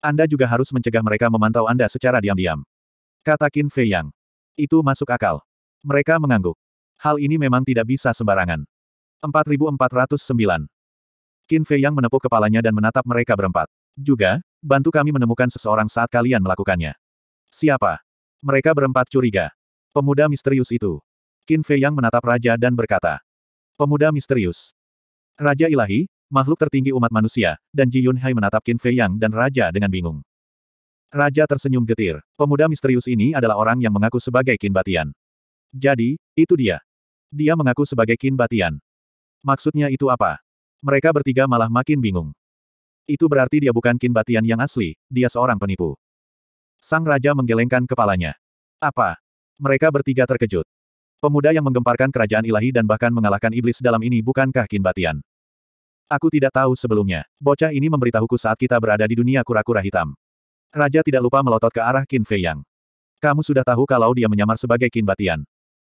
Anda juga harus mencegah mereka memantau Anda secara diam-diam. Kata Qin Fei Yang. Itu masuk akal. Mereka mengangguk. Hal ini memang tidak bisa sembarangan. 4409. Qin Fei yang menepuk kepalanya dan menatap mereka berempat. Juga, bantu kami menemukan seseorang saat kalian melakukannya. Siapa? Mereka berempat curiga. Pemuda misterius itu. Qin Fei yang menatap raja dan berkata. Pemuda misterius. Raja ilahi, makhluk tertinggi umat manusia, dan Ji Yun Hai menatap Qin Fei yang dan raja dengan bingung. Raja tersenyum getir. Pemuda misterius ini adalah orang yang mengaku sebagai Qin Batian. Jadi, itu dia. Dia mengaku sebagai Qin Batian. Maksudnya itu apa? Mereka bertiga malah makin bingung. Itu berarti dia bukan Kin Batian yang asli, dia seorang penipu. Sang Raja menggelengkan kepalanya. Apa? Mereka bertiga terkejut. Pemuda yang menggemparkan kerajaan ilahi dan bahkan mengalahkan iblis dalam ini bukankah Kin Batian? Aku tidak tahu sebelumnya. Bocah ini memberitahuku saat kita berada di dunia kura-kura hitam. Raja tidak lupa melotot ke arah Kin Fei Yang. Kamu sudah tahu kalau dia menyamar sebagai Kin Batian.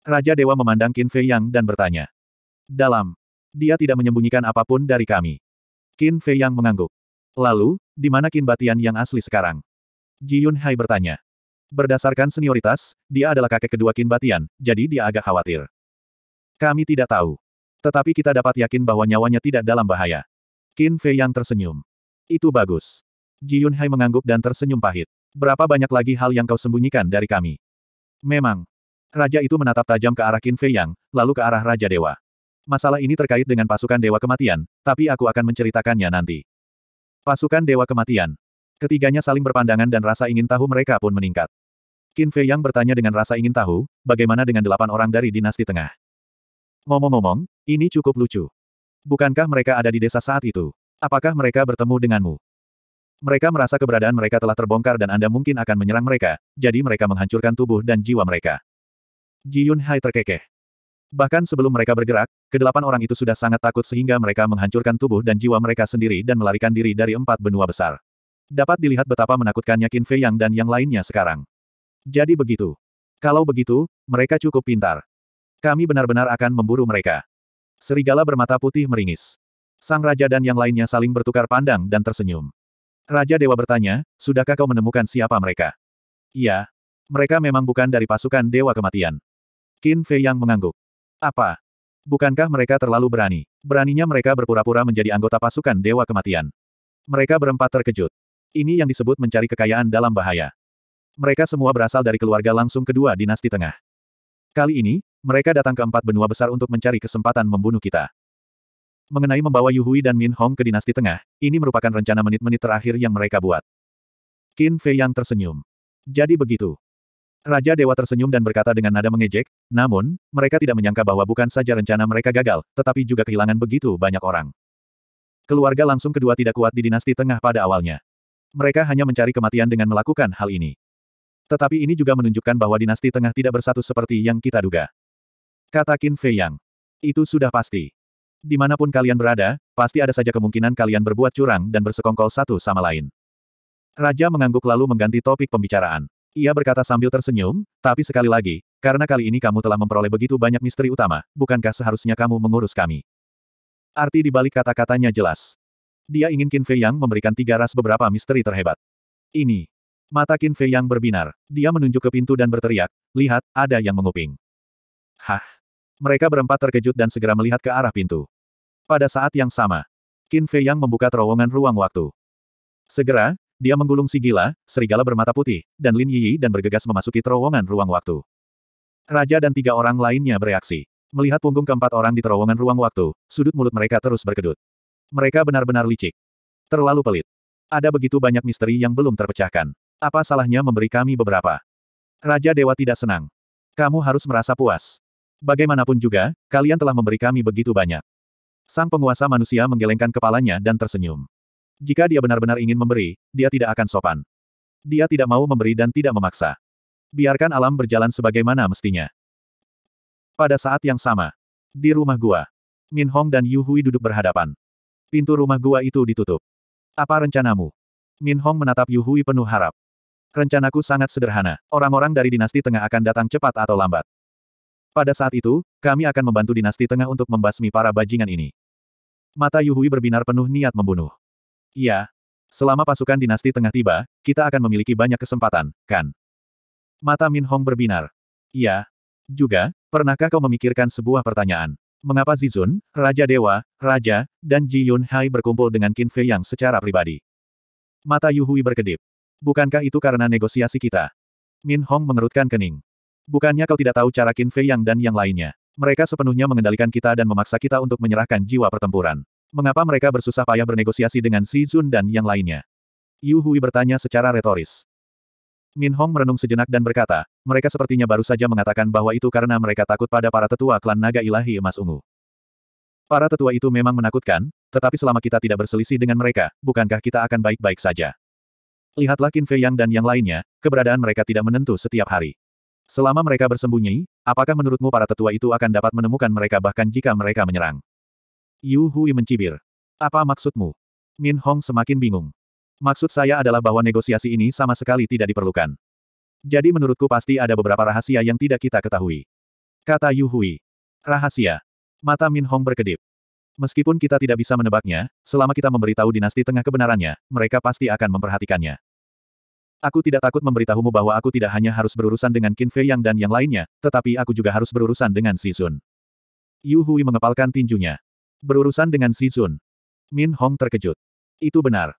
Raja Dewa memandang Kin Fei Yang dan bertanya. Dalam dia tidak menyembunyikan apapun dari kami. Qin Fei yang mengangguk. Lalu, di mana Qin Batian yang asli sekarang? Ji Yun Hai bertanya. Berdasarkan senioritas, dia adalah kakek kedua Qin Batian, jadi dia agak khawatir. Kami tidak tahu. Tetapi kita dapat yakin bahwa nyawanya tidak dalam bahaya. Qin Fei yang tersenyum. Itu bagus. Ji Yun Hai mengangguk dan tersenyum pahit. Berapa banyak lagi hal yang kau sembunyikan dari kami? Memang. Raja itu menatap tajam ke arah Qin Fei Yang, lalu ke arah Raja Dewa. Masalah ini terkait dengan pasukan Dewa Kematian, tapi aku akan menceritakannya nanti. Pasukan Dewa Kematian. Ketiganya saling berpandangan dan rasa ingin tahu mereka pun meningkat. Qin Fei Yang bertanya dengan rasa ingin tahu, bagaimana dengan delapan orang dari dinasti tengah. Ngomong-ngomong, ini cukup lucu. Bukankah mereka ada di desa saat itu? Apakah mereka bertemu denganmu? Mereka merasa keberadaan mereka telah terbongkar dan Anda mungkin akan menyerang mereka, jadi mereka menghancurkan tubuh dan jiwa mereka. Ji Yun Hai terkekeh. Bahkan sebelum mereka bergerak, kedelapan orang itu sudah sangat takut sehingga mereka menghancurkan tubuh dan jiwa mereka sendiri dan melarikan diri dari empat benua besar. Dapat dilihat betapa menakutkannya Qin Fei Yang dan yang lainnya sekarang. Jadi begitu. Kalau begitu, mereka cukup pintar. Kami benar-benar akan memburu mereka. Serigala bermata putih meringis. Sang raja dan yang lainnya saling bertukar pandang dan tersenyum. Raja Dewa bertanya, sudahkah kau menemukan siapa mereka? Iya. Mereka memang bukan dari pasukan Dewa Kematian. Qin Fei Yang mengangguk. Apa? Bukankah mereka terlalu berani? Beraninya mereka berpura-pura menjadi anggota pasukan Dewa Kematian. Mereka berempat terkejut. Ini yang disebut mencari kekayaan dalam bahaya. Mereka semua berasal dari keluarga langsung kedua dinasti tengah. Kali ini, mereka datang ke empat benua besar untuk mencari kesempatan membunuh kita. Mengenai membawa Yuhui dan Min Hong ke dinasti tengah, ini merupakan rencana menit-menit terakhir yang mereka buat. Qin Fei yang tersenyum. Jadi begitu. Raja Dewa tersenyum dan berkata dengan nada mengejek, namun, mereka tidak menyangka bahwa bukan saja rencana mereka gagal, tetapi juga kehilangan begitu banyak orang. Keluarga langsung kedua tidak kuat di dinasti tengah pada awalnya. Mereka hanya mencari kematian dengan melakukan hal ini. Tetapi ini juga menunjukkan bahwa dinasti tengah tidak bersatu seperti yang kita duga. Kata Qin Fei Yang. Itu sudah pasti. Dimanapun kalian berada, pasti ada saja kemungkinan kalian berbuat curang dan bersekongkol satu sama lain. Raja mengangguk lalu mengganti topik pembicaraan. Ia berkata sambil tersenyum, tapi sekali lagi, karena kali ini kamu telah memperoleh begitu banyak misteri utama, bukankah seharusnya kamu mengurus kami? Arti di balik kata-katanya jelas. Dia ingin Qin Fei Yang memberikan tiga ras beberapa misteri terhebat. Ini. Mata Qin Fei Yang berbinar. Dia menunjuk ke pintu dan berteriak, lihat, ada yang menguping. Hah. Mereka berempat terkejut dan segera melihat ke arah pintu. Pada saat yang sama, Qin Fei Yang membuka terowongan ruang waktu. Segera, dia menggulung si gila, serigala bermata putih, dan Lin Yi dan bergegas memasuki terowongan ruang waktu. Raja dan tiga orang lainnya bereaksi. Melihat punggung keempat orang di terowongan ruang waktu, sudut mulut mereka terus berkedut. Mereka benar-benar licik. Terlalu pelit. Ada begitu banyak misteri yang belum terpecahkan. Apa salahnya memberi kami beberapa? Raja Dewa tidak senang. Kamu harus merasa puas. Bagaimanapun juga, kalian telah memberi kami begitu banyak. Sang penguasa manusia menggelengkan kepalanya dan tersenyum. Jika dia benar-benar ingin memberi, dia tidak akan sopan. Dia tidak mau memberi dan tidak memaksa. Biarkan alam berjalan sebagaimana mestinya. Pada saat yang sama, di rumah gua, Min Hong dan Yu Hui duduk berhadapan. Pintu rumah gua itu ditutup. Apa rencanamu? Min Hong menatap Yu Hui penuh harap. Rencanaku sangat sederhana. Orang-orang dari dinasti tengah akan datang cepat atau lambat. Pada saat itu, kami akan membantu dinasti tengah untuk membasmi para bajingan ini. Mata Yu Hui berbinar penuh niat membunuh. Iya. Selama pasukan dinasti tengah tiba, kita akan memiliki banyak kesempatan, kan? Mata Min Hong berbinar. Iya. Juga, pernahkah kau memikirkan sebuah pertanyaan? Mengapa Zizun, Raja Dewa, Raja, dan Ji Yun Hai berkumpul dengan Qin Fei yang secara pribadi? Mata Yuhui berkedip. Bukankah itu karena negosiasi kita? Min Hong mengerutkan kening. Bukannya kau tidak tahu cara Qin Fei Yang dan yang lainnya. Mereka sepenuhnya mengendalikan kita dan memaksa kita untuk menyerahkan jiwa pertempuran. Mengapa mereka bersusah payah bernegosiasi dengan Si Zun dan yang lainnya? Yu Hui bertanya secara retoris. Min Hong merenung sejenak dan berkata, mereka sepertinya baru saja mengatakan bahwa itu karena mereka takut pada para tetua klan naga ilahi emas ungu. Para tetua itu memang menakutkan, tetapi selama kita tidak berselisih dengan mereka, bukankah kita akan baik-baik saja? Lihatlah Qin Fei Yang dan yang lainnya, keberadaan mereka tidak menentu setiap hari. Selama mereka bersembunyi, apakah menurutmu para tetua itu akan dapat menemukan mereka bahkan jika mereka menyerang? Yu Hui mencibir. Apa maksudmu? Min Hong semakin bingung. Maksud saya adalah bahwa negosiasi ini sama sekali tidak diperlukan. Jadi menurutku pasti ada beberapa rahasia yang tidak kita ketahui. Kata Yu Hui. Rahasia. Mata Min Hong berkedip. Meskipun kita tidak bisa menebaknya, selama kita memberitahu dinasti tengah kebenarannya, mereka pasti akan memperhatikannya. Aku tidak takut memberitahumu bahwa aku tidak hanya harus berurusan dengan Qin Fei Yang dan yang lainnya, tetapi aku juga harus berurusan dengan Si Sun. Yu Hui mengepalkan tinjunya. Berurusan dengan Si Zun. Min Hong terkejut. Itu benar.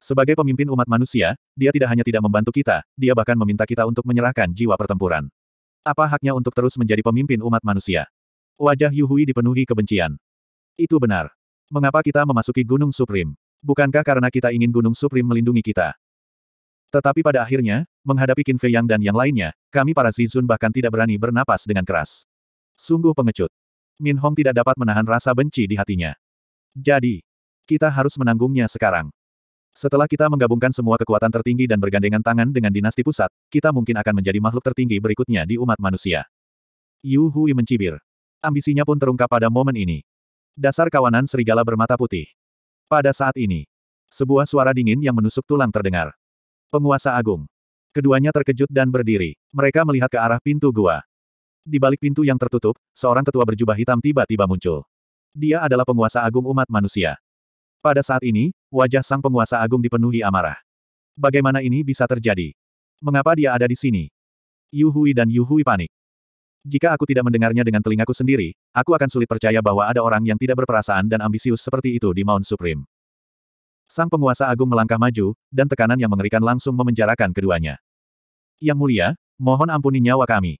Sebagai pemimpin umat manusia, dia tidak hanya tidak membantu kita, dia bahkan meminta kita untuk menyerahkan jiwa pertempuran. Apa haknya untuk terus menjadi pemimpin umat manusia? Wajah Yuhui dipenuhi kebencian. Itu benar. Mengapa kita memasuki Gunung Suprim? Bukankah karena kita ingin Gunung Suprim melindungi kita? Tetapi pada akhirnya, menghadapi Qin Fei Yang dan yang lainnya, kami para Zizun bahkan tidak berani bernapas dengan keras. Sungguh pengecut. Min Hong tidak dapat menahan rasa benci di hatinya. Jadi, kita harus menanggungnya sekarang. Setelah kita menggabungkan semua kekuatan tertinggi dan bergandengan tangan dengan dinasti pusat, kita mungkin akan menjadi makhluk tertinggi berikutnya di umat manusia. Yu Hui mencibir. Ambisinya pun terungkap pada momen ini. Dasar kawanan serigala bermata putih. Pada saat ini, sebuah suara dingin yang menusuk tulang terdengar. Penguasa Agung. Keduanya terkejut dan berdiri. Mereka melihat ke arah pintu gua. Di balik pintu yang tertutup, seorang tetua berjubah hitam tiba-tiba muncul. Dia adalah penguasa agung umat manusia. Pada saat ini, wajah sang penguasa agung dipenuhi amarah. Bagaimana ini bisa terjadi? Mengapa dia ada di sini? Yu Hui dan Yu Hui panik. Jika aku tidak mendengarnya dengan telingaku sendiri, aku akan sulit percaya bahwa ada orang yang tidak berperasaan dan ambisius seperti itu di Mount Supreme. Sang penguasa agung melangkah maju, dan tekanan yang mengerikan langsung memenjarakan keduanya. Yang mulia, mohon ampuni nyawa kami.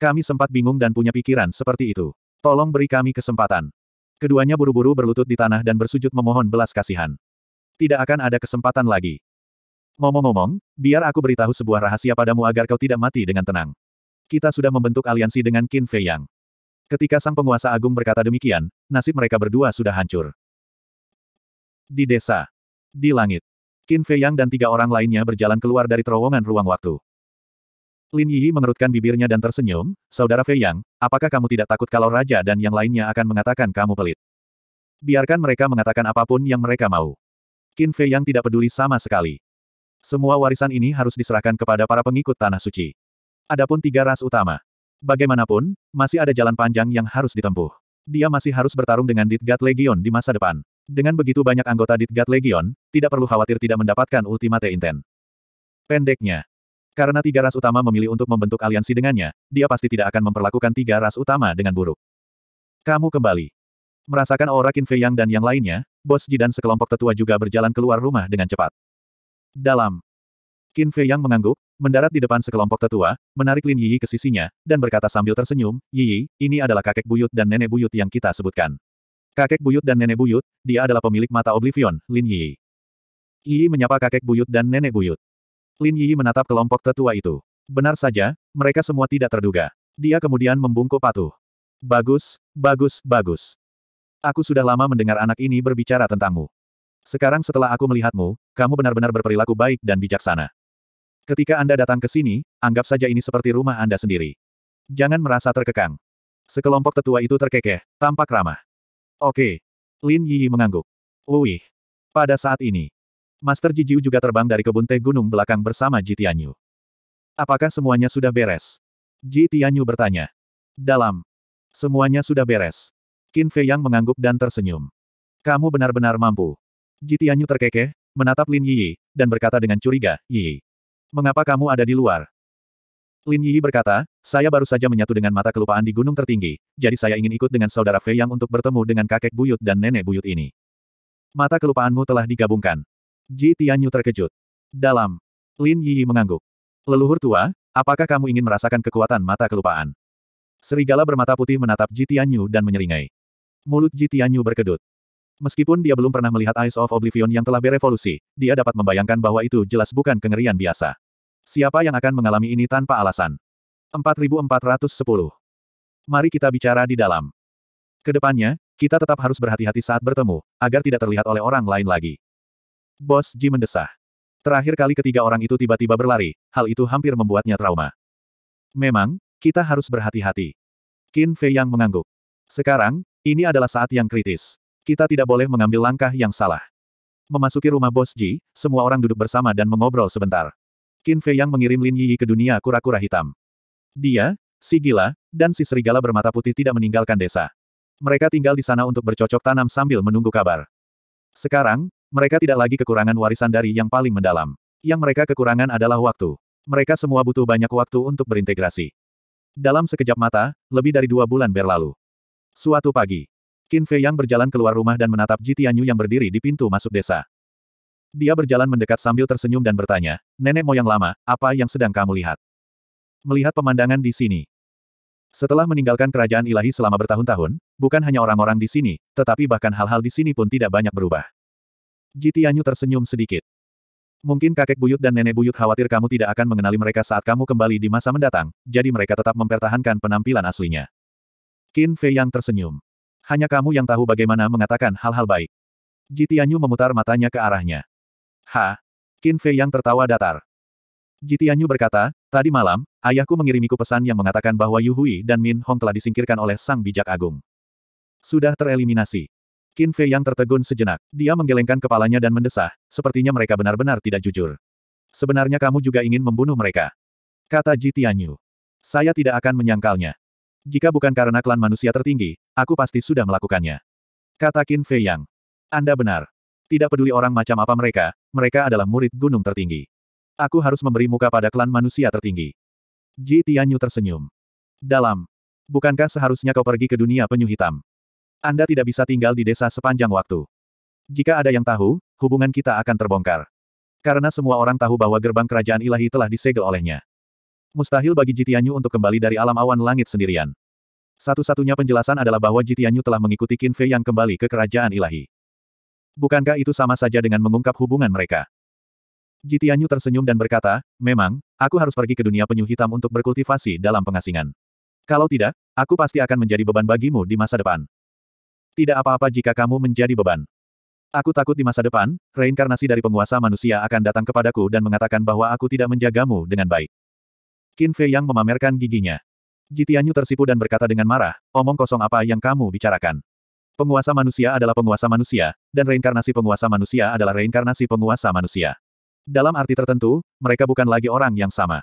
Kami sempat bingung dan punya pikiran seperti itu. Tolong beri kami kesempatan. Keduanya buru-buru berlutut di tanah dan bersujud memohon belas kasihan. Tidak akan ada kesempatan lagi. Ngomong-ngomong, biar aku beritahu sebuah rahasia padamu agar kau tidak mati dengan tenang. Kita sudah membentuk aliansi dengan Qin Fei Yang. Ketika sang penguasa agung berkata demikian, nasib mereka berdua sudah hancur. Di desa. Di langit. Qin Fei Yang dan tiga orang lainnya berjalan keluar dari terowongan ruang waktu. Lin Yi mengerutkan bibirnya dan tersenyum, Saudara Fei Yang, apakah kamu tidak takut kalau raja dan yang lainnya akan mengatakan kamu pelit? Biarkan mereka mengatakan apapun yang mereka mau. Qin Fei Yang tidak peduli sama sekali. Semua warisan ini harus diserahkan kepada para pengikut Tanah Suci. Adapun tiga ras utama. Bagaimanapun, masih ada jalan panjang yang harus ditempuh. Dia masih harus bertarung dengan Ditgat Legion di masa depan. Dengan begitu banyak anggota Ditgat Legion, tidak perlu khawatir tidak mendapatkan Ultimate Intent. Pendeknya, karena tiga ras utama memilih untuk membentuk aliansi dengannya, dia pasti tidak akan memperlakukan tiga ras utama dengan buruk. Kamu kembali. Merasakan aura Qin Fei Yang dan yang lainnya, Bos Ji dan sekelompok tetua juga berjalan keluar rumah dengan cepat. Dalam. Qin Fei Yang mengangguk, mendarat di depan sekelompok tetua, menarik Lin Yi Yi ke sisinya, dan berkata sambil tersenyum, Yi, ini adalah kakek buyut dan nenek buyut yang kita sebutkan. Kakek buyut dan nenek buyut, dia adalah pemilik mata Oblivion, Lin Yi. Yi menyapa kakek buyut dan nenek buyut. Lin Yi menatap kelompok tetua itu. Benar saja, mereka semua tidak terduga. Dia kemudian membungkuk patuh. Bagus, bagus, bagus. Aku sudah lama mendengar anak ini berbicara tentangmu. Sekarang setelah aku melihatmu, kamu benar-benar berperilaku baik dan bijaksana. Ketika Anda datang ke sini, anggap saja ini seperti rumah Anda sendiri. Jangan merasa terkekang. Sekelompok tetua itu terkekeh, tampak ramah. Oke. Lin Yi mengangguk. Wuih. Pada saat ini, Master Ji Jiu juga terbang dari kebun teh gunung belakang bersama Ji Tianyu. Apakah semuanya sudah beres? Ji Tianyu bertanya. Dalam. Semuanya sudah beres. Qin Fei Yang mengangguk dan tersenyum. Kamu benar-benar mampu. Ji Tianyu terkekeh, menatap Lin Yi, dan berkata dengan curiga, Yi. Mengapa kamu ada di luar? Lin Yi berkata, saya baru saja menyatu dengan mata kelupaan di gunung tertinggi, jadi saya ingin ikut dengan saudara Fei Yang untuk bertemu dengan kakek buyut dan nenek buyut ini. Mata kelupaanmu telah digabungkan. Ji Tianyu terkejut. Dalam. Lin Yi mengangguk. Leluhur tua, apakah kamu ingin merasakan kekuatan mata kelupaan? Serigala bermata putih menatap Ji Tianyu dan menyeringai. Mulut Ji Tianyu berkedut. Meskipun dia belum pernah melihat Eyes of Oblivion yang telah berevolusi, dia dapat membayangkan bahwa itu jelas bukan kengerian biasa. Siapa yang akan mengalami ini tanpa alasan? 4410. Mari kita bicara di dalam. Kedepannya, kita tetap harus berhati-hati saat bertemu, agar tidak terlihat oleh orang lain lagi. Bos Ji mendesah. Terakhir kali ketiga orang itu tiba-tiba berlari, hal itu hampir membuatnya trauma. Memang, kita harus berhati-hati. Qin Fei yang mengangguk. Sekarang, ini adalah saat yang kritis. Kita tidak boleh mengambil langkah yang salah. Memasuki rumah Bos Ji, semua orang duduk bersama dan mengobrol sebentar. Qin Fei yang mengirim Lin Yi ke dunia kura-kura hitam. Dia, si gila, dan si serigala bermata putih tidak meninggalkan desa. Mereka tinggal di sana untuk bercocok tanam sambil menunggu kabar. Sekarang, mereka tidak lagi kekurangan warisan dari yang paling mendalam. Yang mereka kekurangan adalah waktu. Mereka semua butuh banyak waktu untuk berintegrasi. Dalam sekejap mata, lebih dari dua bulan berlalu. Suatu pagi, Qin Fei Yang berjalan keluar rumah dan menatap Ji Tianyu yang berdiri di pintu masuk desa. Dia berjalan mendekat sambil tersenyum dan bertanya, Nenek moyang lama, apa yang sedang kamu lihat? Melihat pemandangan di sini. Setelah meninggalkan kerajaan ilahi selama bertahun-tahun, bukan hanya orang-orang di sini, tetapi bahkan hal-hal di sini pun tidak banyak berubah. Jitianyu tersenyum sedikit. Mungkin kakek buyut dan nenek buyut khawatir kamu tidak akan mengenali mereka saat kamu kembali di masa mendatang, jadi mereka tetap mempertahankan penampilan aslinya. Qin Fei yang tersenyum. Hanya kamu yang tahu bagaimana mengatakan hal-hal baik. Jitianyu memutar matanya ke arahnya. Ha! Qin Fei yang tertawa datar. Jitianyu berkata, tadi malam, ayahku mengirimiku pesan yang mengatakan bahwa Yu Hui dan Min Hong telah disingkirkan oleh Sang Bijak Agung. Sudah tereliminasi. Qin Fei yang tertegun sejenak. Dia menggelengkan kepalanya dan mendesah, sepertinya mereka benar-benar tidak jujur. Sebenarnya kamu juga ingin membunuh mereka. Kata Ji Tianyu. Saya tidak akan menyangkalnya. Jika bukan karena klan manusia tertinggi, aku pasti sudah melakukannya. Kata Qin Fei Yang. Anda benar. Tidak peduli orang macam apa mereka, mereka adalah murid gunung tertinggi. Aku harus memberi muka pada klan manusia tertinggi. Ji Tianyu tersenyum. Dalam. Bukankah seharusnya kau pergi ke dunia penyu hitam? Anda tidak bisa tinggal di desa sepanjang waktu. Jika ada yang tahu, hubungan kita akan terbongkar. Karena semua orang tahu bahwa gerbang kerajaan ilahi telah disegel olehnya. Mustahil bagi Jitianyu untuk kembali dari alam awan langit sendirian. Satu-satunya penjelasan adalah bahwa Jitianyu telah mengikuti Qin Fei yang kembali ke kerajaan ilahi. Bukankah itu sama saja dengan mengungkap hubungan mereka? Jitianyu tersenyum dan berkata, memang, aku harus pergi ke dunia penyu hitam untuk berkultivasi dalam pengasingan. Kalau tidak, aku pasti akan menjadi beban bagimu di masa depan. Tidak apa-apa jika kamu menjadi beban. Aku takut di masa depan, reinkarnasi dari penguasa manusia akan datang kepadaku dan mengatakan bahwa aku tidak menjagamu dengan baik. Qin Fei yang memamerkan giginya. Jitianyu tersipu dan berkata dengan marah, omong kosong apa yang kamu bicarakan. Penguasa manusia adalah penguasa manusia, dan reinkarnasi penguasa manusia adalah reinkarnasi penguasa manusia. Dalam arti tertentu, mereka bukan lagi orang yang sama.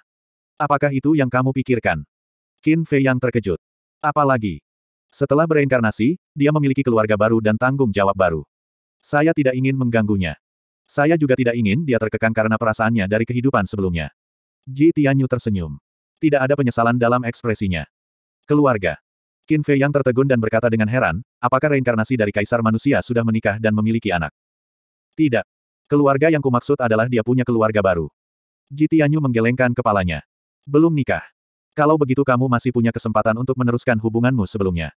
Apakah itu yang kamu pikirkan? Qin Fei yang terkejut. Apalagi, setelah bereinkarnasi, dia memiliki keluarga baru dan tanggung jawab baru. Saya tidak ingin mengganggunya. Saya juga tidak ingin dia terkekang karena perasaannya dari kehidupan sebelumnya. Ji Tianyu tersenyum. Tidak ada penyesalan dalam ekspresinya. Keluarga. Qin Fei yang tertegun dan berkata dengan heran, apakah reinkarnasi dari kaisar manusia sudah menikah dan memiliki anak? Tidak. Keluarga yang kumaksud adalah dia punya keluarga baru. Ji Tianyu menggelengkan kepalanya. Belum nikah. Kalau begitu kamu masih punya kesempatan untuk meneruskan hubunganmu sebelumnya.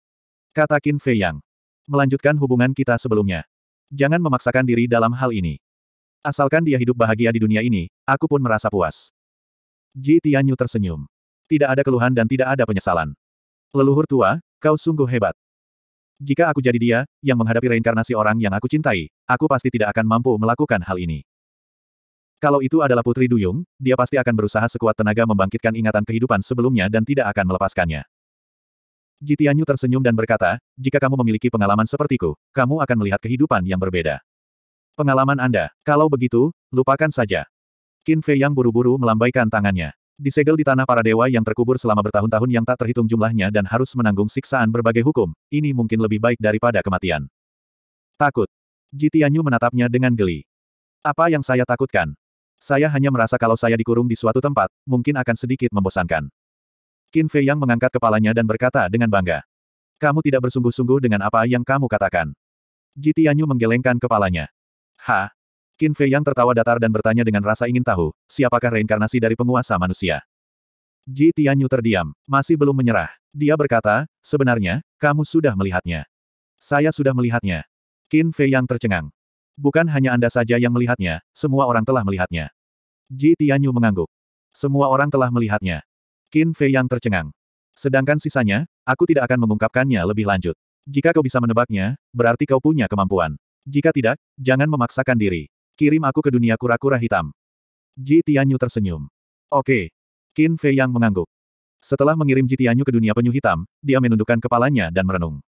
Kata Qin Fei Yang. Melanjutkan hubungan kita sebelumnya. Jangan memaksakan diri dalam hal ini. Asalkan dia hidup bahagia di dunia ini, aku pun merasa puas. Ji Tianyu tersenyum. Tidak ada keluhan dan tidak ada penyesalan. Leluhur tua, kau sungguh hebat. Jika aku jadi dia, yang menghadapi reinkarnasi orang yang aku cintai, aku pasti tidak akan mampu melakukan hal ini. Kalau itu adalah Putri Duyung, dia pasti akan berusaha sekuat tenaga membangkitkan ingatan kehidupan sebelumnya dan tidak akan melepaskannya. Jitianyu tersenyum dan berkata, jika kamu memiliki pengalaman sepertiku, kamu akan melihat kehidupan yang berbeda. Pengalaman Anda, kalau begitu, lupakan saja. Qin Fei yang buru-buru melambaikan tangannya. Disegel di tanah para dewa yang terkubur selama bertahun-tahun yang tak terhitung jumlahnya dan harus menanggung siksaan berbagai hukum, ini mungkin lebih baik daripada kematian. Takut. Jitianyu menatapnya dengan geli. Apa yang saya takutkan? Saya hanya merasa kalau saya dikurung di suatu tempat, mungkin akan sedikit membosankan. Qin Fei Yang mengangkat kepalanya dan berkata dengan bangga. Kamu tidak bersungguh-sungguh dengan apa yang kamu katakan. Ji Tianyu menggelengkan kepalanya. Ha? Qin Fei Yang tertawa datar dan bertanya dengan rasa ingin tahu, siapakah reinkarnasi dari penguasa manusia? Ji Tianyu terdiam, masih belum menyerah. Dia berkata, sebenarnya, kamu sudah melihatnya. Saya sudah melihatnya. Qin Fei Yang tercengang. Bukan hanya Anda saja yang melihatnya, semua orang telah melihatnya. Ji Tianyu mengangguk. Semua orang telah melihatnya. Qin Fei yang tercengang. Sedangkan sisanya, aku tidak akan mengungkapkannya lebih lanjut. Jika kau bisa menebaknya, berarti kau punya kemampuan. Jika tidak, jangan memaksakan diri. Kirim aku ke dunia kura-kura hitam. Ji Tianyu tersenyum. Oke. Qin Fei yang mengangguk. Setelah mengirim Ji Tianyu ke dunia penyu hitam, dia menundukkan kepalanya dan merenung.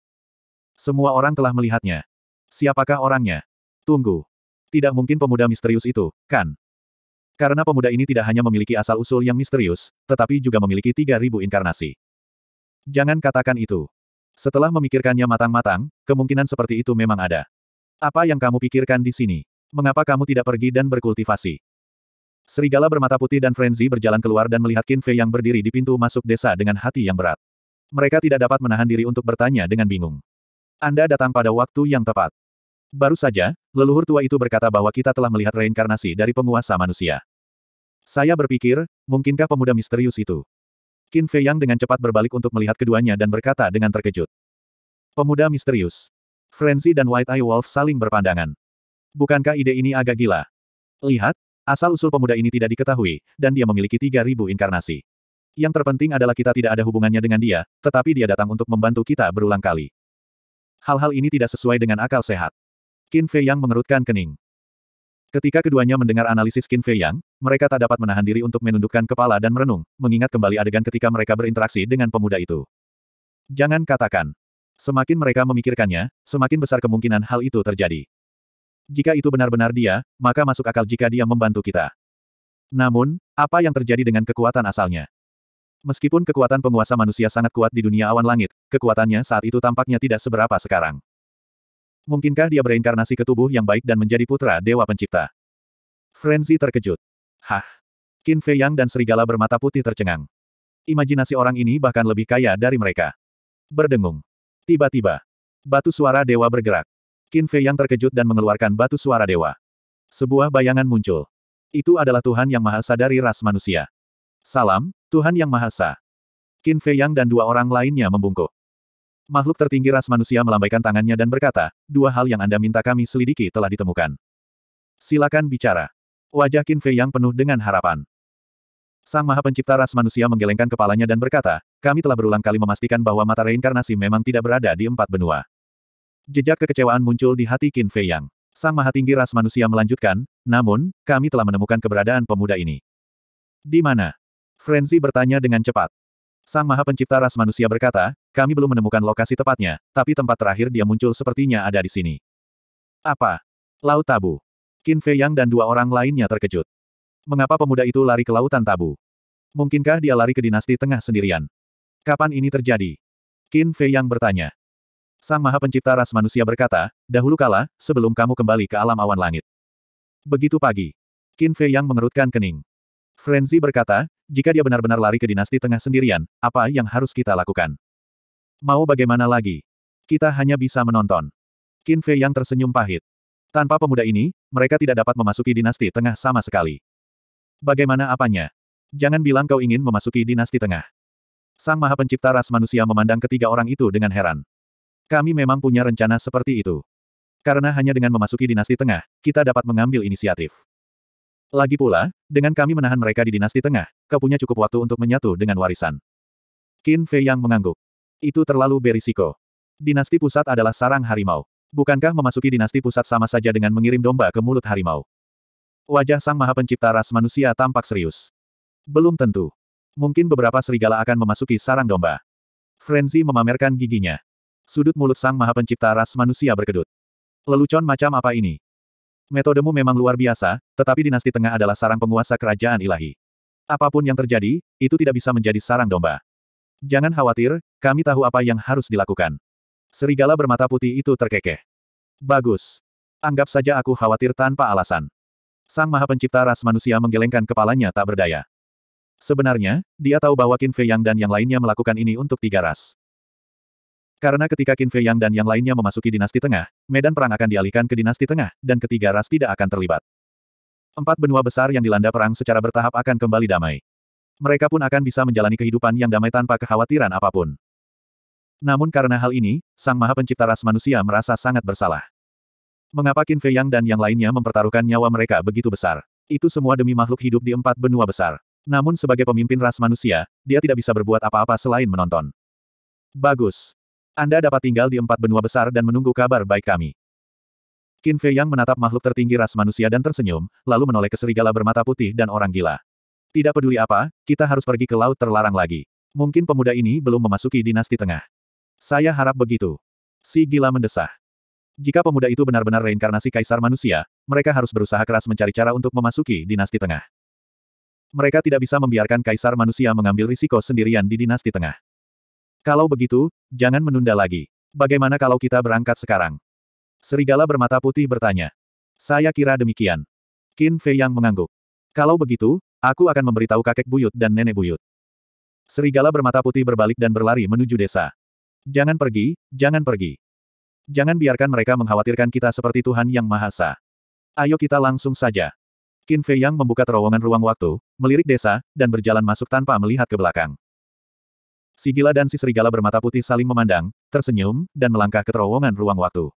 Semua orang telah melihatnya. Siapakah orangnya? Tunggu. Tidak mungkin pemuda misterius itu, kan? Karena pemuda ini tidak hanya memiliki asal-usul yang misterius, tetapi juga memiliki 3.000 inkarnasi. Jangan katakan itu. Setelah memikirkannya matang-matang, kemungkinan seperti itu memang ada. Apa yang kamu pikirkan di sini? Mengapa kamu tidak pergi dan berkultivasi? Serigala bermata putih dan Frenzy berjalan keluar dan melihat Qin Fei yang berdiri di pintu masuk desa dengan hati yang berat. Mereka tidak dapat menahan diri untuk bertanya dengan bingung. Anda datang pada waktu yang tepat. Baru saja, leluhur tua itu berkata bahwa kita telah melihat reinkarnasi dari penguasa manusia. Saya berpikir, mungkinkah pemuda misterius itu? Qin Fei Yang dengan cepat berbalik untuk melihat keduanya dan berkata dengan terkejut. Pemuda misterius. Frenzy dan White Eye Wolf saling berpandangan. Bukankah ide ini agak gila? Lihat, asal-usul pemuda ini tidak diketahui, dan dia memiliki 3.000 inkarnasi. Yang terpenting adalah kita tidak ada hubungannya dengan dia, tetapi dia datang untuk membantu kita berulang kali. Hal-hal ini tidak sesuai dengan akal sehat. Qin Fei Yang mengerutkan kening. Ketika keduanya mendengar analisis Qin Fei Yang, mereka tak dapat menahan diri untuk menundukkan kepala dan merenung, mengingat kembali adegan ketika mereka berinteraksi dengan pemuda itu. Jangan katakan. Semakin mereka memikirkannya, semakin besar kemungkinan hal itu terjadi. Jika itu benar-benar dia, maka masuk akal jika dia membantu kita. Namun, apa yang terjadi dengan kekuatan asalnya? Meskipun kekuatan penguasa manusia sangat kuat di dunia awan langit, kekuatannya saat itu tampaknya tidak seberapa sekarang. Mungkinkah dia bereinkarnasi ke tubuh yang baik dan menjadi putra Dewa Pencipta? Frenzy terkejut. Hah? Qin Fei Yang dan Serigala bermata putih tercengang. Imajinasi orang ini bahkan lebih kaya dari mereka. Berdengung. Tiba-tiba. Batu suara dewa bergerak. Qin Fei Yang terkejut dan mengeluarkan batu suara dewa. Sebuah bayangan muncul. Itu adalah Tuhan Yang Maha Esa dari ras manusia. Salam, Tuhan Yang Maha Esa. Qin Fei Yang dan dua orang lainnya membungkuk. Makhluk tertinggi ras manusia melambaikan tangannya dan berkata, dua hal yang Anda minta kami selidiki telah ditemukan. Silakan bicara. Wajah Qin Fei yang penuh dengan harapan. Sang Maha Pencipta ras manusia menggelengkan kepalanya dan berkata, kami telah berulang kali memastikan bahwa mata reinkarnasi memang tidak berada di empat benua. Jejak kekecewaan muncul di hati Qin Fei Yang. Sang Maha Tinggi ras manusia melanjutkan, namun, kami telah menemukan keberadaan pemuda ini. Di mana? Frenzy bertanya dengan cepat. Sang Maha Pencipta ras manusia berkata, kami belum menemukan lokasi tepatnya, tapi tempat terakhir dia muncul sepertinya ada di sini. Apa? Laut Tabu. Qin Fei Yang dan dua orang lainnya terkejut. Mengapa pemuda itu lari ke lautan Tabu? Mungkinkah dia lari ke dinasti tengah sendirian? Kapan ini terjadi? Qin Fei Yang bertanya. Sang Maha Pencipta ras manusia berkata, dahulu kala, sebelum kamu kembali ke alam awan langit. Begitu pagi. Qin Fei Yang mengerutkan kening. Frenzy berkata, jika dia benar-benar lari ke dinasti tengah sendirian, apa yang harus kita lakukan? Mau bagaimana lagi? Kita hanya bisa menonton. Qin Fei yang tersenyum pahit. Tanpa pemuda ini, mereka tidak dapat memasuki dinasti tengah sama sekali. Bagaimana apanya? Jangan bilang kau ingin memasuki dinasti tengah. Sang Maha Pencipta ras manusia memandang ketiga orang itu dengan heran. Kami memang punya rencana seperti itu. Karena hanya dengan memasuki dinasti tengah, kita dapat mengambil inisiatif. Lagi pula, dengan kami menahan mereka di dinasti tengah, kau punya cukup waktu untuk menyatu dengan warisan. Qin Fei yang mengangguk. Itu terlalu berisiko. Dinasti pusat adalah sarang harimau. Bukankah memasuki dinasti pusat sama saja dengan mengirim domba ke mulut harimau? Wajah Sang Maha Pencipta ras manusia tampak serius. Belum tentu. Mungkin beberapa serigala akan memasuki sarang domba. Frenzy memamerkan giginya. Sudut mulut Sang Maha Pencipta ras manusia berkedut. Lelucon macam apa ini? metodemu memang luar biasa, tetapi dinasti tengah adalah sarang penguasa kerajaan ilahi. Apapun yang terjadi, itu tidak bisa menjadi sarang domba. Jangan khawatir, kami tahu apa yang harus dilakukan. Serigala bermata putih itu terkekeh. Bagus. Anggap saja aku khawatir tanpa alasan. Sang Maha Pencipta ras manusia menggelengkan kepalanya tak berdaya. Sebenarnya, dia tahu bahwa Qin Fei Yang dan yang lainnya melakukan ini untuk tiga ras. Karena ketika Qin Fei Yang dan yang lainnya memasuki dinasti tengah, medan perang akan dialihkan ke dinasti tengah, dan ketiga ras tidak akan terlibat. Empat benua besar yang dilanda perang secara bertahap akan kembali damai. Mereka pun akan bisa menjalani kehidupan yang damai tanpa kekhawatiran apapun. Namun karena hal ini, Sang Maha Pencipta ras manusia merasa sangat bersalah. Mengapa Qin Fei Yang dan yang lainnya mempertaruhkan nyawa mereka begitu besar? Itu semua demi makhluk hidup di empat benua besar. Namun sebagai pemimpin ras manusia, dia tidak bisa berbuat apa-apa selain menonton. Bagus. Anda dapat tinggal di empat benua besar dan menunggu kabar baik kami. Qin Fei Yang menatap makhluk tertinggi ras manusia dan tersenyum, lalu menoleh ke serigala bermata putih dan orang gila. Tidak peduli apa, kita harus pergi ke laut terlarang lagi. Mungkin pemuda ini belum memasuki dinasti tengah. Saya harap begitu. Si gila mendesah. Jika pemuda itu benar-benar reinkarnasi kaisar manusia, mereka harus berusaha keras mencari cara untuk memasuki dinasti tengah. Mereka tidak bisa membiarkan kaisar manusia mengambil risiko sendirian di dinasti tengah. Kalau begitu, jangan menunda lagi. Bagaimana kalau kita berangkat sekarang? Serigala bermata putih bertanya. Saya kira demikian. Qin Fei yang mengangguk. Kalau begitu, aku akan memberitahu kakek buyut dan nenek buyut. Serigala bermata putih berbalik dan berlari menuju desa. Jangan pergi, jangan pergi. Jangan biarkan mereka mengkhawatirkan kita seperti Tuhan Yang Maha Esa. Ayo kita langsung saja. Qin Fei Yang membuka terowongan ruang waktu, melirik desa, dan berjalan masuk tanpa melihat ke belakang. Sigila dan si serigala bermata putih saling memandang, tersenyum, dan melangkah ke terowongan ruang waktu.